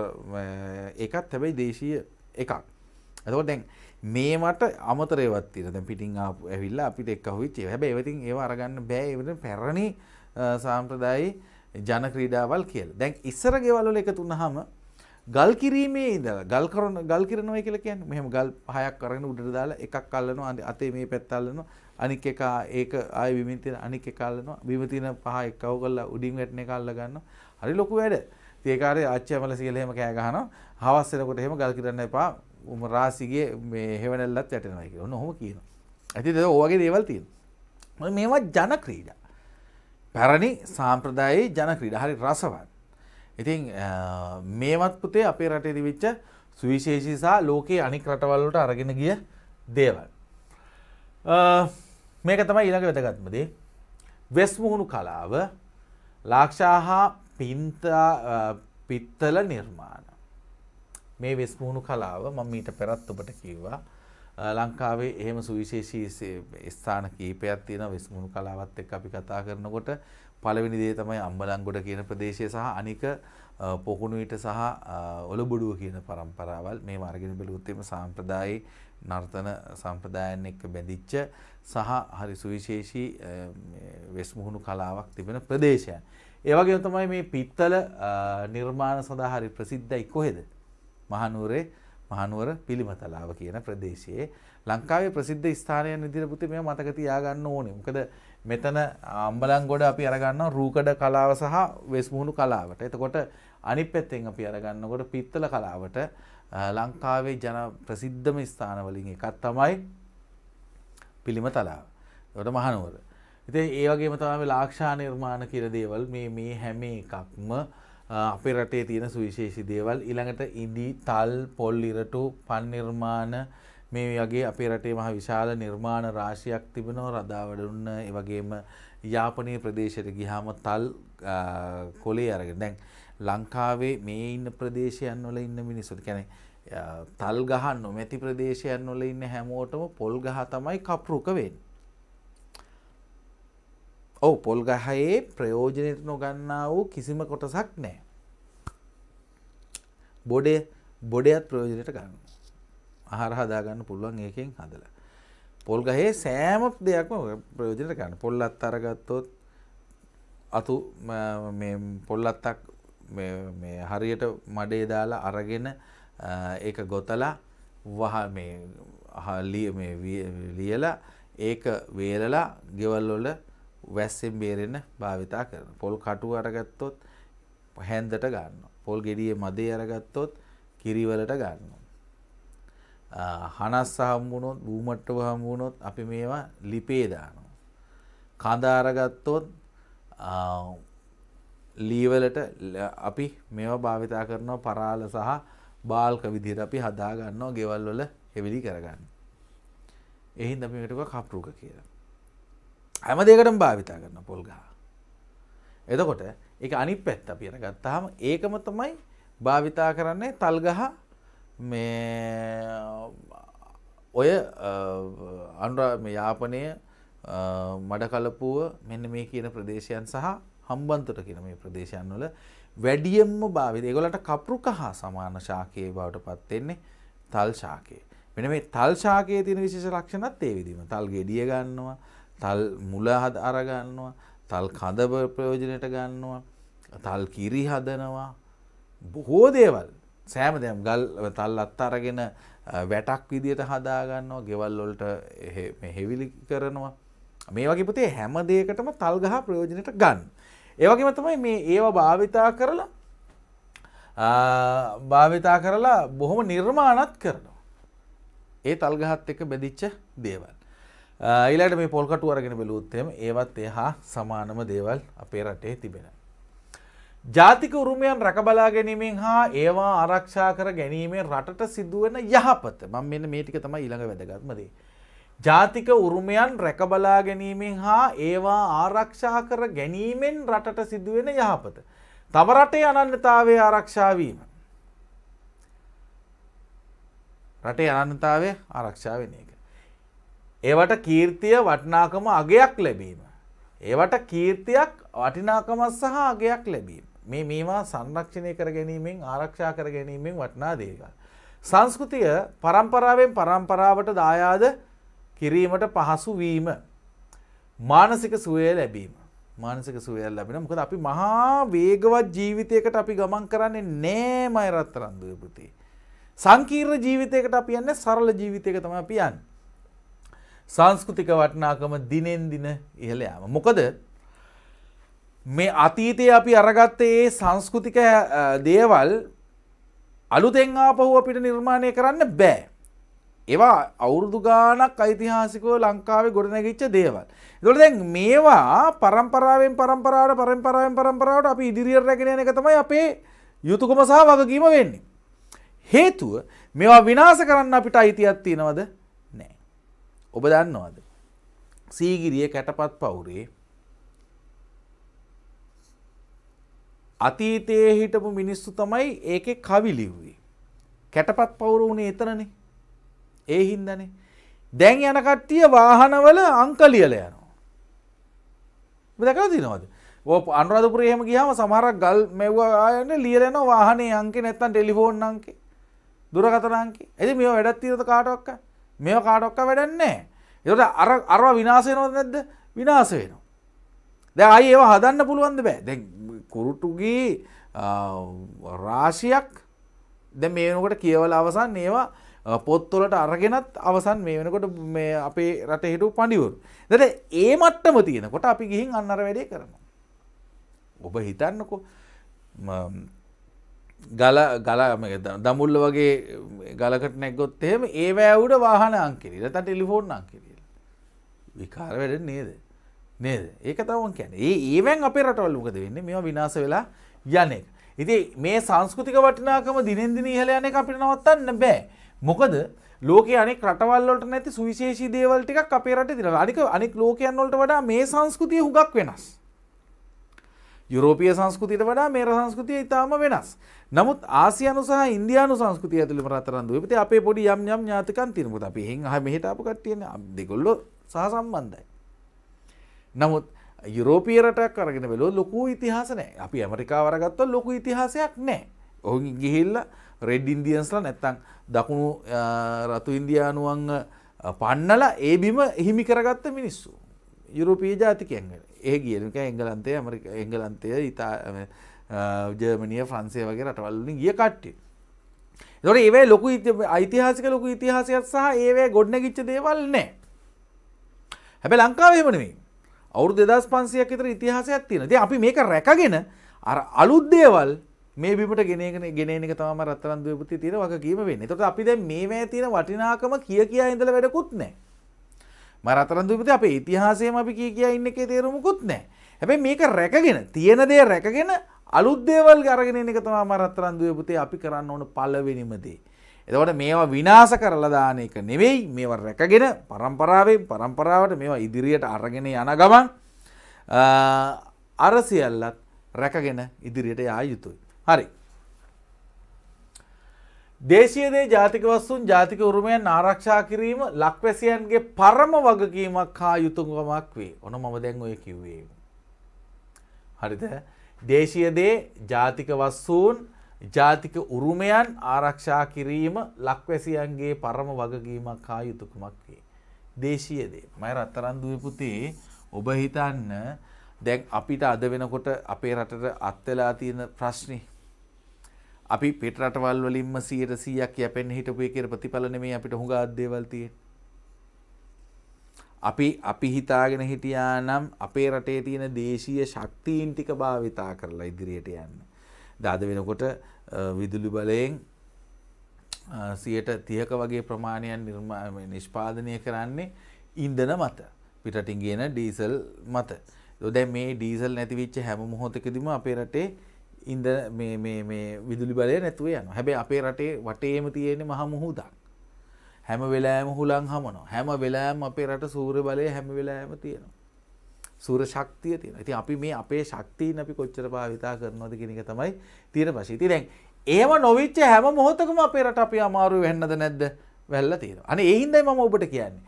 එකත් හැබැයි දේශීය එකක්. එතකොට දැන් මේමට අමතරයවත් තිර දැ පිටිං ඇවිල්ලා අපිට එක් අහුවිච් හැබ ඒවතින් ඒ අරගන්න බෑ එවට පැරණි සාම්ප්‍රදායි ජන ක්‍රීඩාවල් කියල් දැන් ඉස්සර ගෙවල්ල එක තුන්නහම ගල් කිරීමේ ඉද ගල් කරන ගල් කරනව කියල කියන් මෙහම ගල් පහයක් කරන උඩට දාලා එකක් කල්ලනවා අන්න අතේ මේ පැත්තල්ලන අනික් එක ඒක ආය විමිතින අනික් එකල්ලනවා විමතින පහ එක්කව කල්ලා උඩින් වැටන කල්ල ගන්න හරි ලොකු වැඩ ඒකාරය අච්චමල සියලහෙම කෑගහන හවස්සෙනකොට හෙම ගල් කරන්න එපා උම රාසිගේ මේ හෙවනැල්ලත් ඇටනවා කියලා. ඔන්න ඔහොම කියනවා. ඇතිද ඔයගේ දේවල් තියෙනවා. මේවා ජන ක්‍රීඩා. පැරණි සාම්ප්‍රදායේ ජන ක්‍රීඩා හරි රසවත්. ඉතින් මේවත් පුතේ අපේ රටේ දිවිච්ච සුවිශේෂී සහ ලෝකයේ අනික් රටවල් වලට අරගෙන ගිය දේවල්. මේක තමයි ඊළඟ වැදගත්ම දේ. වෙස් මුහුණු කලාව, ලාක්ෂා හා පින්ත පිත්තල නිර්මාණ මේ වෙස්මුණු කලාව මම මීට පෙරත් ඔබට කිව්වා ලංකාවේ එහෙම සුවිශේෂී ස්ථාන කීපයක් තියෙන වෙස්මුණු කලාවත් එක්ක අපි කතා කරනකොට පළවෙනි දේ තමයි අම්බලංගොඩ කියන ප්‍රදේශය සහ අනික පොකුණුවිට සහ ඔලබොඩුව කියන પરම්පරාවල් මේ වර්ගින බැලුවොත් එimhe සාම්ප්‍රදායේ නර්තන සම්ප්‍රදායන් එක්ක බැඳිච්ච සහ හරි සුවිශේෂී වෙස්මුහුණු කලාවක් තිබෙන ප්‍රදේශයන්. ඒ වගේම තමයි මේ පිත්තල නිර්මාණ සඳහා හරි ප්‍රසිද්ධයි කොහෙද? මහනුවරේ මහනුවර පිළිමතලාව කියන ප්‍රදේශයේ ලංකාවේ ප්‍රසිද්ධ ස්ථානයන් විදිහට පුතේ මේවා මතක තියාගන්න ඕනේ. මොකද මෙතන අම්බලන්ගොඩ අපි අරගන්නවා රූකඩ කලාව සහ වෙස්මුහුණු කලාවට. එතකොට අනිත් පැත්තෙන් අපි අරගන්නකොට පිත්තල කලාවට ලංකාවේ ජන ප්‍රසිද්ධම ස්ථාන වලින් එකක් තමයි පිළිමතලාව. එතකොට මහනුවර. ඉතින් ඒ වගේම තමයි ලාක්ෂා නිර්මාණ කියලා දේවල් මේ මේ හැම එකක්ම අපේ රටේ තියෙන සුවිශේෂි දේවල් ඊළඟට ඉදි තල් පොල් ඉරටු පන් නිර්මාණ මේ වගේ අපේ රටේ මහ විශාල නිර්මාණ රාශියක් තිබෙනවා රදාවඩුන්න ඒ වගේම යාපනයේ ප්‍රදේශයට ගිහාම තල් කොලේ අරගෙන දැන් ලංකාවේ මේ ඉන්න ප්‍රදේශයන් වල ඉන්න මිනිස්සු කියන්නේ තල් ගහ නොමැති ප්‍රදේශයන් වල ඉන්න හැමෝටම පොල් ගහ තමයි කප්රුක වෙන්නේ ඔව් පොල් ගහයේ ප්‍රයෝජනයට නොගන්නා වූ කිසිම කොටසක් නෑ. බොඩේ බොඩයත් ප්‍රයෝජනයට ගන්න. ආහාර හදාගන්න පුළුවන් ඒකෙන් හදලා. පොල් ගහේ සෑම දෙයක්ම ප්‍රයෝජනයට ගන්න. පොල්ලත් අරගත්තොත් අතු මේ පොල්ලත්තක් මේ හරියට මඩේ දාලා අරගෙන ඒක ගොතලා වහ මේ ලියලා ඒක වේලලා ගෙවල් වල වැස්සෙන් බේරෙන්න භාවිතා කරන. පොල් කටු අරගත්තොත් හැන්දට ගන්න. පොල් ගෙඩියේ මදේ අරගත්තොත් කිරිවලට ගන්න. හනස්ස හම්බුණොත් බූමට්ටව හම්බුණොත් අපි මේවා ලිපේ දානවා. කඳ අරගත්තොත් ලීවලට අපි මේවා භාවිතා කරනවා පරාල සහ බාල්ක විදිහට අපි හදා ගන්නවා ගෙවල් වල හෙවිලි කරගන්න. එහින්ද අපි මේකට කප්රුක කියලා. හැම දෙකටම භාවිතා කරන පොල් ගහ. එතකොට එක අනි පැත් අපි අර ගත්තාම ඒකම තමයි භාවිතා කරන්නේ තල්ගහ මේ ඔය අන්ඩ යාපනය මඩ කලපුුව මෙන්න මේ කියන ප්‍රදේශයන් සහ හම්බන්තොට කියන මේ ප්‍රදේශයන් වල වැඩියම්ම භාවිත ඒගොලට කපරුක හා සමාන ශාකයේ බවට පත්වෙන්නේ තල් ශාකය. මෙන මේ තල් ශාකයේ තියෙන විශේෂ ලක්ෂණත් ඒ විදිීම තල් ගෙඩිය ගන්නවා තල් මුල හද අරගන්නවා තල් කඳබ ප්‍රයෝජනයට ගන්නවා තල් කිරි හදනවා බොහෝ දේවල් සෑම දෙම් ගල් තල් අත් අරගෙන වැටක් විදියට හදාගන්නවා ගෙවල්ලොල්ට හෙවිලි කරනවා මේ වගේ පුතේ හැම දෙයකටම තල් ගහ ප්‍රයෝජනයට ගන්න. ඒවගේම තමයි මේ ඒවා භාවිතා කරලා භාවිතා කරලා බොහොම නිර්මාණත් කරනවා. ඒ තල්ගහත් එක බැදිච්ච දේවල්. ඊළට මේ පොල්කටු අරගෙන බැලූත්තෙම ඒවත් එහා සමානම දේවල් අපේ රටේ තිබෙන. ජාතික උරුමයන් රකබලා ගැනීමෙන් හා ඒවා ආරක්ෂා කර ගැනීමෙන් රටට සිදුවන යහපත මං මෙන්න මේ ටික තමයි ඊළඟ වැදගත්මදේ. ජාතික උරුමයන් රැකබලා ගැනීමෙන් හා ඒවා ආරක්ෂා කර ගැනීමෙන් රටට සිදුවෙන යහපත. තම රටේ අනන්‍යතාවේ ආරක්ෂාවීම. රටේ අනන්‍යතාවේ ආරක්ෂාවෙන එක. ඒවට කීර්තිය වටිනාකම අගයක් ලැබීම. ඒවට කීර්තියක් වටිනාකමත් සහ අගයක් ලැබීම. මේ මේවා සංරක්ෂණය කර ගැනීමෙන් ආරක්ෂා කර ගැනීමෙන් වටිනා දේකල්. සංස්කෘතිය පරම්පරාවෙන් පරම්පරාවට දායාද කිරීමට පහසු වීම. මානසික සුවය ලැබීම. මානසික සුවයල් ලැබෙන මොකද අපි මහා වේගවත් ජීවිතයකට අපි ගමන් කරන්නේ නෑමයි රත්තරන් දුවපති. සංකීර්ණ ජීවිතයකට අපි යන්නේ සරල ජීවිතයක තමයි අපි යන්නේ. සංස්කෘතික වටනාකම දිනෙන් දින ඉහළ යාම. මොකද මේ අතීතයේ අපි අරගත්තේ ඒ සංස්කෘතික දේවල් අලුතෙන් ආපහු අපිට නිර්මාණය කරන්න බෑ. ඒවා අවුරුදු ගානක් ඓතිහාසිකව ලංකාවේ ගොඩනැගිච්ච දේවල්. ඒතකොට දැන් මේවා පරම්පරාවෙන් පරම්පරාවට පරම්පරාවෙන් පරම්පරාවට අපි ඉදිරියට රැගෙන යන එක තමයි අපේ යුතුයකම සහ වගකීම වෙන්නේ. හේතුව මේවා විනාශ කරන්න අපිට අයිතියක් තියනවද? ඔබ දන්නවාද. සීගිරිය කැටපත් පවුරේ අතීතයේ හිටපු මිනිස්සු තමයි ඒක කවිලිව්වේ. කැටපත් පවුර වුණේ එතරනේ. ඒ හින්දනේ. දැන් යන කට්ටිය වාහනවල අංකලියල යනවා. දකදිනවද. අනුරධපුරයහම ගියම සමහරක් ගල් මෙව්වායන්න ලියලන වාහනේ අංකෙ නැත්තන් ටෙලිෆෝන් අංකේ දුරකතර අංකේ ඇති මේ වැඩත් තීරත කාටක්කා මෙ කාටොක්ක වැඩන්නේ එට අර අරව විනාසයනොත් නැද්ද විනාස වෙනවා. දැ අයි ඒවා හදන්න පුළුවන්ද බෑ දැ කුරුටුගේ රාශියක් ද මේනකට කියවල අවසන් ඒවා පොත්තොලට අරගෙනත් අවසන් මේ වෙනකොට මේ අපේ රට හිටු පඩිවරු. දට ඒ මට්ටම තියෙනකොට අපි ගිහින් අන්නර වැඩේ කරනවා. ඔබ හිතන්නකෝ ගල ගලා දමුල්ල වගේ ගලකට නැක්ගොත් එහෙම ඒ වැෑවුට වාහන අංකිරල තට ටෙලිෆෝන් අංකිරල විකාර වැඩ නේද නේද ඒක තවන් කැන ඒ ඒවැන් අපේ රටවල් මොකද වෙන්න මෙ විනාස වෙලා යනෙක් ඉති මේ සංස්කෘතික වටිනාකම දිනෙන්දින ඉහලයන අපිට නවත්තන්න බෑ මොකද ලෝක අනෙක් රටවල්ලට නැති සුවිශේෂී දේවල්ටික අපේ රට දිර අනික අනික් ලෝකයන්වලට වඩා මේ සංස්කෘතිය හුගක් වෙනස්. යුරෝපිය සංස්කෘතියට වඩා මේර සංස්කෘතිය ඉතාම වෙනස්. නමුත් ආසියනු සහ ඉන්දයානු සංස්කෘතිය ඇතුළම රතරන්දුව පති අපේ පොඩි යම් යම් ඥාතකන් තිරමුත් අපි හෙන් හ මෙහිටාපු කට්ටියන දෙකොල්ලො සහ සම්බන්ධයි. නමුත් යුරෝපිය රටක් අරගෙන වෙලෝ ලොකු ඉතිහාස නෑ අපි ඇමරිකා වරගත්තව ලොකු ඉතිහාසයක් නෑ. ඔහු ගිහිල්ල රෙඩ් ඉන්දියන්ස්ලා නැත්තං දකුණු රතු ඉන්දයානුවන්ග පන්නලා ඒබිම හිමි කරගත්ත මිනිස්සු. යුරෝපීය ජාතිකයන්ගට ඒ ගියක එංගලන්තය ඇමරි එංගලන්තය ඉතා ජර්මනිය ෆ්‍රන්සේ වගේ රටවල්ලින් ගිය කට්ටේ. දොට ඒවයි ලොකු ඓතිහාසික ලොකු ඉතිහාසයක් සහ ඒවයි ගොඩ්න ගිච්ච දේවල් නෑ. හැබැ ලංකාවේමනමින් අවුරු දෙදස් පන්සියක් ඉතර ඉතිහාසයක් තියෙන දේ අපි මේක රැකගෙන අර අලුද්දේවල් මේ බිමට ගෙනගෙන ගෙනක තම රත්තරන් දපති තියෙන වගේ කියීම වෙන්න තොට අපි දැ මේ තියෙන වටිනාකම කිය කියා ඉඳල වැඩකුත් නෑ. මරතරන්දුපති අප ඉතිහාසයම අපි කිය කිය ඉන්න එකේ තේරුමකුත් නෑ හැබැ මේක රැකගෙන තියෙන දේ රැකගෙන අලුද්දේවල් ගරගෙන එක තමා මරත්තරන්දුව පුතේ අපි කරන්න ඕන පලවෙනිමදේ. එතවට මේවා විනාස කරලදාන එක නෙවෙයි මේවා රැකගෙන පරම්පරාවෙන් පරම්පරාවට මේවා ඉදිරියට අරගෙන යන ගමන් අරසිියල්ලත් රැකගෙන ඉදිරියට යා යුතුයි. හරි. දේශයේදේ ජාතික වස්සුන් ජාතික උරුමයන් ආරක්ෂා කිරීම ලක්වැසියන්ගේ පරම වගකීමක් හා යුතුගමක් වේ ඔන මම දැන් ඔය කිව්වේ. හරිද දේශයදේ ජාතික වස්සූන් ජාතික උරුමයන් ආරක්ෂා කිරීම ලක්වැසියන්ගේ පරම වගකීමක් හා යුතුකමක් වේ. දේශයේදේ මය රත්තරන්දුව පුතේ ඔබ හිතන්න දැක් අපිට අද වෙනකොට අපේ රටට අත්වෙලා තියෙන ප්‍රශ්නි අපි පිට රටවල් වලින්ම 100ක් යැපෙන්න හිටපු එකේ ප්‍රතිඵල නෙමෙයි අපිට හුඟ අද්දේවල් තියෙන්නේ. අපි අපි හිතාගෙන හිටියා නම් අපේ රටේ තියෙන දේශීය ශක්තියින් ටික භාවිතා කරලා ඉදිරියට යන්න. දාද වෙනකොට විදුලි බලයෙන් 130ක වගේ ප්‍රමාණයක් නිර්මාණය නිෂ්පාදනය කරන්නේ ඉන්ධන මත. පිටරටින් ගේන ඩීසල් මත. දැන් මේ ඩීසල් නැති වෙච්ච හැම මොහොතකදීම අපේ රටේ ඉන්ද විදුලි බලය නැතුව යන හැබැ අපේ රටේ වටේම තියෙන මහ මුහුදක්. හැම වෙලාෑම හුලන් හමනො හැම වෙලාෑම් අපේ රට සූර බලය හැම වෙලාෑම තියෙනවා. සූර ශක්තිය තියෙන ඇති අපි මේ අපේ ශක්තිීන් අපි කොච්චර භාවිතා කරනොද කෙනක තමයි තියෙන පශීති දැන් ඒම නොවිච්ච හැම මොහොතකම අපේ රට අපි අමාරු වෙන්නද නැද්ද වැල්ල තියෙන. අන එහින්දයි මම ඔබට කියන්නේ.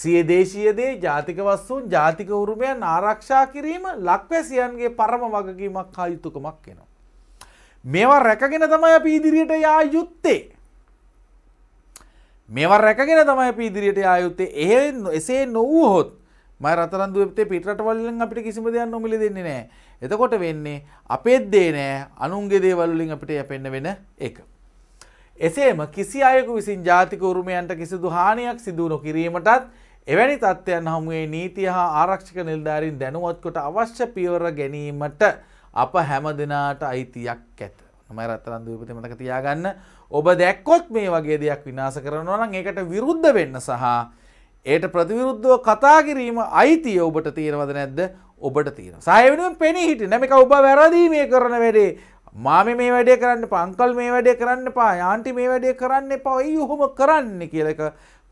සිය දේශීයදේ ජාතික වස්සූන් ජාතික උරුමයන් ආරක්ෂා කිරීම ලක්වැසියන්ගේ පරම වගකීමක් හා යුතුකමක් වෙනවා. මේවා රැකගෙන තමයි අපි ඉදිරියට යා යුත්තේ. මේවා රැකගෙන තමයි අපි ඉදිරියට යා යුත්තේ. එහෙ එසේ නොවුවොත් මම රතරන් දුවපිටේ පිටරටවල් වලින් අපිට කිසිම දෙයක් නොමිලේ දෙන්නේ නැහැ. එතකොට වෙන්නේ අපේත් දේ නෑ අනුන්ගේ දේවල් වලින් අපිට යැපෙන්න වෙන එක. එසේම කිසි අයකු විසින් ජාතික උරුමයන්ට කිසිදු හානියක් සිදු නොකිරීමටත් එවැනි තත්ත්වයන් හමුවේ නීතිය හා ආරක්ෂක නිලධාරීන් දැනුවත් කොට අවශ්‍ය පියවර ගැනීමට අප හැම දෙනාට අයිතියක් ඇත. මයි රත්තරන් දූපති මතක තියාගන්න ඔබ දැක්කොත් මේ වගේ දෙයක් විනාශ කරනවා නම් ඒකට විරුද්ධ වෙන්න සහ ඒට ප්‍රතිවිරුද්ධව කතා කිරීම අයිතිය ඔබට තියෙනවද නැද්ද ඔබට තියෙන. සය වෙනුවෙන් පෙනී හිටිය නැමක ඔබ වැරදීමේ කරන වැඩේ මාම මේ වැඩේ කරන්න පංකල් මේ වැඩේ කරන්න පා යාන්ටි මේ වැඩේ කරන්න එපා ඔයි ඔහොම කරන්න කියලක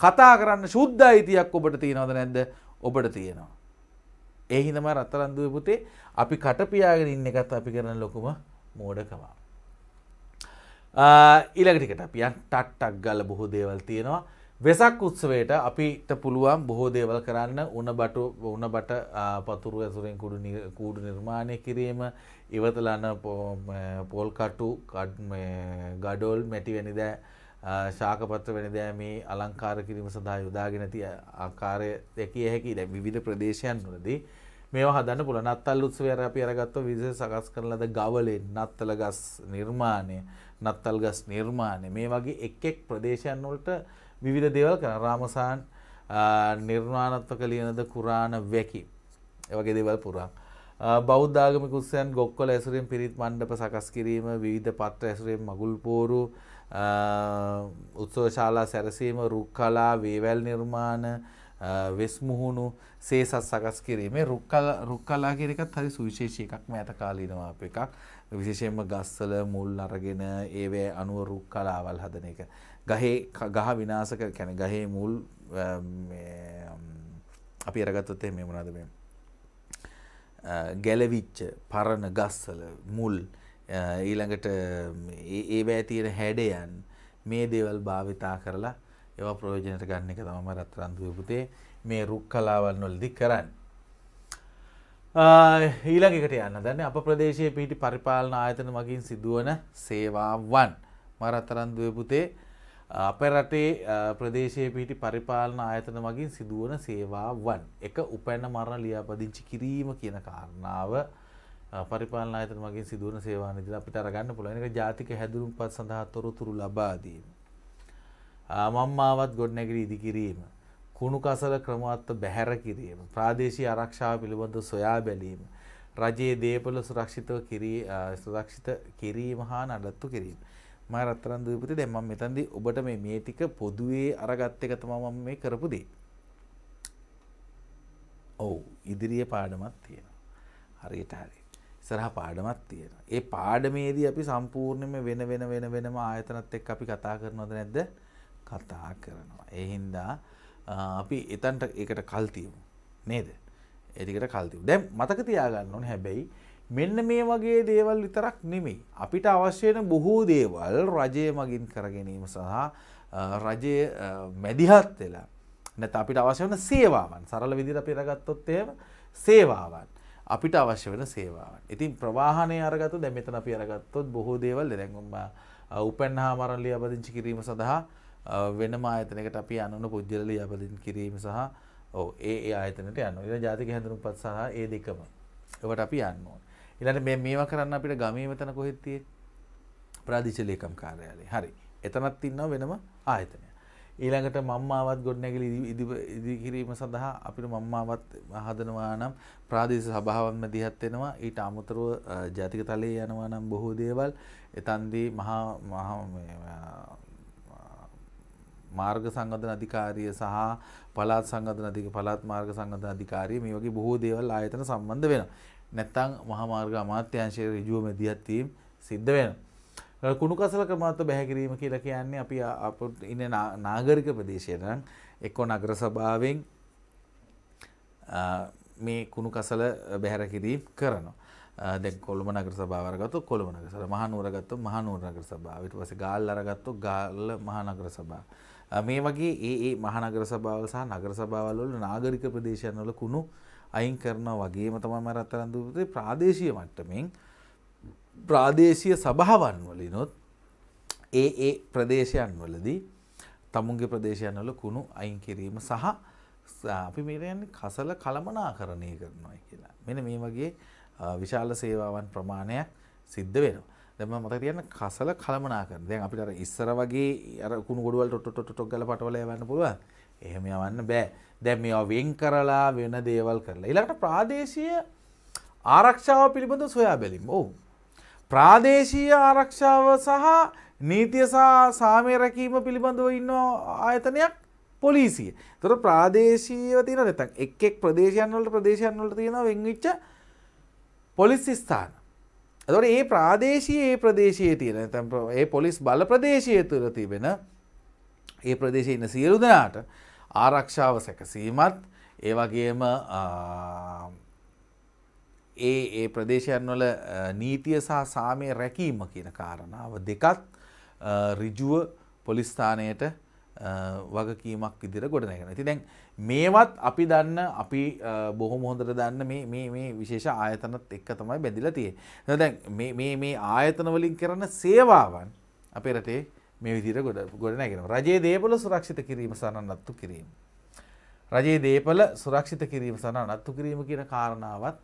කතා කරන්න ශුද්ධ අයිතියක් ඔබට තියෙනවද නැද්ද ඔබට තියෙනවා. ඒ හිඳම රත්තරන්දුව පුතේ අපි කටපියාගෙන ඉන්න එකත් අපි කරන ලොකුම මෝඩකවා. ඉලගටිකට අපියන් ටට්ටක් ගල බොහෝ දේවල් තියෙනවා. වෙසක් උත්සවයට අපිට පුළුවන් බොහෝ දේවල් කරන්න උන බට උන බට පතුරු ඇසුරෙන් කුඩු කූඩු නිර්මාණය කිරීම ඉවතලන පෝල්කටු ගඩොල් මැටි වැනිදෑ ශාකපත්‍ර වෙනදෑ මේ අලංකාර කිරීම සඳහා යොදාගෙන ති ආකාරය දැකිය හැකි දැ විධ ප්‍රදේශයන් වලදී මේ හදන්න පුල නත්තල් උත්සවය අපි අරගත්ව විශේෂ සකස් කරලද ගවලෙන් නත්තල ගස් නිර්මාණය නත්තල් ගස් නිර්මාණය මේ වගේ එක් එක් ප්‍රදේශයන් වලට විවිධ දේවල් කරන රාමසාන් නිර්මාණත්වක ලියනද කුරාණ වැකි එවගේ දේවල් පුරා බෞද්ධාගමික උත්සයන් ගොක්කොල ඇසුරෙන් පිරිත් මණ්ඩප සකස් කිරීම විවිධ පත්‍ර ඇසුරෙන් මගුල් පෝරු උත්සව ශාලා සැරසීම රුක් කලා වේවැල් නිර්මාණ වෙස් මුහුණු සේසත් සකස් කිරීමේ රුක්කල රුක්කලා කියන එකත් හරි සුවිශේෂී එකක් මෑත කාලීනව අප එකක් විශේෂයෙන්ම ගස්වල මුල් අරගෙන ඒවේ අනුව රුක්කලාවල් හදන එක. ගහේ ගහ විනාශක කැන ගහේ මුල් අපි අරගත්තොත් එහෙම මොනවද මේ ගැලවිච්ච පරණ ගස්වල මුල් ඊළඟට ඒවැ තියෙන හැඩයන් මේ දේවල් භාවිතා කරලා ඒවා ප්‍රයෝජනයට ගන්න එක තමයි රත්තරන්දුවේ පුතේ මේ රුක් කලාවන් වලදී කරන්නේ. ඊළඟ එකට යන්න දැන් අප ප්‍රදේශයේ පිහිටි පරිපාලන ආයතන මගින් සිදුවන සේවාවන් මා රත්තරන්දුවේ පුතේ අපේ රටේ ප්‍රදේශයේ පිහිටි පරිපාලන ආයතන මගින් සිදුවන සේවාවන් එක උපැන්න මරණ ලියාපදිංචි කිරීම කියන කාරණාව පරිපාලන ආයතන මගින් සිදුවන සේවා නිදි අපිට අරගන්න පුළුවන් එක ජාතික හැදුරුම්පත් සඳහා තොරතුරු ලබා දීම මම්මාවත් ගොඩනැගර ඉදිකිරීම. කුණු කසල ක්‍රමවත්ව බැහැර කිරීම. ප්‍රාදේශී ආරක්ෂාව පිළිබඳ සොයා බැලීම. රජයේ දේපල සුරක්ෂිතව සුරක්ෂිත කිරීම හා නඩත්තු කිරීම. ම රත්තරන් දූපති දෙම මෙතන්දි ඔබට මේ මේ ටික පොදුවේ අරගත්ත එක තම මම මේ කරපු දේ. ඔවු ඉදිරිය පාඩමත් තියෙන. හරියට හරි. සරහ පාඩමත් තියෙන. ඒ පාඩමේදී අපි සම්පූර්ණයම වෙන වෙන වෙන වෙනම ආයතනත් එක් අපි කතා කරනවද නැද්ද කතා කරනවා. එහින්දා අපි එතන්ට එකට කල්තියමු. නේද. එතිකට කල්තිව දැම් මතක තියාගන්න ඕන හැබැයි මෙන්න මේ වගේ දේවල් විතරක් නෙමෙයි. අපිට අවශ්‍යයන බොහෝ දේවල් රජය මගින් කරගැනීම සහ රජය මැදිහත් වෙලා නැත අපිට අවශ්‍ය වන සේවාවන් සරල විදිර පිරගත්තොත්තේම සේවාවන් අපිට අවශ්‍ය වන සේවාවන් ඉතින් ප්‍රවාහනය අරගතු දැමතන පියරගත්තොත් බොහෝ දේවල් දෙරැගුම්ම උපෙන්හා මරල්ලි අබදිංචි කිරීම සඳහා වෙනම ආයතනකට අපි අනුන පුද්ගල ලියාපදින් කිරීම සහ ඔව් ඒ ඒ ආයතනට යන්න. ඊළඟ ජාතික හැඳුනුම්පත් සහ ඒ දෙකම. ඒවට අපි යන්න ඕන. ඊළඟට මේ මේවා කරන්න අපිට ගමේ මෙතන කොහෙද තියෙන්නේ? ප්‍රාදේශ ලේකම් කාර්යාලය. හරි. එතනත් ඉන්නවා වෙනම ආයතනය. ඊළඟට මම්මාවත් ගොඩනැගිලි ඉදි කිරීම සඳහා අපිට මම්මාවත් හදනවා නම් ප්‍රාදේශ සභාවන් මැදිහත් වෙනවා. ඊට අමතරව ජාතික තලයේ යනවා නම් බොහෝ දේවල් එතන්දී මහා මහා මාර්ග සංගධන අධිකාරිය සහ පළාත් සංගධන අධික පළාත් මාර්ග සංගධන අධිකාරිය මේ වගේ බොහෝ දේවල් ආයතන සම්බන්ධ වෙනවා. නැත්තම් මහා මාර්ග අමාත්‍යාංශයේ ඍජුවම දියත් වීම සිද්ධ වෙනවා. කුණු කසල ක්‍රමාත්මක බැහැ කිරීම කියලා කියන්නේ අපි අපිට ඉන්නේ නාගරික ප්‍රදේශයට නම් එක්ක නගර සභාවෙන් මේ කුණු කසල බැහැර කිරීම කරනවා. දැන් කොළඹ නගර සභාව අරගත්තොත් කොළඹ නගර සභාව මහනුවර ගත්තොත් මහනුවර නගර සභාව ඊට පස්සේ ගාල්ල අරගත්තොත් ගාල්ල මහා නගර සභාව මේ වගේ ඒ ඒ මහනගර සභාවල් සහ නගර සභාවල් වල නාගරික ප්‍රදේශයන් වල කුණු අයින් කරනවා වගේම තමයි මම රත්තරන් දූපතේ ප්‍රාදේශීය මට්ටමින් ප්‍රාදේශීය සභාවන් වලිනොත් ඒ ඒ ප්‍රදේශයන් වලදී තමුන්ගේ ප්‍රදේශයන් වල කුණු අයින් කිරීම සහ අපි මේට යන්නේ කසල කළමනාකරණය කරනවා කියලා. මෙන්න මේ වගේ විශාල සේවාවන් ප්‍රමාණයක් සිද්ධ වෙනවා. දැම මත තියන කසල කළමනාකර දැන් අපිට ඉස්සර වගේ අරකුණු ගොඩුවල් ටොටොටොක් ගල පටවල යන්න පුළුව එහෙම යවන්න බෑ දැම් මේ වෙන් කරලා වෙන දේවල් කරලා ඉලට ප්‍රාදේශය ආරක්ෂාව පිළිබඳ සොයා බැලින් ඔවු ප්‍රාදේශීය ආරක්ෂාව සහ නීතිය සහ සාමය රැකීම පිළිබඳව ඉන්න ආයතනයක් පොලිසිය. තොර ප්‍රාදේශීව තියෙන නැතන් එක් එක් ප්‍රදේශයන් වලට ප්‍රදේශයන් වලට තියෙන වෙන්විච්ච පොලිස් ස්ථාන. ඇතොට ඒ ප්‍රාදේශයේ ඒ ප්‍රදේශයේ තියෙන තැම් ඒ පොලිස් බල ප්‍රදේශය තුර තිබෙන ඒ ප්‍රදේශය ඉන්න සියලු දෙනාට ආරක්ෂාව සැකසීමත් ඒවගේම ඒ ඒ ප්‍රදේශයන් වල නීතිය සහ සාමය රැකීම කියන කාරණාව දෙකත් රිජුව පොලිස්ථානයට වගකීමක් ඉදිර ගොඩනැගෙන ඇති දැන් මේවත් අපි දන්න අපි බොහො මොහොඳට දන්න මේ විශේෂ ආයතනත් එක්ක තමයි බැඳිල තිය දැන් මේ ආයතනවලින් කරන සේවාවන් අපේ රටේ මේ විදිර ගොඩ ගොඩනැගෙන රජයේ දේපල සුරක්ෂිත කිරීම සණන්නත්තු කිරීම. රජයේ දේපල සුරක්ෂිත කිරීම සණ නත්තු කිරීම කියන කාරණාවත්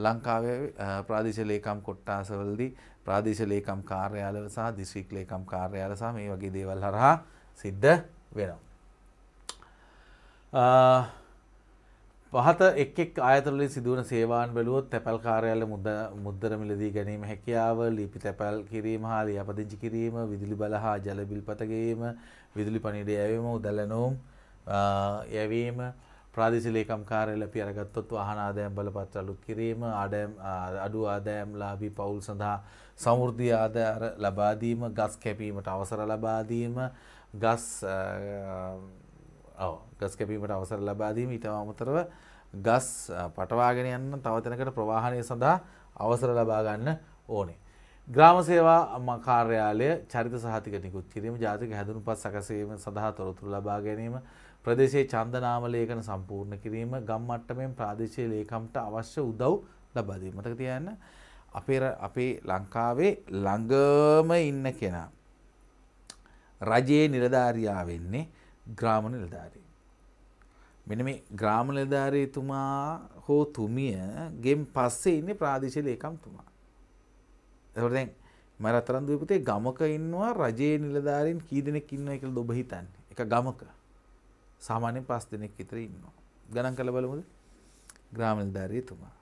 ලංකාවේ ප්‍රාදේශ ලේකම් කොට්ටාසවලදී ප්‍රාදේශ ලේකම් කාර්යාලවල සහ දිස්ත්‍රික් ලේකම් කාර්යාල සහ මේ වගේ දේවල් හරහා සිද්ධ වෙනවා. පහත එක්ෙක් අයතුලින් සිදුවන සේවාන් බැලුවොත් තැපැල් කාරයාල මුද්දර මිලදී ගැනීම හැකියාව ලිපි තැපැල් කිරීම හා ලියපදිංචි කිරීම විදුලි බල හා ජලබිල් පතගේීම විදුලි පනිඩ ඇවීම උදලනෝම් යැවීම ප්‍රාදිසිලේකම් කාරයල පි අරගත්තොත් වහනාදෑම් බලපත් අලු කිරීම අඩම් අඩු ආදෑම් ලාබී පවුල් සඳහා සමුෘද්ධිය ආධ ලබාදීම ගස් කැපීමට අවසර ලබාදීම ගස් ගස් කැපීමට අවසර ලබාදීම ඊට අමතරව ගස් පටවාගෙන යන්න තවතැනකට ප්‍රවාහණය සඳහා අවසර ලබාගන්න ඕනේ. ග්‍රාම සේවා කාර්යාලය චරිත සහතික නිකුත් කිරීම ජාතික හැඳුණු පත් සකසීම සඳහා තොරතුරු ලබා ගැනීම ප්‍රදේශයේ චන්දනාමලේකන සම්පූර්ණ කිරීම ගම්මට්ටමෙන් ප්‍රාදේශය ලේකම්ට අවශ්‍ය උදව් ලබාදීමටක තියන්න අපේ අපේ ලංකාවේ ළඟම ඉන්න කෙනා රජයේ නිලධාරයා වෙන්නේ ග්‍රාම නිලධාරී. මෙන මේ ග්‍රාම නිලධාරීතුමා හෝ තුමියගෙන් පස්සේ ඉන්නේ ප්‍රාදේශ ලේකම්තුමා. එතකොට දැන් මම රත්තරන්දුවේ පුතේ ගමක ඉන්නවා රජයේ නිලධාරීන් කී දෙනෙක් ඉන්නවා කියලා ඔබ හිතන්නේ. එක ගමක. සාමාන්‍යයෙන් 5 දෙනෙක් විතර ඉන්නවා. ගණන් කරලා බලමුද? ග්‍රාම නිලධාරීතුමා.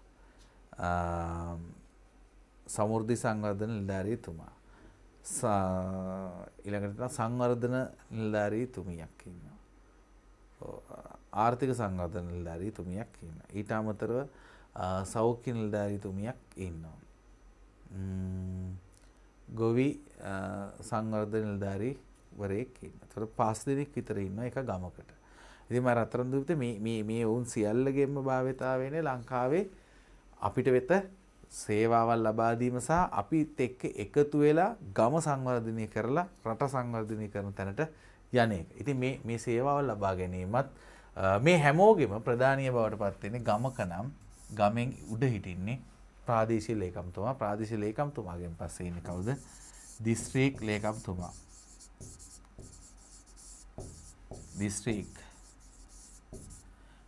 සමෘද්ධි සංවර්ධන නිලධාරීතුමා. ඉළඟට සංවර්ධන නිල්ධාරී තුමියක් ඉන්න. ආර්ථික සංවර්ධන නිල්ධාරී තුමියක් ඉන්න. ඊට අමතරව සෞඛ්‍ය නිල්ධාරී තුමියක් ඉන්නවා. ගොවි සංවර්ධ නිල්ධාරී වරයෙක් ඉන්න තොර පස් දෙනෙක් විතර ඉන්න එක ගමකට. ඉතිම රත්තරන් දුවිත මේ ඔවුන් සියල්ලගේම භාවිතාවන ලංකාවේ අපිට වෙත සේවාවල් ලබා දීම සහ අපිත් එක්ක එකතු වෙලා ගම සංවර්ධනය කරලා රට සංවර්ධනය කරන තැනට යන එක. ඉතින් මේ මේ සේවාවල් ලබා ගැනීමත් මේ හැමෝගෙම ප්‍රධානීය බවට පත් වෙන්නේ ගමක නම් ගමෙන් උඩ හිටින්නේ ප්‍රාදේශීය ලේකම්තුමා. ප්‍රාදේශීය ලේකම්තුමාගෙන් පස්සේ ඉන්නේ කවුද? දිස්ත්‍රික් ලේකම්තුමා. දිස්ත්‍රික්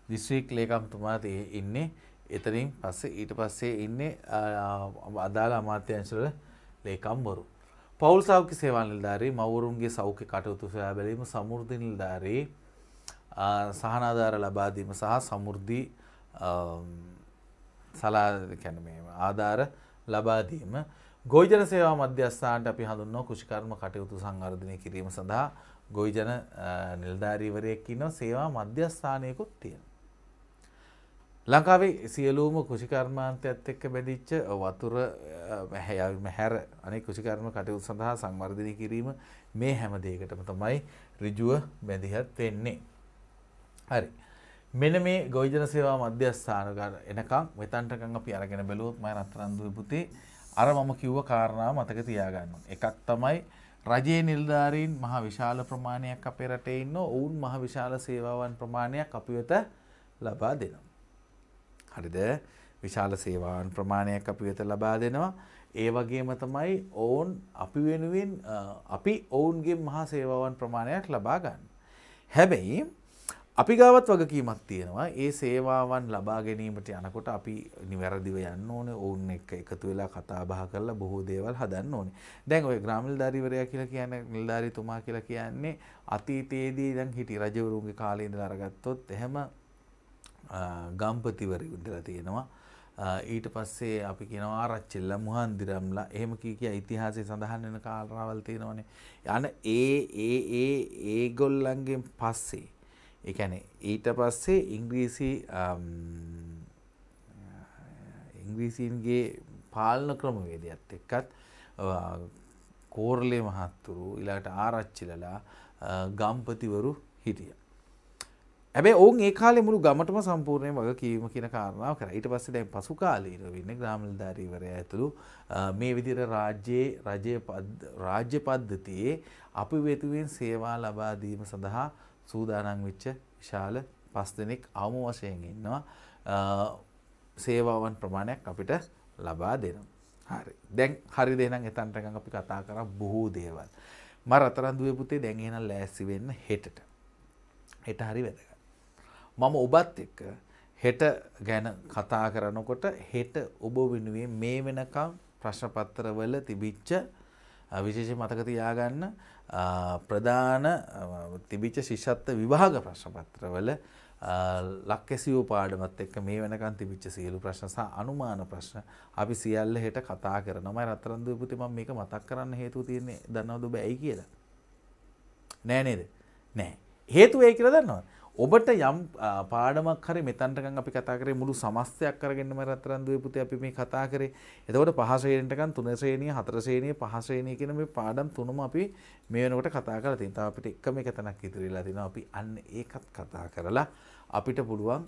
දිස්ත්‍රික් ලේකම්තුමාත් ඉන්නේ එතනින් පස්සේ ඊට පස්සේ ඉන්නේ අදාළ අමාත්‍යංශවල ලේකම්වරු. පවුල් සෞඛ්‍ය සේවා නිලධාරී මවුරුන්ගේ සෞඛ්‍ය කටයුතු සොයා බැලීම සමෘද්ධි නිලධාරී සහනාධාර ලබා දීම සහ සමෘද්ධි සලා කියන්නේ මේ ආධාර ලබා දීම ගොවිජන සේවා මධ්‍යස්ථානට අපි හඳුන්වන කුෂිකර්ම කටයුතු සංවර්ධනය කිරීම සඳහා ගොවිජන නිලධාරීවරයෙක් ඉන්නවා සේවා මධ්‍යස්ථානයකුත් තියෙනවා. ලංකාවේ සියලූම කෘෂිකර්මාන්තයත් එක්ක බැදිච්ච වතුර හැර අනි කෘෂිකර්ම කටයුතු සඳහා සංවර්ධනය කිරීම මේ හැම දේකටම තමයි රිජුව බැඳිහත් වෙන්නේ. හරි. මෙන මේ ගොජන සේවා මධ්‍යස්ථානකර එනකම් වෙතන්ටකං අපි අරගෙන බැලුවොත් මය රත්තරන්දුව පුතේ අර මම කිව්ව කාරණා මතක තියාගන්න. එකක් තමයි රජයේ නිල්ධාරීන් මහ විශාල ප්‍රමාණයක් අපේ රටේ ඉන්න ඔවුන් මහ විශාල සේවාවන් ප්‍රමාණයක් අපි වෙත ලබා දෙනවා. හරිද විශාල සේවාන් ප්‍රමාණයක් අපි වෙත ලබා දෙනවා ඒ වගේම තමයි ඔවුන් අපි වෙනුවෙන් අපි ඔවුන්ගේ මහා සේවාවන් ප්‍රමාණයක් ලබා ගන්න. හැබැයි අපි ගාවත් වගකීමක් තියෙනවා ඒ සේවාවන් ලබා ගැනීමට යනකොට අපි නිවැරදිව යන්න ඕනේ ඔවුන් එක්ක එකතු වෙලා කතා බහ කරලා බොහෝ දේවල් හදන්න ඕනේ. දැන් ඔය ග්‍රාමනිලධාරීවරයා කියලා කියන නිලධාරීතුමා කියලා කියන්නේ අතීතයේදී දැන් හිටි රජවරුන්ගේ කාලේ ඉඳලා අරගත්තොත් එහෙම ගම්පතිවරි උදලා තියෙනවා. ඊට පස්සේ අපි කියනවා ආරච්චිල්ලා මුහන්දිරම්ලා එහෙම කී කිය ඉතිහාසයේ සඳහන් වෙන කාරණාවල් තියෙනවනේ. අන ඒ ඒ ඒ ඒගොල්ලන්ගෙන් පස්සේ ඒ කියන්නේ ඊට පස්සේ ඉංග්‍රීසි ඉංග්‍රීසීන්ගේ පාලන ක්‍රමවේදයත් එක්කත් කෝර්ලේ මහත්තුරු ඊළඟට ආරච්චිලලා ගම්පතිවරු හිටියා. ඇබේ ඔවන් ඒ කාලෙ මුළු ගමටම සම්පූර්ණය වග කීම කියන කාරණාව කර ඊට පස්සේ දැන් පසු කාලීර වෙන්න ග්‍රාමල්ධාරීවරය ඇතුළු මේ විදිර රාජ්‍යයේ රජය රාජ්‍ය පද්ධතියේ අපි වෙතුවෙන් සේවා ලබාදීම සඳහා සූදානං විච්ච විශාල පස් දෙනෙක් අවම වශයෙන් ඉන්නවා සේවාවන් ප්‍රමාණයක් අපිට ලබා දෙනම්. හරි දැන් හරි දෙනම් එතන්ටකං අපි කතා කර බොහෝ දේවල්. මර අතරන්දුවපුතේ දැන්ගෙන ලෑසි වෙන්න හෙටට. හෙට හරි වැදක. මම ඔබත් එක්ක හෙට ගැන කතා කරනකොට හෙට ඔබ වෙනුවේ මේ වෙනකම් ප්‍රශ්නපත්තරවල තිබිච්ච විශේෂ මතක තියාගන්න ප්‍රධාන තිබිච්ච ශිෂත්ත විවාහග ප්‍රශ්නපත්‍රවල ලක්කැසිවෝ පාඩමත් එක්ක මේ වෙනකන් තිබිච්ච සියලු ප්‍රශ්න සහ අනුමාන ප්‍රශ්න අපි සියල්ල හෙට කතා කරනවා රත්තරන්දුවපුති මම මේක මතක් කරන්න හේතුව තියෙන්නේ දන්නවද ඔබ ඇයි කියලා නෑ නේද නෑ හේතුව ඒ කියලා දන්නවා ඔබට යම් පාඩමක් හරි මෙතන්ටකන් අපි කතා කරේ මුළු සමස්තයක් කරගෙනම රත්තරන් දුවපුතේ අපි මේ කතා කරේ. එතකොට පහසේරෙන්ටකන් තුන ශ්‍රේණිය, හතර ශ්‍රේණිය, පහ ශ්‍රේණිය කියන මේ පාඩම් තුනම අපි මේ වෙනකොට කතා කරලා තියෙනවා. තව අපිට එකම එක තැනක් ඉතිරිලා තිනවා. අපි අන්න ඒකත් කතා කරලා අපිට පුළුවන්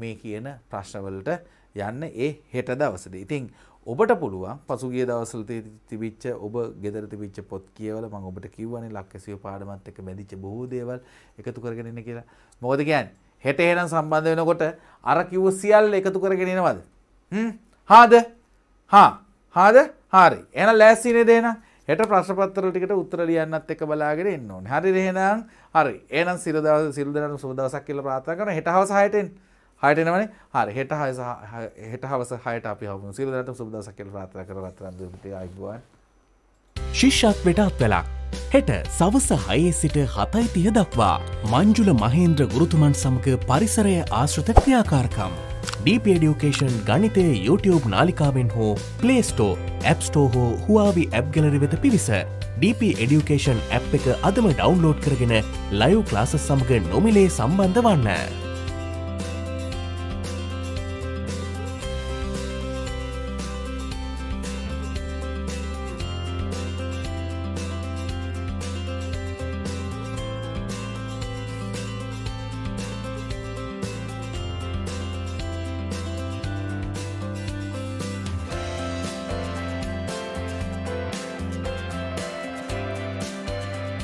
මේ කියන ප්‍රශ්නවලට යන්න ඒ හෙට දවසේදී. ඉතින් ඔබට පුළුවන් පසුගිය දවසල තිබිච්ච ඔබ ගෙදර තිබිච්ච පොත් කියවල මම ඔබට කිව්වනේ ලක්කසිය පාඩමත් එක්ක බැඳිච්ච බොහෝ දේවල් එකතු කරගෙන ඉන්න කියලා. මොකද කියන්නේ? හෙට එහෙනම් සම්බන්ධ වෙනකොට අර කිව්ව සියල්ල එකතු කරගෙන එනවද? හ්ම්. හාද? හා. හාද? හරි. එහෙනම් ලෑස්ති නේද එහෙනම්? හෙට ප්‍රශ්න පත්‍ර ටිකට උත්තර ලියන්නත් එක්ක බලාගෙන ඉන්න ඕනේ. හරිද එහෙනම්? හරි. එහෙනම් සිර දවස් සිල් දනන සුබ දවසක් කියලා ප්‍රාර්ථනා කරනවා. හෙට හවස 6ට එන්න. හයටනවන හරි හෙට හය හෙට හවස හයට අපි හම සිලදරට සුබදස කෙල් ප්‍රාත්‍ර කර රත්තරන් දුට අයිබුවන් ශිෂ්‍යත් වෙටත් පෙලක් හෙට සවස හයේ සිට හතයි තිය දක්වා මංජුල මහේන්ද්‍ර ගුරුතුමන් සමඟ පරිසරය ආශ්‍රත ක්‍රියාකාරකම්. ඩීපඩියෝකේෂන් ගනිතය YouTube නාලිකාවෙන් හෝ පලේස්ටෝ ඇප්ස්ටෝ හෝ හවාවි ඇප් ගලරි වෙත පිවිස DP එඩියුකේෂන් ඇප් එක අදම ඩවන්ලෝඩ් කරගෙන ලයු ක්ලාස සමඟ නොමිලේ සම්බන්ධ වන්න.